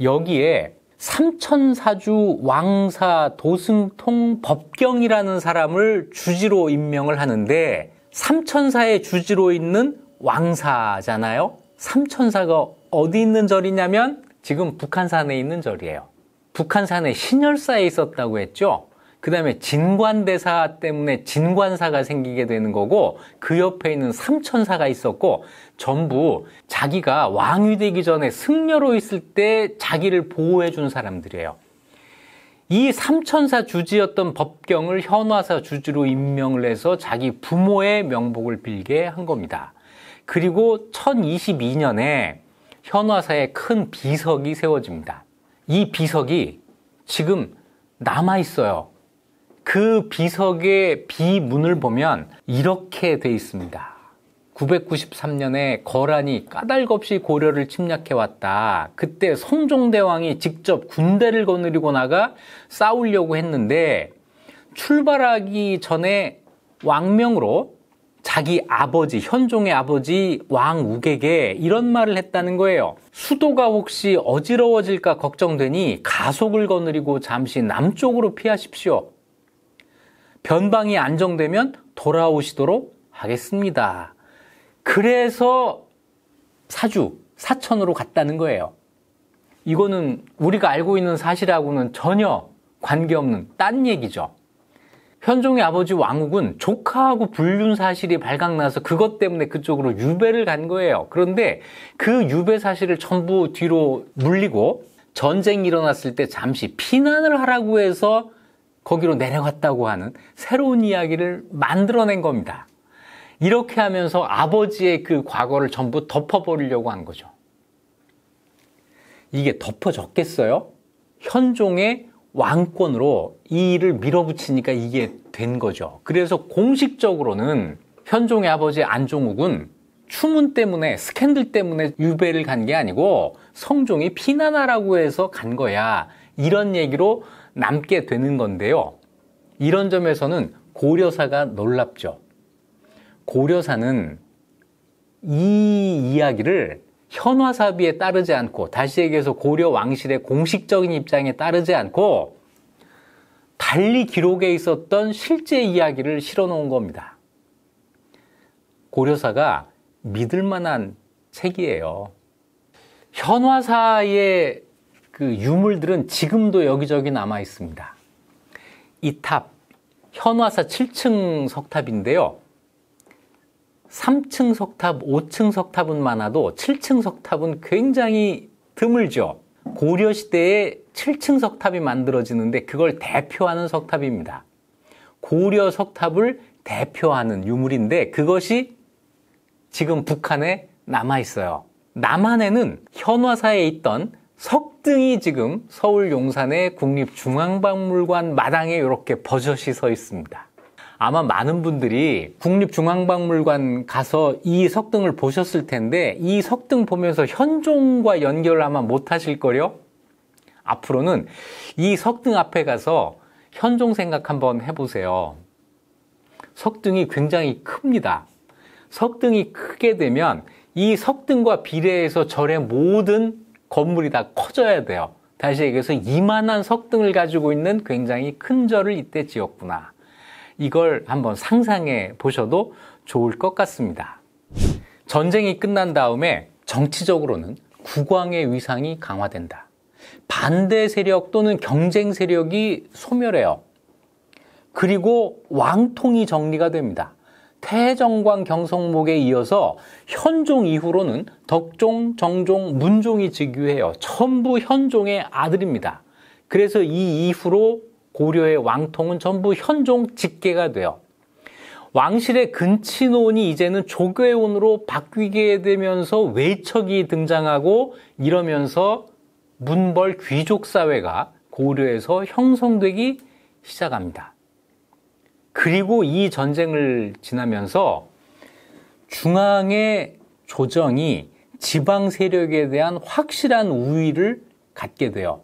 여기에 삼천사주 왕사 도승통 법경이라는 사람을 주지로 임명을 하는데 삼천사의 주지로 있는 왕사잖아요. 삼천사가 어디 있는 절이냐면 지금 북한산에 있는 절이에요. 북한산에 신열사에 있었다고 했죠. 그 다음에 진관대사 때문에 진관사가 생기게 되는 거고 그 옆에 있는 삼천사가 있었고 전부 자기가 왕이 되기 전에 승려로 있을 때 자기를 보호해 준 사람들이에요. 이 삼천사 주지였던 법경을 현화사 주지로 임명을 해서 자기 부모의 명복을 빌게 한 겁니다. 그리고 1022년에 현화사에 큰 비석이 세워집니다. 이 비석이 지금 남아 있어요. 그 비석의 비문을 보면 이렇게 돼 있습니다. 993년에 거란이 까닭없이 고려를 침략해왔다. 그때 성종대왕이 직접 군대를 거느리고 나가 싸우려고 했는데 출발하기 전에 왕명으로 자기 아버지, 현종의 아버지 왕욱에게 이런 말을 했다는 거예요. 수도가 혹시 어지러워질까 걱정되니 가속을 거느리고 잠시 남쪽으로 피하십시오. 변방이 안정되면 돌아오시도록 하겠습니다. 그래서 사주, 사천으로 갔다는 거예요. 이거는 우리가 알고 있는 사실하고는 전혀 관계없는 딴 얘기죠. 현종의 아버지 왕욱은 조카하고 불륜 사실이 발각나서 그것 때문에 그쪽으로 유배를 간 거예요. 그런데 그 유배 사실을 전부 뒤로 물리고 전쟁이 일어났을 때 잠시 피난을 하라고 해서 거기로 내려갔다고 하는 새로운 이야기를 만들어낸 겁니다. 이렇게 하면서 아버지의 그 과거를 전부 덮어버리려고 한 거죠. 이게 덮어졌겠어요? 현종의 왕권으로 이 일을 밀어붙이니까 이게 된 거죠. 그래서 공식적으로는 현종의 아버지 안종욱은 추문 때문에 스캔들 때문에 유배를 간 게 아니고 성종이 피난하라고 해서 간 거야. 이런 얘기로 남게 되는 건데요. 이런 점에서는 고려사가 놀랍죠. 고려사는 이 이야기를 현화사비에 따르지 않고 다시 얘기해서 고려 왕실의 공식적인 입장에 따르지 않고 달리 기록에 있었던 실제 이야기를 실어 놓은 겁니다. 고려사가 믿을 만한 책이에요. 현화사의 그 유물들은 지금도 여기저기 남아 있습니다. 이 탑, 현화사 7층 석탑인데요. 3층 석탑, 5층 석탑은 많아도 7층 석탑은 굉장히 드물죠. 고려시대에 7층 석탑이 만들어지는데 그걸 대표하는 석탑입니다. 고려 석탑을 대표하는 유물인데 그것이 지금 북한에 남아 있어요. 남한에는 현화사에 있던 석등이 지금 서울 용산의 국립중앙박물관 마당에 이렇게 버젓이 서 있습니다. 아마 많은 분들이 국립중앙박물관 가서 이 석등을 보셨을 텐데 이 석등 보면서 현종과 연결을 아마 못 하실 거요 앞으로는 이 석등 앞에 가서 현종 생각 한번 해보세요. 석등이 굉장히 큽니다. 석등이 크게 되면 이 석등과 비례해서 절의 모든 건물이 다 커져야 돼요. 다시 얘기해서 이만한 석등을 가지고 있는 굉장히 큰 절을 이때 지었구나. 이걸 한번 상상해 보셔도 좋을 것 같습니다. 전쟁이 끝난 다음에 정치적으로는 국왕의 위상이 강화된다. 반대 세력 또는 경쟁 세력이 소멸해요. 그리고 왕통이 정리가 됩니다. 태정광 경성목에 이어서 현종 이후로는 덕종, 정종, 문종이 즉위해요. 전부 현종의 아들입니다. 그래서 이 이후로 고려의 왕통은 전부 현종 직계가 되어 왕실의 근친혼이 이제는 조교의혼으로 바뀌게 되면서 외척이 등장하고 이러면서 문벌 귀족 사회가 고려에서 형성되기 시작합니다. 그리고 이 전쟁을 지나면서 중앙의 조정이 지방 세력에 대한 확실한 우위를 갖게 돼요.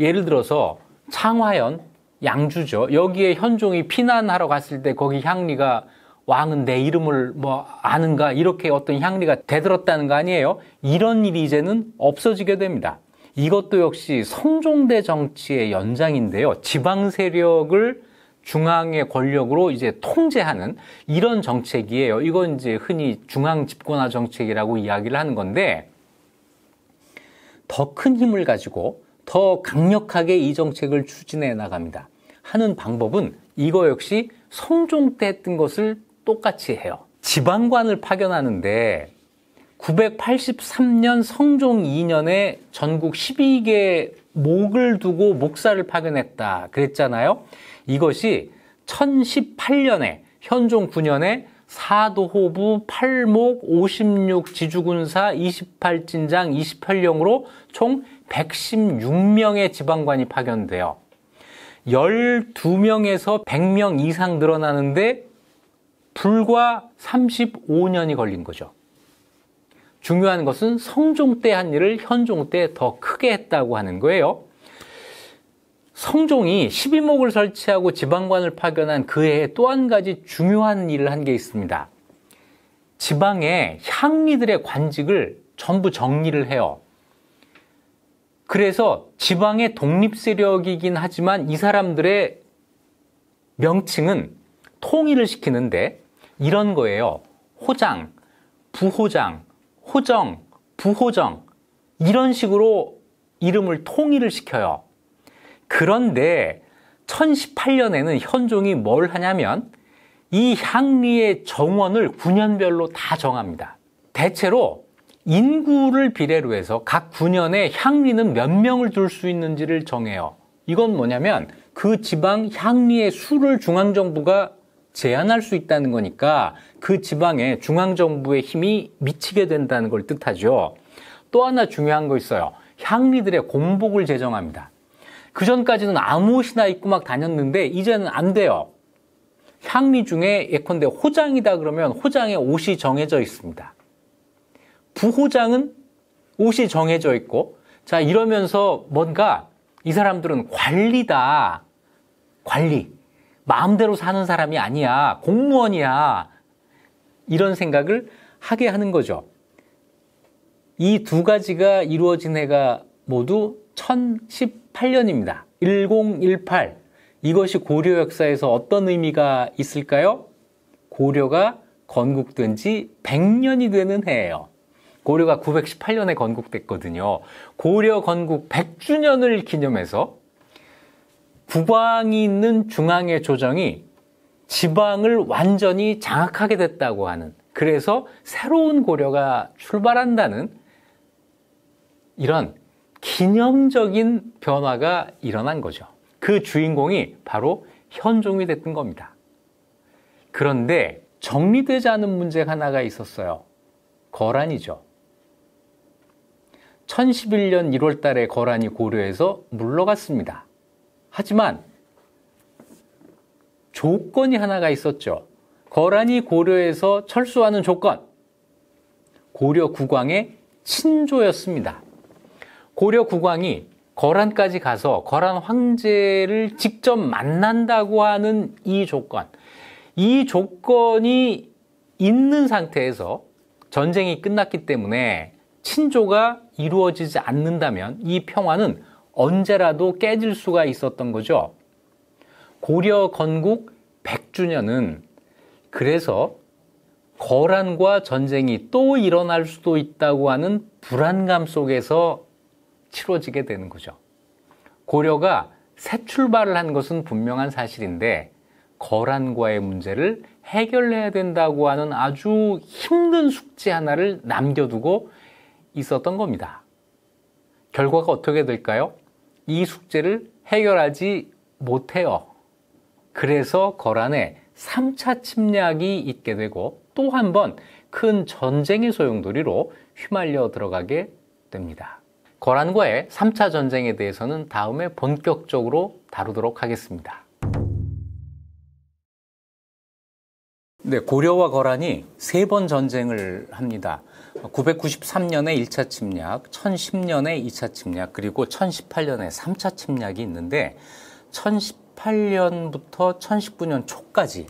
예를 들어서 창화연, 양주죠. 여기에 현종이 피난하러 갔을 때 거기 향리가 왕은 내 이름을 뭐 아는가 이렇게 어떤 향리가 대들었다는 거 아니에요? 이런 일이 이제는 없어지게 됩니다. 이것도 역시 성종대 정치의 연장인데요. 지방 세력을 중앙의 권력으로 이제 통제하는 이런 정책이에요. 이건 이제 흔히 중앙 집권화 정책이라고 이야기를 하는 건데 더 큰 힘을 가지고 더 강력하게 이 정책을 추진해 나갑니다. 하는 방법은 이거 역시 성종 때 했던 것을 똑같이 해요. 지방관을 파견하는데 983년 성종 2년에 전국 12개 목을 두고 목사를 파견했다 그랬잖아요. 이것이 1018년에 현종 9년에 사도호부, 8목 56지주군사, 28진장, 28령으로 총 116명의 지방관이 파견되어 12명에서 100명 이상 늘어나는데 불과 35년이 걸린 거죠. 중요한 것은 성종 때 한 일을 현종 때 더 크게 했다고 하는 거예요. 성종이 12목을 설치하고 지방관을 파견한 그해 또한 가지 중요한 일을 한 게 있습니다. 지방의 향리들의 관직을 전부 정리를 해요. 그래서 지방의 독립 세력이긴 하지만 이 사람들의 명칭은 통일을 시키는데 이런 거예요. 호장, 부호장, 호정, 부호정 이런 식으로 이름을 통일을 시켜요. 그런데 1018년에는 현종이 뭘 하냐면 이 향리의 정원을 9년별로 다 정합니다. 대체로 인구를 비례로 해서 각 9년에 향리는 몇 명을 둘 수 있는지를 정해요. 이건 뭐냐면 그 지방 향리의 수를 중앙정부가 제한할 수 있다는 거니까 그 지방에 중앙정부의 힘이 미치게 된다는 걸 뜻하죠. 또 하나 중요한 거 있어요. 향리들의 공복을 제정합니다. 그 전까지는 아무 옷이나 입고 막 다녔는데 이제는 안 돼요. 향리 중에 예컨대 호장이다 그러면 호장에 옷이 정해져 있습니다. 부호장은 옷이 정해져 있고 자 이러면서 뭔가 이 사람들은 관리다 관리 마음대로 사는 사람이 아니야 공무원이야 이런 생각을 하게 하는 거죠. 이 두 가지가 이루어진 해가 모두 1010 1018년입니다. 1018. 이것이 고려 역사에서 어떤 의미가 있을까요? 고려가 건국된 지 100년이 되는 해예요. 고려가 918년에 건국됐거든요. 고려 건국 100주년을 기념해서 국왕이 있는 중앙의 조정이 지방을 완전히 장악하게 됐다고 하는 그래서 새로운 고려가 출발한다는 이런 기념적인 변화가 일어난 거죠. 그 주인공이 바로 현종이 됐던 겁니다. 그런데 정리되지 않은 문제 가 하나가 있었어요. 거란이죠. 1011년 1월 달에 거란이 고려해서 물러갔습니다. 하지만 조건이 하나가 있었죠. 거란이 고려에서 철수하는 조건. 고려 국왕의 친조였습니다. 고려 국왕이 거란까지 가서 거란 황제를 직접 만난다고 하는 이 조건, 이 조건이 있는 상태에서 전쟁이 끝났기 때문에 친조가 이루어지지 않는다면 이 평화는 언제라도 깨질 수가 있었던 거죠. 고려 건국 100주년은 그래서 거란과 전쟁이 또 일어날 수도 있다고 하는 불안감 속에서 치러지게 되는 거죠. 고려가 새 출발을 한 것은 분명한 사실인데 거란과의 문제를 해결해야 된다고 하는 아주 힘든 숙제 하나를 남겨두고 있었던 겁니다. 결과가 어떻게 될까요? 이 숙제를 해결하지 못해요. 그래서 거란에 3차 침략이 있게 되고 또 한 번 큰 전쟁의 소용돌이로 휘말려 들어가게 됩니다. 거란과의 3차 전쟁에 대해서는 다음에 본격적으로 다루도록 하겠습니다. 네, 고려와 거란이 세 번 전쟁을 합니다. 993년에 1차 침략, 1010년에 2차 침략, 그리고 1018년에 3차 침략이 있는데 1018년부터 1019년 초까지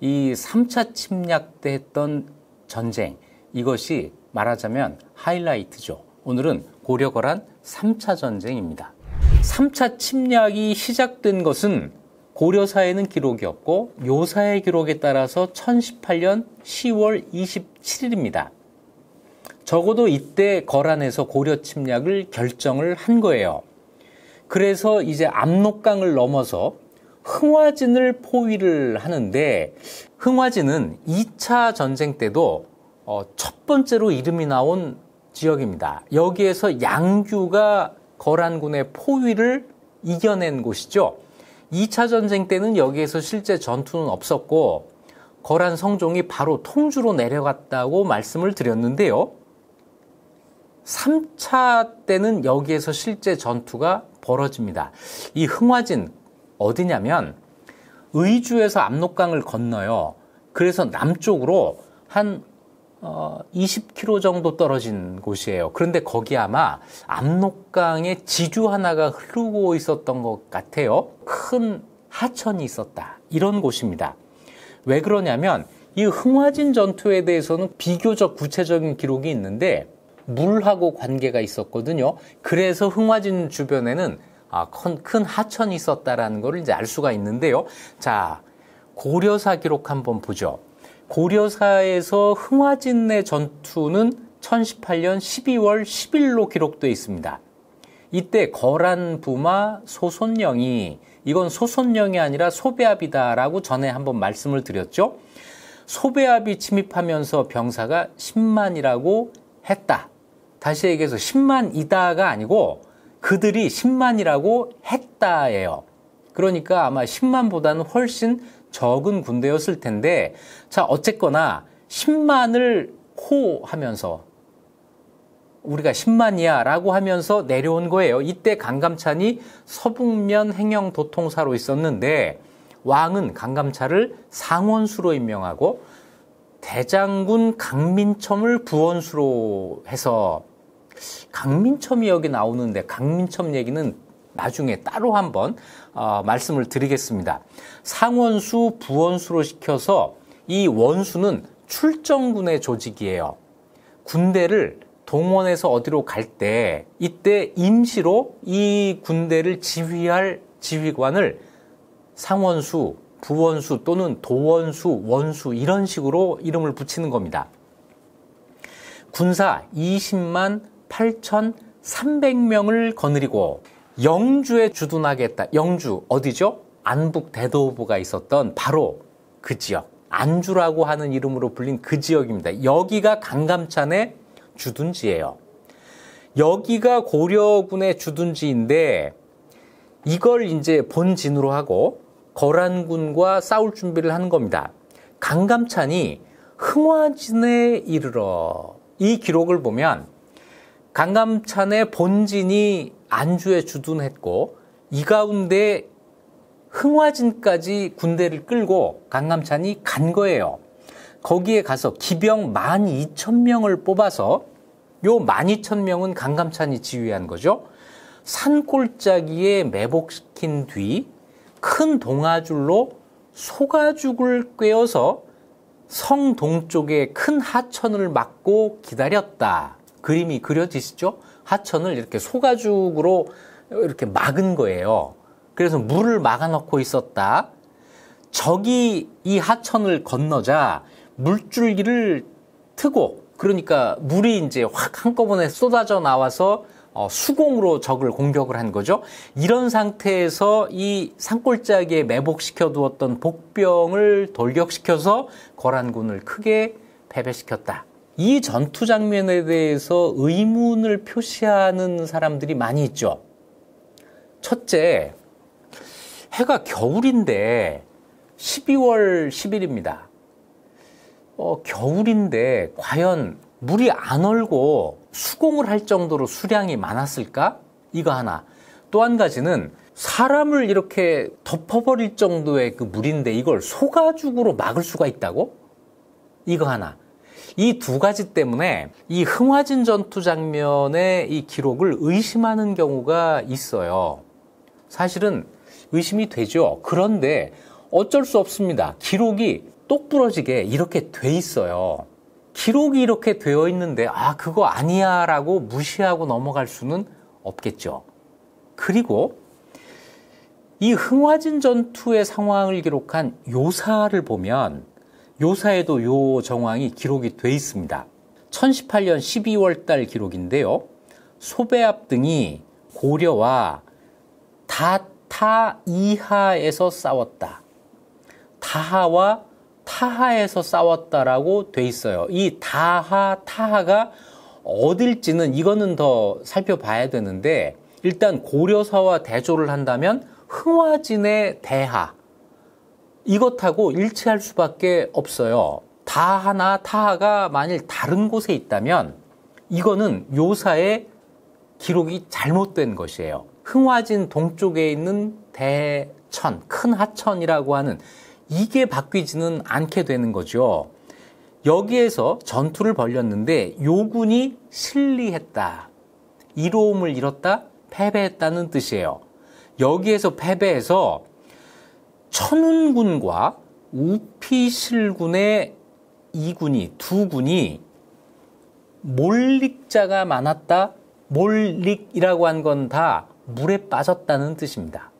이 3차 침략 때 했던 전쟁 이것이 말하자면 하이라이트죠. 오늘은 고려거란 3차 전쟁입니다. 3차 침략이 시작된 것은 고려사에는 기록이 없고 요사의 기록에 따라서 1018년 10월 27일입니다. 적어도 이때 거란에서 고려 침략을 결정을 한 거예요. 그래서 이제 압록강을 넘어서 흥화진을 포위를 하는데 흥화진은 2차 전쟁 때도 어, 첫 번째로 이름이 나온 지역입니다. 여기에서 양주가 거란군의 포위를 이겨낸 곳이죠. 2차 전쟁 때는 여기에서 실제 전투는 없었고 거란 성종이 바로 통주로 내려갔다고 말씀을 드렸는데요. 3차 때는 여기에서 실제 전투가 벌어집니다. 이 흥화진 어디냐면 의주에서 압록강을 건너요. 그래서 남쪽으로 한 20km 어, 정도 떨어진 곳이에요. 그런데 거기 아마 압록강에 지주 하나가 흐르고 있었던 것 같아요. 큰 하천이 있었다. 이런 곳입니다. 왜 그러냐면 이 흥화진 전투에 대해서는 비교적 구체적인 기록이 있는데 물하고 관계가 있었거든요. 그래서 흥화진 주변에는 아, 큰, 큰 하천이 있었다라는 걸 이제 알 수가 있는데요. 자, 고려사 기록 한번 보죠. 고려사에서 흥화진내 전투는 1018년 12월 10일로 기록되어 있습니다. 이때 거란 부마 소손령이 이건 소손령이 아니라 소배합이다라고 전에 한번 말씀을 드렸죠. 소배합이 침입하면서 병사가 10만이라고 했다. 다시 얘기해서 10만이다가 아니고 그들이 10만이라고 했다예요. 그러니까 아마 10만보다는 훨씬 적은 군대였을 텐데 자 어쨌거나 10만을 호하면서 우리가 10만이야라고 하면서 내려온 거예요. 이때 강감찬이 서북면 행영 도통사로 있었는데 왕은 강감찬을 상원수로 임명하고 대장군 강민첨을 부원수로 해서 강민첨이 여기 나오는데 강민첨 얘기는 나중에 따로 한번 어, 말씀을 드리겠습니다. 상원수, 부원수로 시켜서 이 원수는 출정군의 조직이에요. 군대를 동원해서 어디로 갈 때 이때 임시로 이 군대를 지휘할 지휘관을 상원수, 부원수 또는 도원수, 원수 이런 식으로 이름을 붙이는 겁니다. 군사 20만 8,300명을 거느리고 영주에 주둔하겠다. 영주 어디죠? 안북 대도부가 있었던 바로 그 지역. 안주라고 하는 이름으로 불린 그 지역입니다. 여기가 강감찬의 주둔지예요. 여기가 고려군의 주둔지인데 이걸 이제 본진으로 하고 거란군과 싸울 준비를 하는 겁니다. 강감찬이 흥화진에 이르러 이 기록을 보면 강감찬의 본진이 안주에 주둔했고 이 가운데 흥화진까지 군대를 끌고 강감찬이 간 거예요. 거기에 가서 기병 12,000명을 뽑아서 요 12,000명은 강감찬이 지휘한 거죠. 산골짜기에 매복시킨 뒤 큰 동아줄로 소가죽을 꿰어서 성 동쪽에 큰 하천을 막고 기다렸다. 그림이 그려지시죠? 하천을 이렇게 소가죽으로 이렇게 막은 거예요. 그래서 물을 막아놓고 있었다. 적이 이 하천을 건너자 물줄기를 트고 그러니까 물이 이제 확 한꺼번에 쏟아져 나와서 어, 수공으로 적을 공격을 한 거죠. 이런 상태에서 이 산골짜기에 매복시켜 두었던 복병을 돌격시켜서 거란군을 크게 패배시켰다. 이 전투 장면에 대해서 의문을 표시하는 사람들이 많이 있죠. 첫째, 해가 겨울인데 12월 10일입니다. 어, 겨울인데 과연 물이 안 얼고 수공을 할 정도로 수량이 많았을까? 이거 하나. 또 한 가지는 사람을 이렇게 덮어버릴 정도의 그 물인데 이걸 소가죽으로 막을 수가 있다고? 이거 하나. 이두 가지 때문에 이 흥화진 전투 장면의 이 기록을 의심하는 경우가 있어요. 사실은 의심이 되죠. 그런데 어쩔 수 없습니다. 기록이 똑부러지게 이렇게 돼 있어요. 기록이 이렇게 되어 있는데 아 그거 아니야 라고 무시하고 넘어갈 수는 없겠죠. 그리고 이 흥화진 전투의 상황을 기록한 요사를 보면 요사에도 요 정황이 기록이 돼 있습니다. 1018년 12월 달 기록인데요. 소배압 등이 고려와 다타 이하에서 싸웠다. 다하와 타하에서 싸웠다라고 돼 있어요. 이 다하, 타하가 어딜지는 이거는 더 살펴봐야 되는데 일단 고려사와 대조를 한다면 흥화진의 대하, 이것하고 일치할 수밖에 없어요. 다 하나 타하가 만일 다른 곳에 있다면 이거는 요사의 기록이 잘못된 것이에요. 흥화진 동쪽에 있는 대천, 큰 하천이라고 하는 이게 바뀌지는 않게 되는 거죠. 여기에서 전투를 벌렸는데 요군이 실리했다. 이로움을 잃었다, 패배했다는 뜻이에요. 여기에서 패배해서 천운군과 우피실군의 이군이두 군이 몰릭자가 많았다. 몰릭이라고 한 건 다 물에 빠졌다는 뜻입니다.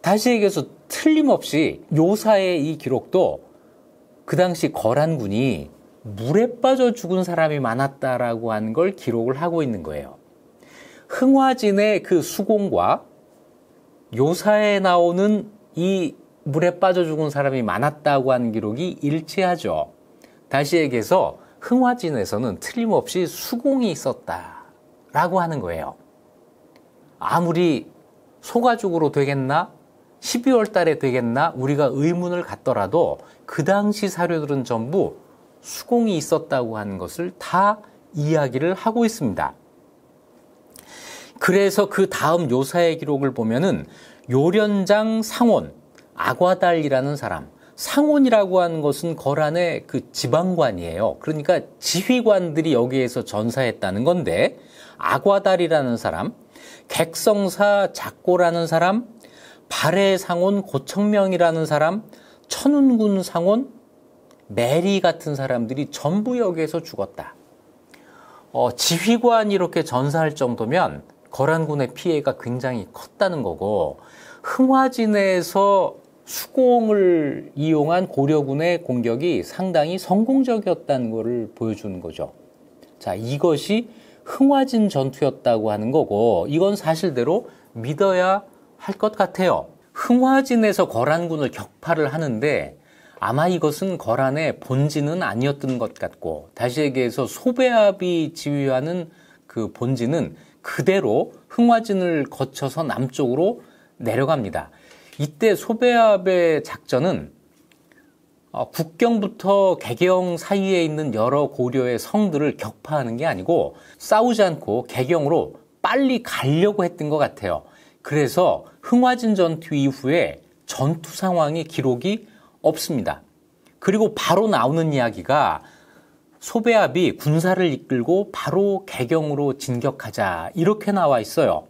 다시 얘기해서 틀림없이 요사의 이 기록도 그 당시 거란군이 물에 빠져 죽은 사람이 많았다라고 한 걸 기록을 하고 있는 거예요. 흥화진의 그 수공과 요사에 나오는 이 물에 빠져 죽은 사람이 많았다고 하는 기록이 일치하죠. 다시 얘기해서 흥화진에서는 틀림없이 수공이 있었다라고 하는 거예요. 아무리 소가죽으로 되겠나? 12월 달에 되겠나? 우리가 의문을 갖더라도 그 당시 사료들은 전부 수공이 있었다고 하는 것을 다 이야기를 하고 있습니다. 그래서 그 다음 요사의 기록을 보면은 요련장 상온, 아과달이라는 사람, 상온이라고 하는 것은 거란의 그 지방관이에요. 그러니까 지휘관들이 여기에서 전사했다는 건데, 아과달이라는 사람, 객성사 작고라는 사람, 발해상온 고청명이라는 사람, 천운군 상온, 메리 같은 사람들이 전부 여기에서 죽었다. 어, 지휘관이 이렇게 전사할 정도면 거란군의 피해가 굉장히 컸다는 거고 흥화진에서 수공을 이용한 고려군의 공격이 상당히 성공적이었다는 것을 보여주는 거죠. 자, 이것이 흥화진 전투였다고 하는 거고 이건 사실대로 믿어야 할 것 같아요. 흥화진에서 거란군을 격파를 하는데 아마 이것은 거란의 본진은 아니었던 것 같고 다시 얘기해서 소배합이 지휘하는 그 본진은 그대로 흥화진을 거쳐서 남쪽으로 내려갑니다. 이때 소배압의 작전은 어, 국경부터 개경 사이에 있는 여러 고려의 성들을 격파하는 게 아니고 싸우지 않고 개경으로 빨리 가려고 했던 것 같아요. 그래서 흥화진 전투 이후에 전투 상황의 기록이 없습니다. 그리고 바로 나오는 이야기가 소배압이 군사를 이끌고 바로 개경으로 진격하자 이렇게 나와 있어요.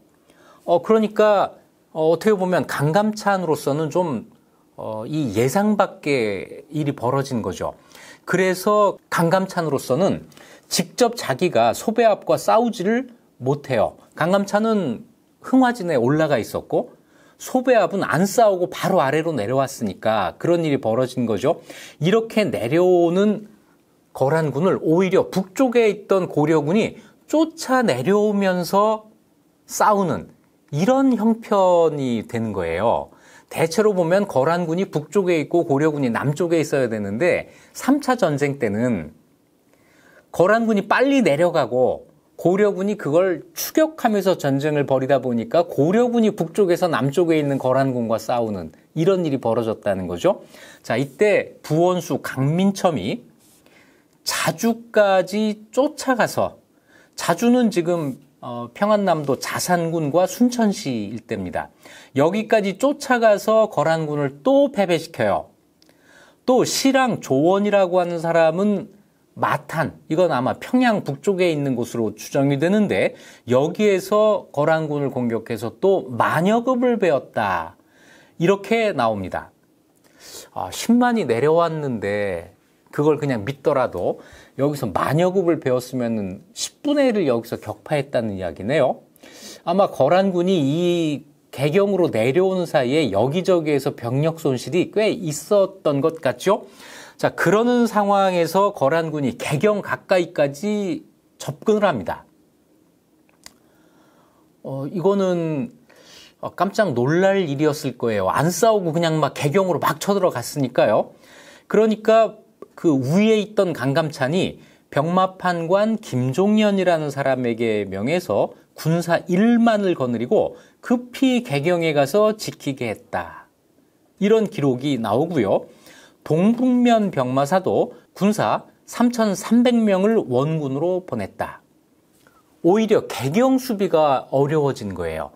어 그러니까 어, 어떻게 보면 강감찬으로서는 좀 어, 이 예상 밖의 일이 벌어진 거죠. 그래서 강감찬으로서는 직접 자기가 소배압과 싸우지를 못해요. 강감찬은 흥화진에 올라가 있었고 소배압은 안 싸우고 바로 아래로 내려왔으니까 그런 일이 벌어진 거죠. 이렇게 내려오는 거란군을 오히려 북쪽에 있던 고려군이 쫓아 내려오면서 싸우는 이런 형편이 되는 거예요. 대체로 보면 거란군이 북쪽에 있고 고려군이 남쪽에 있어야 되는데 3차 전쟁 때는 거란군이 빨리 내려가고 고려군이 그걸 추격하면서 전쟁을 벌이다 보니까 고려군이 북쪽에서 남쪽에 있는 거란군과 싸우는 이런 일이 벌어졌다는 거죠. 자, 이때 부원수 강민첨이 자주까지 쫓아가서 자주는 지금 어, 평안남도 자산군과 순천시 일대입니다. 여기까지 쫓아가서 거란군을 또 패배시켜요. 또 시랑 조원이라고 하는 사람은 마탄, 이건 아마 평양 북쪽에 있는 곳으로 추정이 되는데 여기에서 거란군을 공격해서 또 만여급을 배웠다. 이렇게 나옵니다. 아, 10만이 내려왔는데 그걸 그냥 믿더라도 여기서 마녀급을 배웠으면 10분의 1을 여기서 격파했다는 이야기네요. 아마 거란군이 이 개경으로 내려오는 사이에 여기저기에서 병력 손실이 꽤 있었던 것 같죠? 자, 그러는 상황에서 거란군이 개경 가까이까지 접근을 합니다. 어, 이거는 어, 깜짝 놀랄 일이었을 거예요. 안 싸우고 그냥 막 개경으로 막 쳐들어갔으니까요. 그러니까 그 위에 있던 강감찬이 병마판관 김종현이라는 사람에게 명해서 군사 1만을 거느리고 급히 개경에 가서 지키게 했다. 이런 기록이 나오고요. 동북면 병마사도 군사 3,300명을 원군으로 보냈다. 오히려 개경 수비가 어려워진 거예요.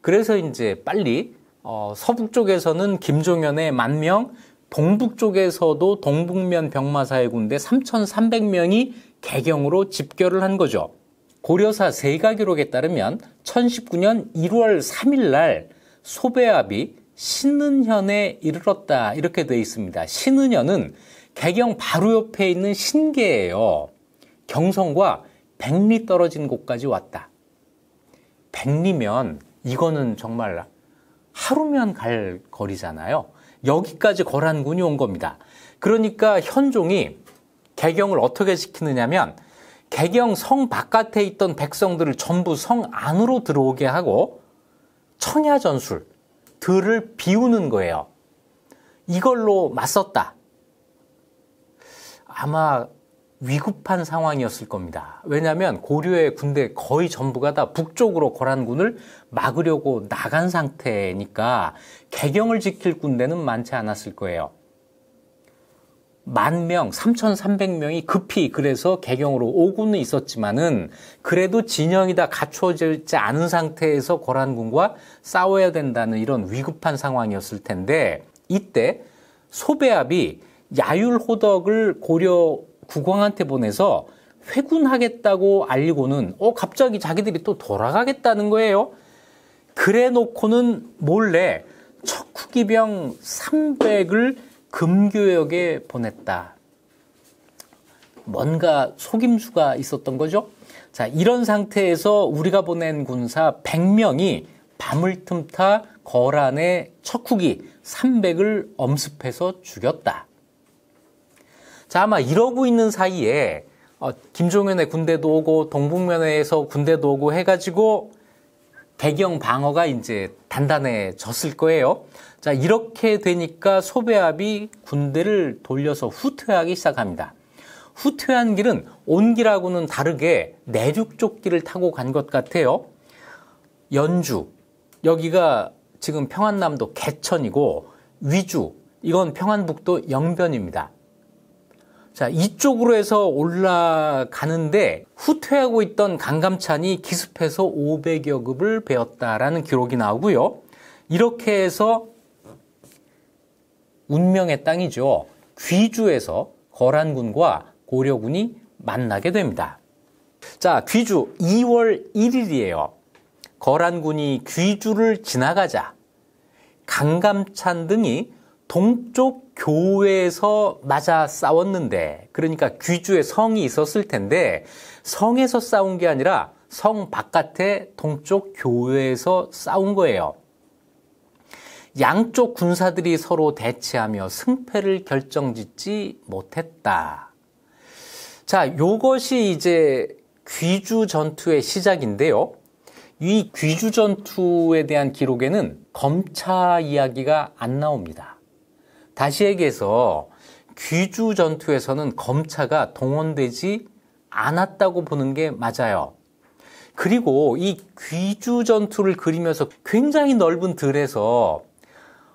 그래서 이제 빨리 어, 서북 쪽에서는 김종현의 만명, 동북 쪽에서도 동북면 병마사의 군대 3,300명이 개경으로 집결을 한 거죠. 고려사 세가 기록에 따르면 1019년 1월 3일 날 소배압이 신은현에 이르렀다 이렇게 되어 있습니다. 신은현은 개경 바로 옆에 있는 신계예요. 경성과 백리 떨어진 곳까지 왔다. 백리면 이거는 정말 하루면 갈 거리잖아요. 여기까지 거란군이 온 겁니다. 그러니까 현종이 개경을 어떻게 시키느냐면 개경 성 바깥에 있던 백성들을 전부 성 안으로 들어오게 하고 청야 전술 들을 비우는 거예요. 이걸로 맞섰다. 아마 위급한 상황이었을 겁니다. 왜냐하면 고려의 군대 거의 전부가 다 북쪽으로 거란군을 막으려고 나간 상태니까 개경을 지킬 군대는 많지 않았을 거예요. 만 명, 3,300명이 급히 그래서 개경으로 오고는 있었지만은 그래도 진영이 다 갖춰지지 추 않은 상태에서 거란군과 싸워야 된다는 이런 위급한 상황이었을 텐데 이때 소배압이 야율호덕을 고려 국왕한테 보내서 회군하겠다고 알리고는 어 갑자기 자기들이 또 돌아가겠다는 거예요. 그래 놓고는 몰래 척후기병 300을 금교역에 보냈다. 뭔가 속임수가 있었던 거죠. 자, 이런 상태에서 우리가 보낸 군사 100명이 밤을 틈타 거란의 척후기 300을 엄습해서 죽였다. 자, 아마 이러고 있는 사이에 어, 김종현의 군대도 오고 동북면에서 군대도 오고 해가지고 배경 방어가 이제 단단해졌을 거예요. 자, 이렇게 되니까 소배압이 군대를 돌려서 후퇴하기 시작합니다. 후퇴한 길은 온기라고는 다르게 내륙 쪽 길을 타고 간 것 같아요. 연주, 여기가 지금 평안남도 개천이고 위주, 이건 평안북도 영변입니다. 자, 이쪽으로 해서 올라가는데 후퇴하고 있던 강감찬이 기습해서 500여 급을 베었다라는 기록이 나오고요. 이렇게 해서 운명의 땅이죠. 귀주에서 거란군과 고려군이 만나게 됩니다. 자, 귀주 2월 1일이에요. 거란군이 귀주를 지나가자 강감찬 등이 동쪽 교회에서 맞아 싸웠는데, 그러니까 귀주의 성이 있었을 텐데, 성에서 싸운 게 아니라 성바깥에 동쪽 교회에서 싸운 거예요. 양쪽 군사들이 서로 대치하며 승패를 결정짓지 못했다. 자, 요것이 이제 귀주 전투의 시작인데요. 이 귀주 전투에 대한 기록에는 검차 이야기가 안 나옵니다. 다시 얘기해서 귀주 전투에서는 검차가 동원되지 않았다고 보는 게 맞아요. 그리고 이 귀주 전투를 그리면서 굉장히 넓은 들에서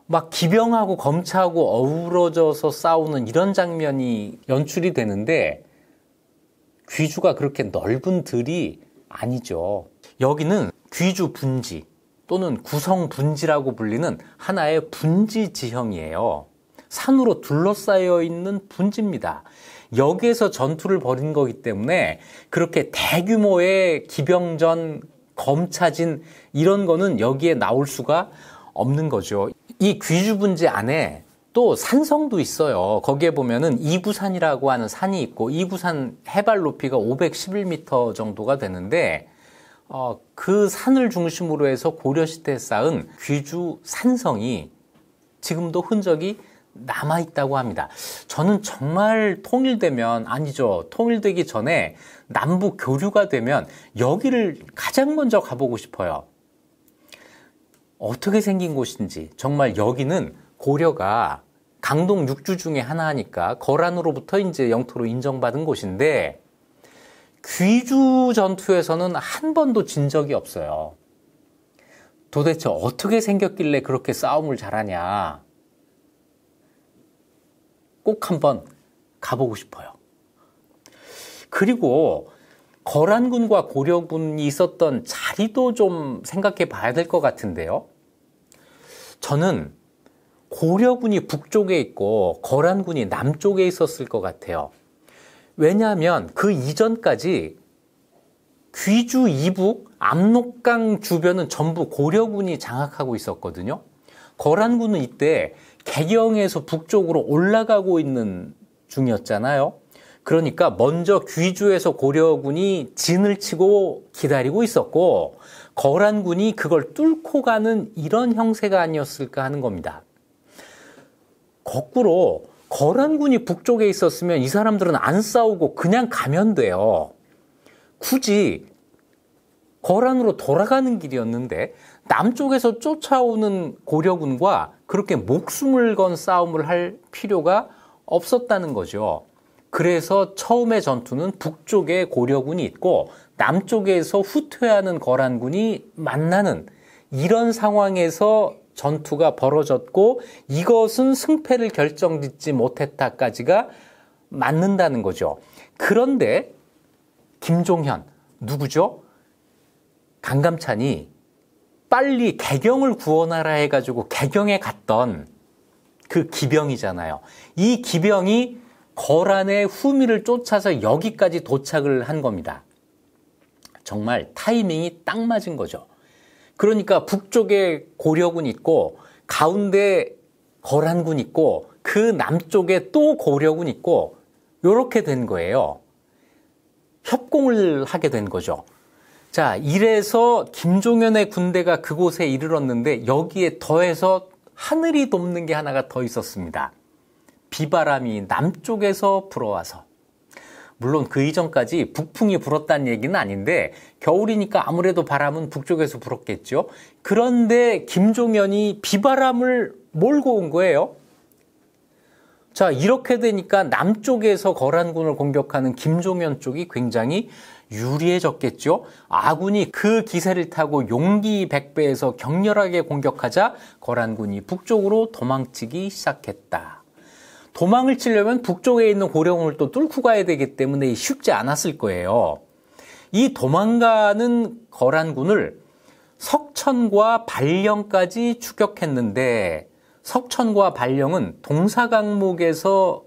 막 기병하고 검차하고 어우러져서 싸우는 이런 장면이 연출이 되는데 귀주가 그렇게 넓은 들이 아니죠. 여기는 귀주 분지 또는 구성 분지라고 불리는 하나의 분지 지형이에요. 산으로 둘러싸여 있는 분지입니다. 여기에서 전투를 벌인 거기 때문에 그렇게 대규모의 기병전, 검차진 이런 거는 여기에 나올 수가 없는 거죠. 이 귀주분지 안에 또 산성도 있어요. 거기에 보면은 이부산이라고 하는 산이 있고 이부산 해발 높이가 511m 정도가 되는데 어, 그 산을 중심으로 해서 고려 시대에 쌓은 귀주 산성이 지금도 흔적이 남아있다고 합니다. 저는 정말 통일되면, 아니죠. 통일되기 전에 남북 교류가 되면 여기를 가장 먼저 가보고 싶어요. 어떻게 생긴 곳인지, 정말 여기는 고려가 강동 6주 중에 하나니까 거란으로부터 이제 영토로 인정받은 곳인데 귀주 전투에서는 한 번도 진 적이 없어요. 도대체 어떻게 생겼길래 그렇게 싸움을 잘하냐. 꼭 한번 가보고 싶어요. 그리고 거란군과 고려군이 있었던 자리도 좀 생각해 봐야 될 것 같은데요. 저는 고려군이 북쪽에 있고 거란군이 남쪽에 있었을 것 같아요. 왜냐하면 그 이전까지 귀주 이북 압록강 주변은 전부 고려군이 장악하고 있었거든요. 거란군은 이때 개경에서 북쪽으로 올라가고 있는 중이었잖아요. 그러니까 먼저 귀주에서 고려군이 진을 치고 기다리고 있었고 거란군이 그걸 뚫고 가는 이런 형세가 아니었을까 하는 겁니다. 거꾸로 거란군이 북쪽에 있었으면 이 사람들은 안 싸우고 그냥 가면 돼요. 굳이 거란으로 돌아가는 길이었는데 남쪽에서 쫓아오는 고려군과 그렇게 목숨을 건 싸움을 할 필요가 없었다는 거죠. 그래서 처음의 전투는 북쪽에 고려군이 있고 남쪽에서 후퇴하는 거란군이 만나는 이런 상황에서 전투가 벌어졌고 이것은 승패를 결정짓지 못했다까지가 맞는다는 거죠. 그런데 김종현 누구죠? 강감찬이 빨리 개경을 구원하라 해가지고 개경에 갔던 그 기병이잖아요. 이 기병이 거란의 후미를 쫓아서 여기까지 도착을 한 겁니다. 정말 타이밍이 딱 맞은 거죠. 그러니까 북쪽에 고려군 있고 가운데 거란군 있고 그 남쪽에 또 고려군 있고 이렇게 된 거예요. 협공을 하게 된 거죠. 자, 이래서 김종현의 군대가 그곳에 이르렀는데 여기에 더해서 하늘이 돕는 게 하나가 더 있었습니다. 비바람이 남쪽에서 불어와서. 물론 그 이전까지 북풍이 불었다는 얘기는 아닌데 겨울이니까 아무래도 바람은 북쪽에서 불었겠죠. 그런데 김종현이 비바람을 몰고 온 거예요. 자, 이렇게 되니까 남쪽에서 거란군을 공격하는 김종현 쪽이 굉장히 유리해졌겠죠. 아군이 그 기세를 타고 용기 백배에서 격렬하게 공격하자 거란군이 북쪽으로 도망치기 시작했다. 도망을 치려면 북쪽에 있는 고령을 또 뚫고 가야 되기 때문에 쉽지 않았을 거예요. 이 도망가는 거란군을 석천과 발령까지 추격했는데 석천과 발령은 동사 강목에서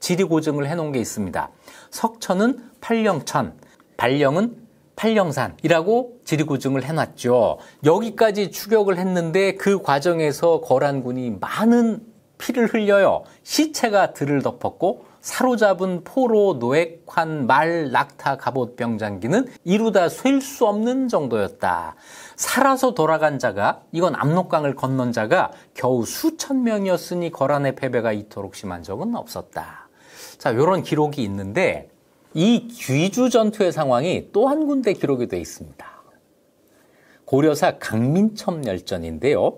지리 고증을 해놓은 게 있습니다. 석천은 팔령천, 발령은 팔령산이라고 지리고증을 해놨죠. 여기까지 추격을 했는데 그 과정에서 거란군이 많은 피를 흘려요. 시체가 들을 덮었고 사로잡은 포로, 노획환, 말, 낙타, 갑옷, 병장기는 이루다 셀 수 없는 정도였다. 살아서 돌아간 자가 이건 압록강을 건넌 자가 겨우 수천 명이었으니 거란의 패배가 이토록 심한 적은 없었다. 자, 요런 기록이 있는데 이 귀주 전투의 상황이 또 한 군데 기록이 되어 있습니다. 고려사 강민첨 열전인데요.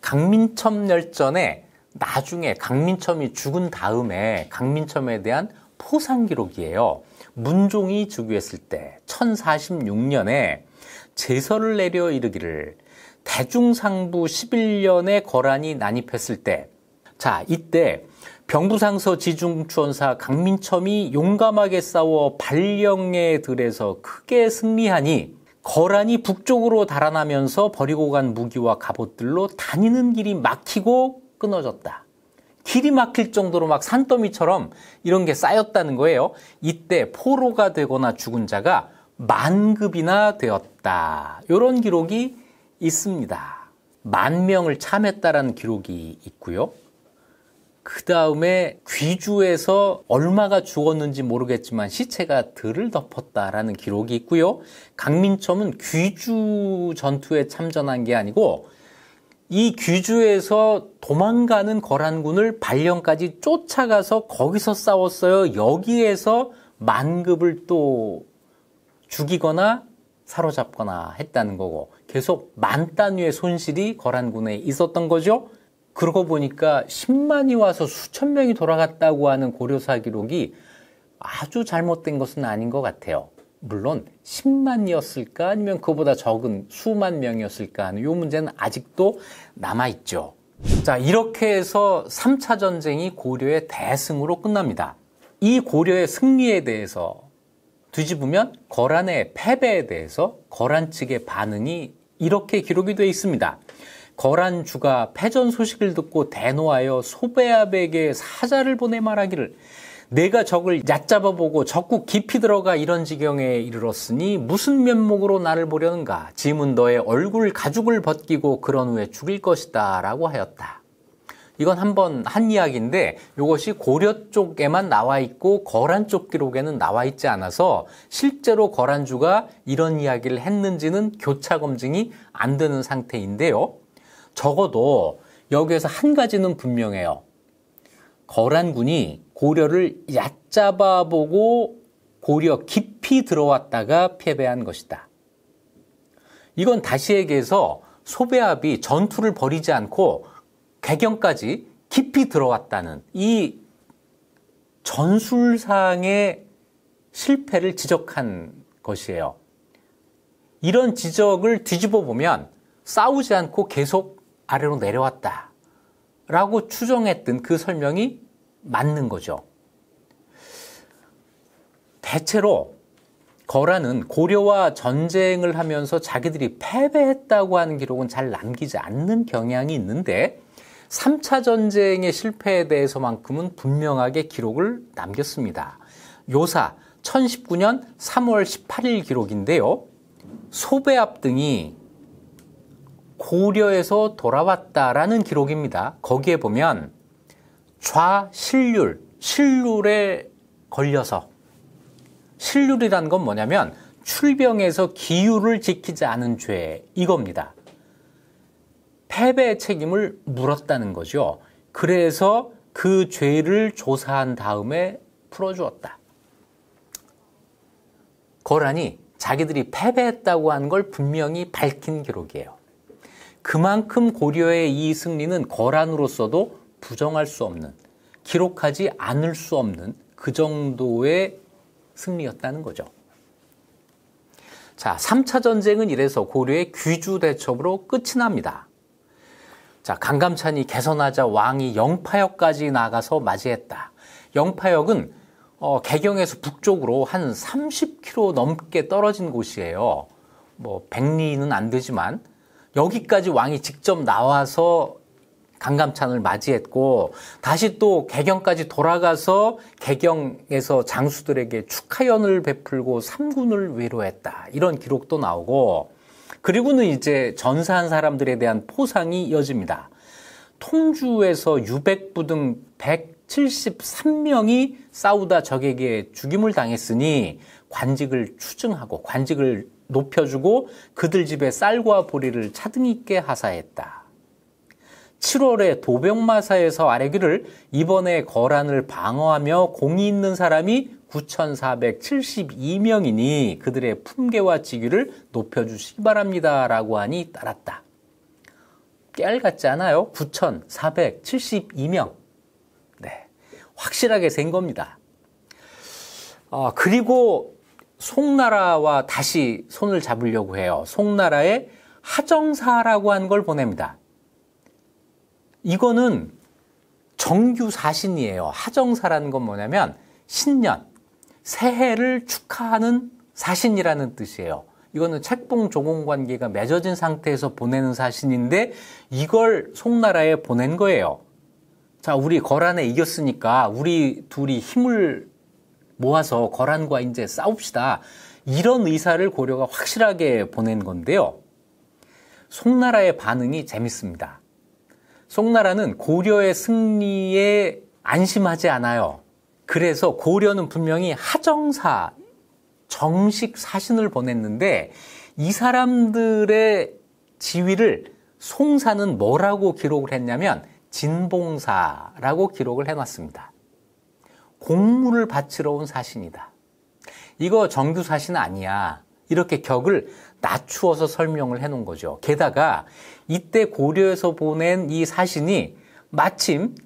강민첨 열전에 나중에 강민첨이 죽은 다음에 강민첨에 대한 포상 기록이에요. 문종이 즉위했을 때 1046년에 제설을 내려 이르기를 대중상부 11년의 거란이 난입했을 때, 자, 이때 병부상서 지중추원사 강민첨이 용감하게 싸워 발령에 들에서 크게 승리하니 거란이 북쪽으로 달아나면서 버리고 간 무기와 갑옷들로 다니는 길이 막히고 끊어졌다. 길이 막힐 정도로 막 산더미처럼 이런 게 쌓였다는 거예요. 이때 포로가 되거나 죽은 자가 만급이나 되었다. 이런 기록이 있습니다. 만 명을 참했다라는 기록이 있고요. 그 다음에 귀주에서 얼마가 죽었는지 모르겠지만 시체가 들을 덮었다라는 기록이 있고요. 강민첨은 귀주 전투에 참전한 게 아니고 이 귀주에서 도망가는 거란군을 발령까지 쫓아가서 거기서 싸웠어요. 여기에서 만급을 또 죽이거나 사로잡거나 했다는 거고 계속 만 단위의 손실이 거란군에 있었던 거죠. 그러고 보니까 10만이 와서 수천 명이 돌아갔다고 하는 고려사 기록이 아주 잘못된 것은 아닌 것 같아요. 물론 10만이었을까 아니면 그보다 적은 수만 명이었을까 하는 이 문제는 아직도 남아있죠. 자, 이렇게 해서 3차 전쟁이 고려의 대승으로 끝납니다. 이 고려의 승리에 대해서 뒤집으면 거란의 패배에 대해서 거란 측의 반응이 이렇게 기록이 되어 있습니다. 거란주가 패전 소식을 듣고 대노하여 소배압에게 사자를 보내 말하기를 내가 적을 얕잡아보고 적국 깊이 들어가 이런 지경에 이르렀으니 무슨 면목으로 나를 보려는가 지문 너의 얼굴 가죽을 벗기고 그런 후에 죽일 것이다 라고 하였다. 이건 한번 한 이야기인데 이것이 고려 쪽에만 나와 있고 거란 쪽 기록에는 나와 있지 않아서 실제로 거란주가 이런 이야기를 했는지는 교차 검증이 안 되는 상태인데요. 적어도 여기에서 한 가지는 분명해요. 거란군이 고려를 얕잡아보고 고려 깊이 들어왔다가 패배한 것이다. 이건 다시 얘기해서 소배합이 전투를 벌이지 않고 개경까지 깊이 들어왔다는 이 전술상의 실패를 지적한 것이에요. 이런 지적을 뒤집어 보면 싸우지 않고 계속 아래로 내려왔다. 라고 추정했던 그 설명이 맞는 거죠. 대체로 거라는 고려와 전쟁을 하면서 자기들이 패배했다고 하는 기록은 잘 남기지 않는 경향이 있는데 3차 전쟁의 실패에 대해서만큼은 분명하게 기록을 남겼습니다. 요사 1019년 3월 18일 기록인데요. 소배압 등이 고려에서 돌아왔다라는 기록입니다. 거기에 보면 좌실률, 실률에 걸려서 실률이란 건 뭐냐면 출병에서 기율을 지키지 않은 죄 이겁니다. 패배의 책임을 물었다는 거죠. 그래서 그 죄를 조사한 다음에 풀어주었다. 거란이 자기들이 패배했다고 한 걸 분명히 밝힌 기록이에요. 그만큼 고려의 이 승리는 거란으로서도 부정할 수 없는, 기록하지 않을 수 없는 그 정도의 승리였다는 거죠. 자, 3차 전쟁은 이래서 고려의 귀주 대첩으로 끝이 납니다. 자, 강감찬이 개선하자 왕이 영파역까지 나가서 맞이했다. 영파역은 어, 개경에서 북쪽으로 한 30km 넘게 떨어진 곳이에요. 뭐 백리는 안 되지만 여기까지 왕이 직접 나와서 강감찬을 맞이했고 다시 또 개경까지 돌아가서 개경에서 장수들에게 축하연을 베풀고 삼군을 위로했다. 이런 기록도 나오고 그리고는 이제 전사한 사람들에 대한 포상이 이어집니다. 통주에서 600부 등 173명이 싸우다 적에게 죽임을 당했으니 관직을 추증하고 관직을 높여주고 그들 집에 쌀과 보리를 차등 있게 하사했다. 7월에 도병마사에서 아래기를 이번에 거란을 방어하며 공이 있는 사람이 9,472명이니 그들의 품계와 직위를 높여주시기 바랍니다. 라고 하니 따랐다. 깨알 같지 않아요? 9,472명. 네. 확실하게 센 겁니다. 어, 그리고 송나라와 다시 손을 잡으려고 해요. 송나라에 하정사라고 한걸 보냅니다. 이거는 정규 사신이에요. 하정사라는 건 뭐냐면 신년, 새해를 축하하는 사신이라는 뜻이에요. 이거는 책봉 조공 관계가 맺어진 상태에서 보내는 사신인데 이걸 송나라에 보낸 거예요. 자, 우리 거란에 이겼으니까 우리 둘이 힘을 모아서 거란과 이제 싸웁시다. 이런 의사를 고려가 확실하게 보낸 건데요. 송나라의 반응이 재밌습니다. 송나라는 고려의 승리에 안심하지 않아요. 그래서 고려는 분명히 하정사 정식 사신을 보냈는데 이 사람들의 지위를 송사는 뭐라고 기록을 했냐면 진봉사라고 기록을 해놨습니다. 공물을 바치러 온 사신이다. 이거 정규 사신 아니야. 이렇게 격을 낮추어서 설명을 해놓은 거죠. 게다가 이때 고려에서 보낸 이 사신이 마침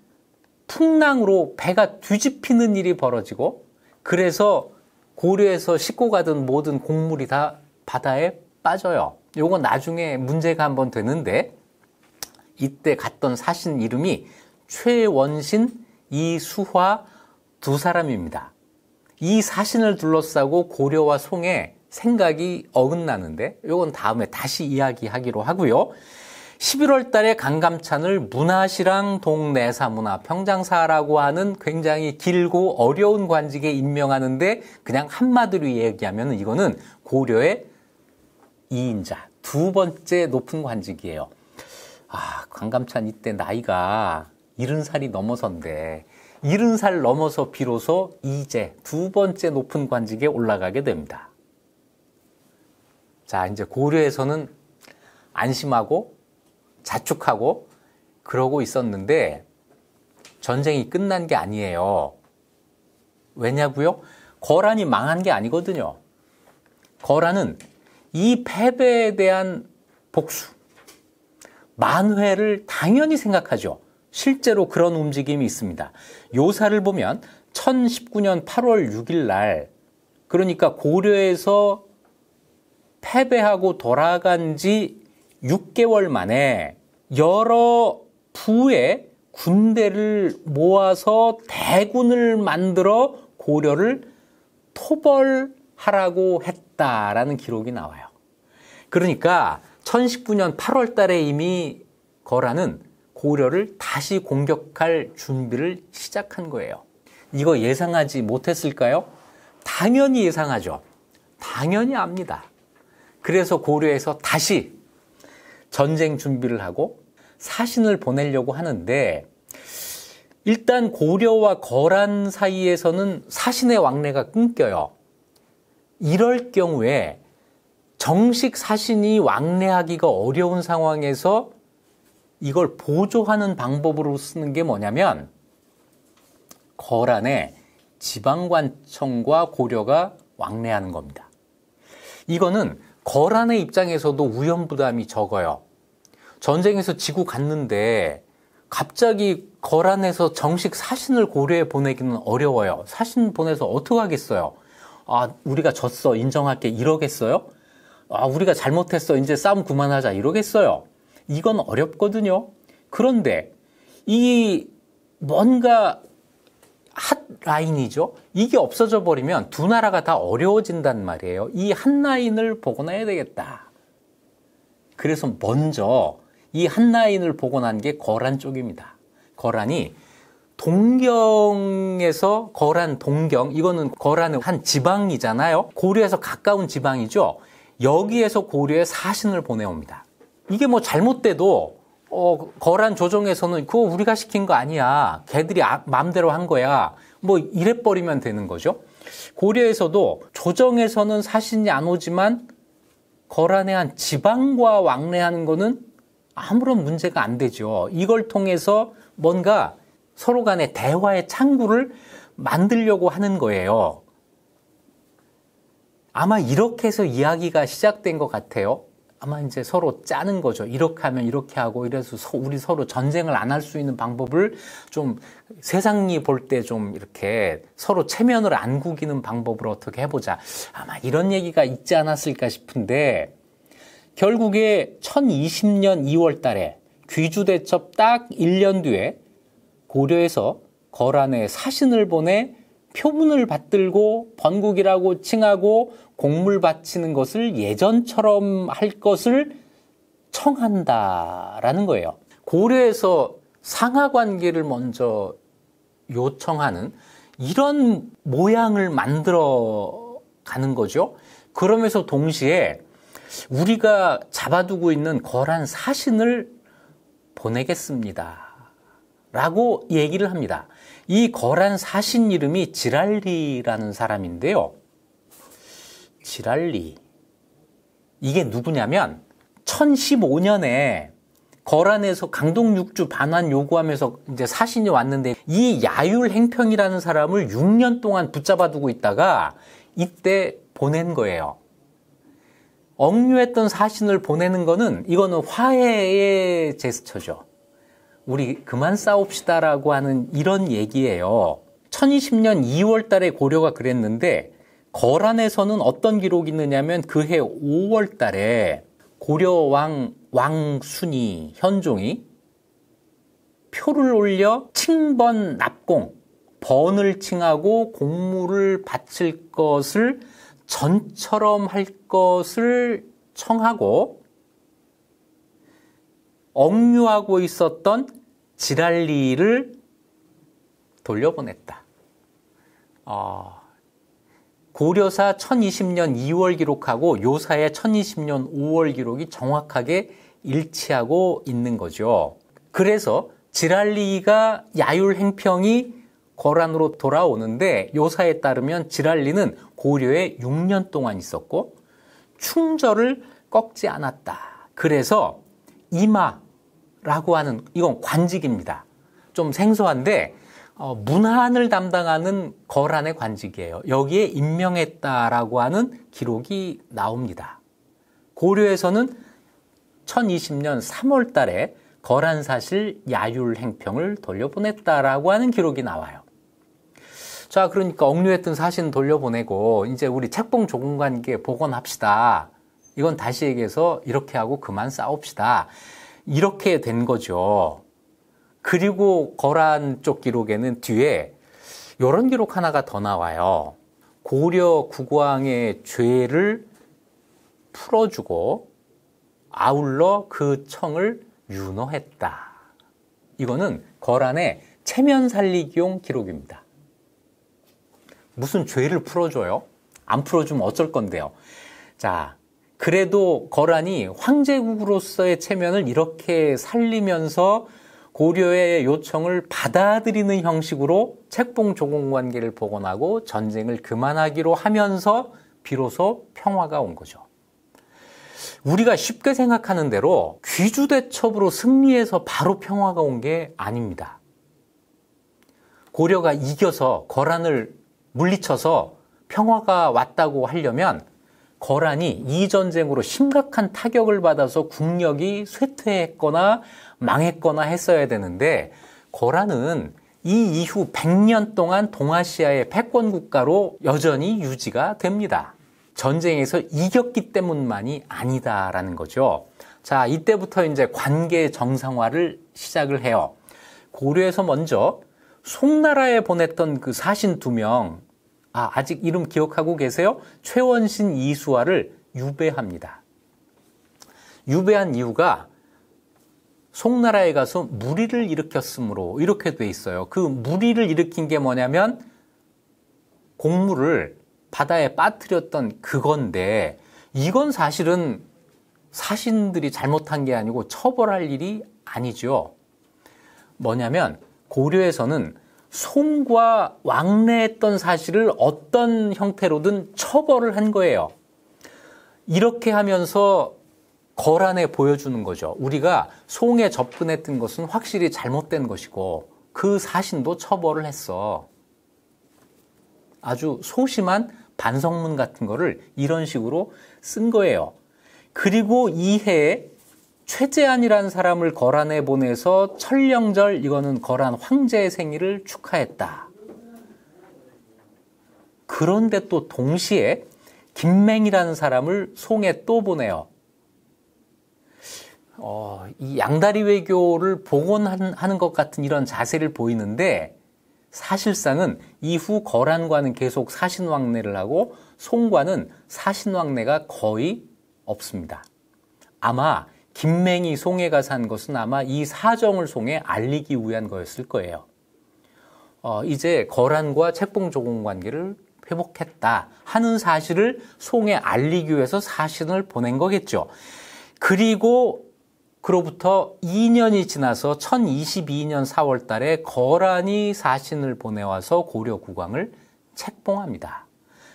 풍랑으로 배가 뒤집히는 일이 벌어지고 그래서 고려에서 싣고 가던 모든 곡물이 다 바다에 빠져요. 요건 나중에 문제가 한번 되는데 이때 갔던 사신 이름이 최원신, 이수화 두 사람입니다. 이 사신을 둘러싸고 고려와 송의 생각이 어긋나는데 요건 다음에 다시 이야기하기로 하고요. 11월 달에 강감찬을 문화시랑 동내사문화 평장사라고 하는 굉장히 길고 어려운 관직에 임명하는데 그냥 한마디로 얘기하면 이거는 고려의 2인자 두 번째 높은 관직이에요. 아, 강감찬 이때 나이가 70살이 넘어선데 70살 넘어서 비로소 이제 두 번째 높은 관직에 올라가게 됩니다. 자, 이제 고려에서는 안심하고 자축하고 그러고 있었는데 전쟁이 끝난 게 아니에요. 왜냐고요? 거란이 망한 게 아니거든요. 거란은 이 패배에 대한 복수, 만회를 당연히 생각하죠. 실제로 그런 움직임이 있습니다. 요사를 보면 1019년 8월 6일 날, 그러니까 고려에서 패배하고 돌아간 지 6개월 만에 여러 부의 군대를 모아서 대군을 만들어 고려를 토벌하라고 했다라는 기록이 나와요. 그러니까 1019년 8월 달에 이미 거라는 고려를 다시 공격할 준비를 시작한 거예요. 이거 예상하지 못했을까요? 당연히 예상하죠. 당연히 압니다. 그래서 고려에서 다시 전쟁 준비를 하고 사신을 보내려고 하는데 일단 고려와 거란 사이에서는 사신의 왕래가 끊겨요. 이럴 경우에 정식 사신이 왕래하기가 어려운 상황에서 이걸 보조하는 방법으로 쓰는 게 뭐냐면 거란의 지방관청과 고려가 왕래하는 겁니다. 이거는 거란의 입장에서도 우연부담이 적어요. 전쟁에서 지고 갔는데 갑자기 거란에서 정식 사신을 고려해 보내기는 어려워요. 사신 보내서 어떻게 하겠어요? 아, 우리가 졌어. 인정할게. 이러겠어요? 아, 우리가 잘못했어. 이제 싸움 그만하자. 이러겠어요? 이건 어렵거든요. 그런데 이 뭔가 핫라인이죠. 이게 없어져 버리면 두 나라가 다 어려워진단 말이에요. 이한 라인을 복원해야 되겠다. 그래서 먼저 이한나인을 복원한 게 거란 쪽입니다. 거란이 동경에서 거란 동경 이거는 거란의한 지방이잖아요. 고려에서 가까운 지방이죠. 여기에서 고려의 사신을 보내옵니다. 이게 뭐 잘못돼도 어, 거란 조정에서는 그거 우리가 시킨 거 아니야. 걔들이 아, 마음대로 한 거야. 뭐 이래버리면 되는 거죠. 고려에서도 조정에서는 사신이 안 오지만 거란의 한 지방과 왕래하는 거는 아무런 문제가 안 되죠. 이걸 통해서 뭔가 서로 간의 대화의 창구를 만들려고 하는 거예요. 아마 이렇게 해서 이야기가 시작된 것 같아요. 아마 이제 서로 짜는 거죠. 이렇게 하면 이렇게 하고 이래서 우리 서로 전쟁을 안 할 수 있는 방법을 좀 세상이 볼 때 좀 이렇게 서로 체면을 안 구기는 방법으로 어떻게 해보자. 아마 이런 얘기가 있지 않았을까 싶은데 결국에 1020년 2월 달에 귀주 대첩 딱 1년 뒤에 고려에서 거란에 사신을 보내 표문을 받들고 번국이라고 칭하고 공물 바치는 것을 예전처럼 할 것을 청한다라는 거예요. 고려에서 상하 관계를 먼저 요청하는 이런 모양을 만들어 가는 거죠. 그러면서 동시에 우리가 잡아두고 있는 거란 사신을 보내겠습니다. 라고 얘기를 합니다. 이 거란 사신 이름이 지랄리라는 사람인데요. 지랄리. 이게 누구냐면 1015년에 거란에서 강동 6주 반환 요구하면서 이제 사신이 왔는데 이 야율 행평이라는 사람을 6년 동안 붙잡아두고 있다가 이때 보낸 거예요. 억류했던 사신을 보내는 거는 이거는 화해의 제스처죠. 우리 그만 싸웁시다라고 하는 이런 얘기예요. 1020년 2월 달에 고려가 그랬는데 거란에서는 어떤 기록이 있느냐면 그해 5월 달에 고려왕 왕순이 현종이 표를 올려 칭번 납공 번을 칭하고 공물을 바칠 것을 전처럼 할 것을 청하고 억류하고 있었던 지랄리를 돌려보냈다. 어, 고려사 1020년 2월 기록하고 요사의 1020년 5월 기록이 정확하게 일치하고 있는 거죠. 그래서 지랄리가 야율 행평이 거란으로 돌아오는데 요사에 따르면 지랄리는 고려에 6년 동안 있었고 충절을 꺾지 않았다. 그래서 이마라고 하는 이건 관직입니다. 좀 생소한데 어, 문안을 담당하는 거란의 관직이에요. 여기에 임명했다라고 하는 기록이 나옵니다. 고려에서는 1020년 3월 달에 거란사실 야율 행평을 돌려보냈다라고 하는 기록이 나와요. 자, 그러니까 억류했던 사신 돌려보내고 이제 우리 책봉 조공관계 복원합시다. 이건 다시 얘기해서 이렇게 하고 그만 싸웁시다. 이렇게 된 거죠. 그리고 거란 쪽 기록에는 뒤에 이런 기록 하나가 더 나와요. 고려 국왕의 죄를 풀어주고 아울러 그 청을 윤호했다. 이거는 거란의 체면 살리기용 기록입니다. 무슨 죄를 풀어줘요? 안 풀어주면 어쩔 건데요? 자, 그래도 거란이 황제국으로서의 체면을 이렇게 살리면서 고려의 요청을 받아들이는 형식으로 책봉 조공 관계를 복원하고 전쟁을 그만하기로 하면서 비로소 평화가 온 거죠. 우리가 쉽게 생각하는 대로 귀주대첩으로 승리해서 바로 평화가 온 게 아닙니다. 고려가 이겨서 거란을 물리쳐서 평화가 왔다고 하려면 거란이 이 전쟁으로 심각한 타격을 받아서 국력이 쇠퇴했거나 망했거나 했어야 되는데 거란은 이 이후 100년 동안 동아시아의 패권 국가로 여전히 유지가 됩니다. 전쟁에서 이겼기 때문만이 아니다라는 거죠. 자, 이때부터 이제 관계 정상화를 시작을 해요. 고려에서 먼저 송나라에 보냈던 그 사신 두명 아, 아직 이름 기억하고 계세요? 최원신 이수아를 유배합니다. 유배한 이유가 송나라에 가서 무리를 일으켰으므로 이렇게 돼 있어요. 그 무리를 일으킨 게 뭐냐면 공물을 바다에 빠뜨렸던 그건데 이건 사실은 사신들이 잘못한 게 아니고 처벌할 일이 아니죠. 뭐냐면 고려에서는 송과 왕래했던 사실을 어떤 형태로든 처벌을 한 거예요. 이렇게 하면서 거란에 보여주는 거죠. 우리가 송에 접근했던 것은 확실히 잘못된 것이고 그 사신도 처벌을 했어. 아주 소심한 반성문 같은 거를 이런 식으로 쓴 거예요. 그리고 이해에 최재한이라는 사람을 거란에 보내서 천령절 이거는 거란 황제의 생일을 축하했다. 그런데 또 동시에 김맹이라는 사람을 송에 또 보내요. 어, 이 양다리 외교를 복원하는 것 같은 이런 자세를 보이는데 사실상은 이후 거란과는 계속 사신왕래를 하고 송과는 사신왕래가 거의 없습니다. 아마 김맹이 송해가 산 것은 아마 이 사정을 송해 알리기 위한 거였을 거예요. 어, 이제 거란과 책봉조공 관계를 회복했다 하는 사실을 송해 알리기 위해서 사신을 보낸 거겠죠. 그리고 그로부터 2년이 지나서 1022년 4월 달에 거란이 사신을 보내와서 고려 국왕을 책봉합니다.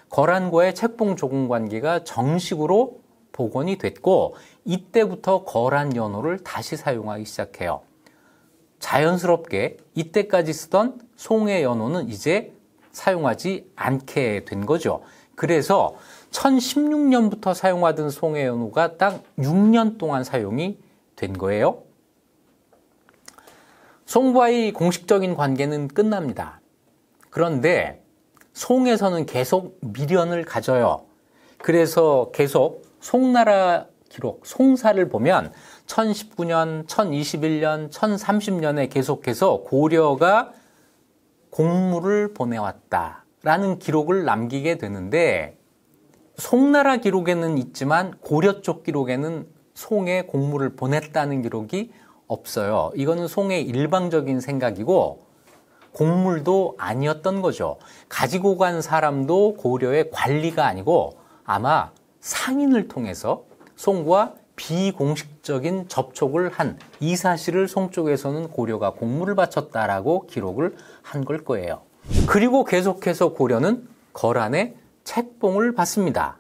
거란과의 책봉 조공 관계가 정식으로 복원이 됐고 이때부터 거란 연호를 다시 사용하기 시작해요. 자연스럽게 이때까지 쓰던 송의 연호는 이제 사용하지 않게 된 거죠. 그래서 1016년부터 사용하던 송의 연호가 딱 6년 동안 사용이 된 거예요. 송과의 공식적인 관계는 끝납니다. 그런데 송에서는 계속 미련을 가져요. 그래서 계속 송나라 기록, 송사를 보면 1019년, 1021년, 1030년에 계속해서 고려가 공물을 보내왔다라는 기록을 남기게 되는데 송나라 기록에는 있지만 고려 쪽 기록에는 송에 공물을 보냈다는 기록이 없어요. 이거는 송의 일방적인 생각이고 공물도 아니었던 거죠. 가지고 간 사람도 고려의 관리가 아니고 아마 상인을 통해서 송과 비공식적인 접촉을 한 이 사실을 송 쪽에서는 고려가 공무를 바쳤다라고 기록을 한 걸 거예요. 그리고 계속해서 고려는 거란의 책봉을 받습니다.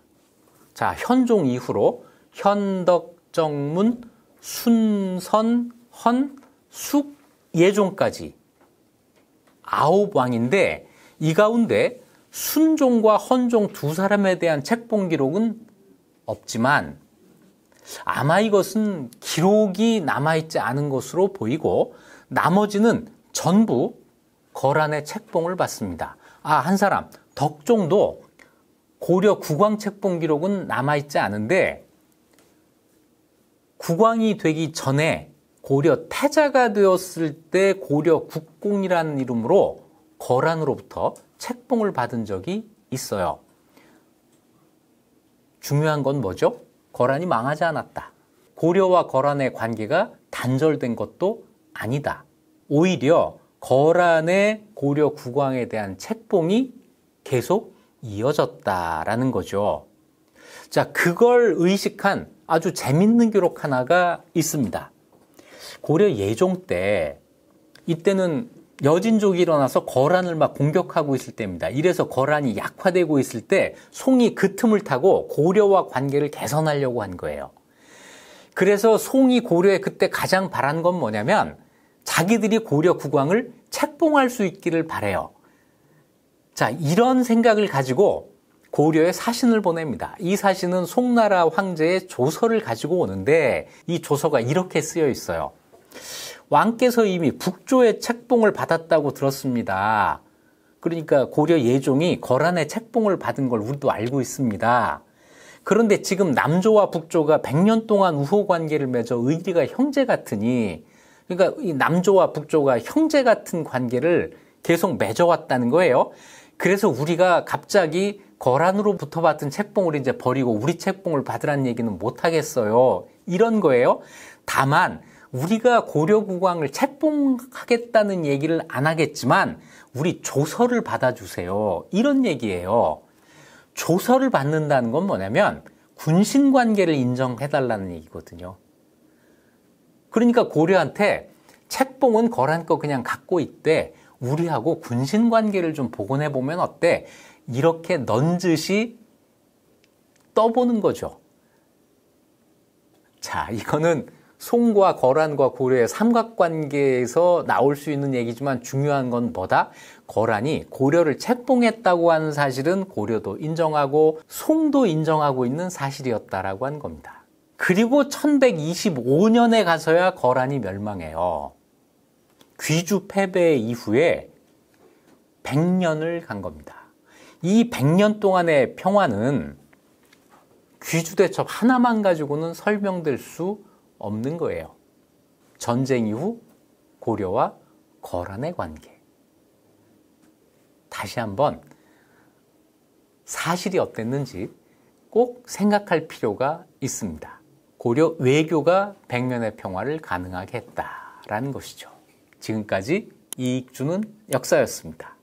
자, 현종 이후로 현덕, 정문, 순선, 헌, 숙, 예종까지 아홉 왕인데 이 가운데 순종과 헌종 두 사람에 대한 책봉 기록은 없지만 아마 이것은 기록이 남아있지 않은 것으로 보이고 나머지는 전부 거란의 책봉을 받습니다. 아, 한 사람, 덕종도 고려 국왕 책봉 기록은 남아있지 않은데 국왕이 되기 전에 고려 태자가 되었을 때 고려 국공이라는 이름으로 거란으로부터 책봉을 받은 적이 있어요. 중요한 건 뭐죠? 거란이 망하지 않았다. 고려와 거란의 관계가 단절된 것도 아니다. 오히려 거란의 고려 국왕에 대한 책봉이 계속 이어졌다라는 거죠. 자, 그걸 의식한 아주 재밌는 기록 하나가 있습니다. 고려 예종 때, 이때는 여진족이 일어나서 거란을 막 공격하고 있을 때입니다. 이래서 거란이 약화되고 있을 때 송이 그 틈을 타고 고려와 관계를 개선하려고 한 거예요. 그래서 송이 고려에 그때 가장 바란 건 뭐냐면 자기들이 고려 국왕을 책봉할 수 있기를 바래요. 자, 이런 생각을 가지고 고려에 사신을 보냅니다. 이 사신은 송나라 황제의 조서를 가지고 오는데 이 조서가 이렇게 쓰여 있어요. 왕께서 이미 북조의 책봉을 받았다고 들었습니다. 그러니까 고려 예종이 거란의 책봉을 받은 걸 우리도 알고 있습니다. 그런데 지금 남조와 북조가 100년 동안 우호 관계를 맺어 의리가 형제 같으니 그러니까 이 남조와 북조가 형제 같은 관계를 계속 맺어왔다는 거예요. 그래서 우리가 갑자기 거란으로부터 받은 책봉을 이제 버리고 우리 책봉을 받으라는 얘기는 못 하겠어요. 이런 거예요. 다만 우리가 고려국왕을 책봉하겠다는 얘기를 안 하겠지만 우리 조서를 받아주세요. 이런 얘기예요. 조서를 받는다는 건 뭐냐면 군신 관계를 인정해달라는 얘기거든요. 그러니까 고려한테 책봉은 거란 거 그냥 갖고 있대. 우리하고 군신 관계를 좀 복원해 보면 어때? 이렇게 넌듯이 떠보는 거죠. 자, 이거는 송과 거란과 고려의 삼각관계에서 나올 수 있는 얘기지만 중요한 건 뭐다? 거란이 고려를 책봉했다고 하는 사실은 고려도 인정하고 송도 인정하고 있는 사실이었다라고 한 겁니다. 그리고 1125년에 가서야 거란이 멸망해요. 귀주 패배 이후에 100년을 간 겁니다. 이 100년 동안의 평화는 귀주대첩 하나만 가지고는 설명될 수 없는 거예요. 전쟁 이후 고려와 거란의 관계. 다시 한번 사실이 어땠는지 꼭 생각할 필요가 있습니다. 고려 외교가 백년의 평화를 가능하게 했다라는 것이죠. 지금까지 이익주는 역사였습니다.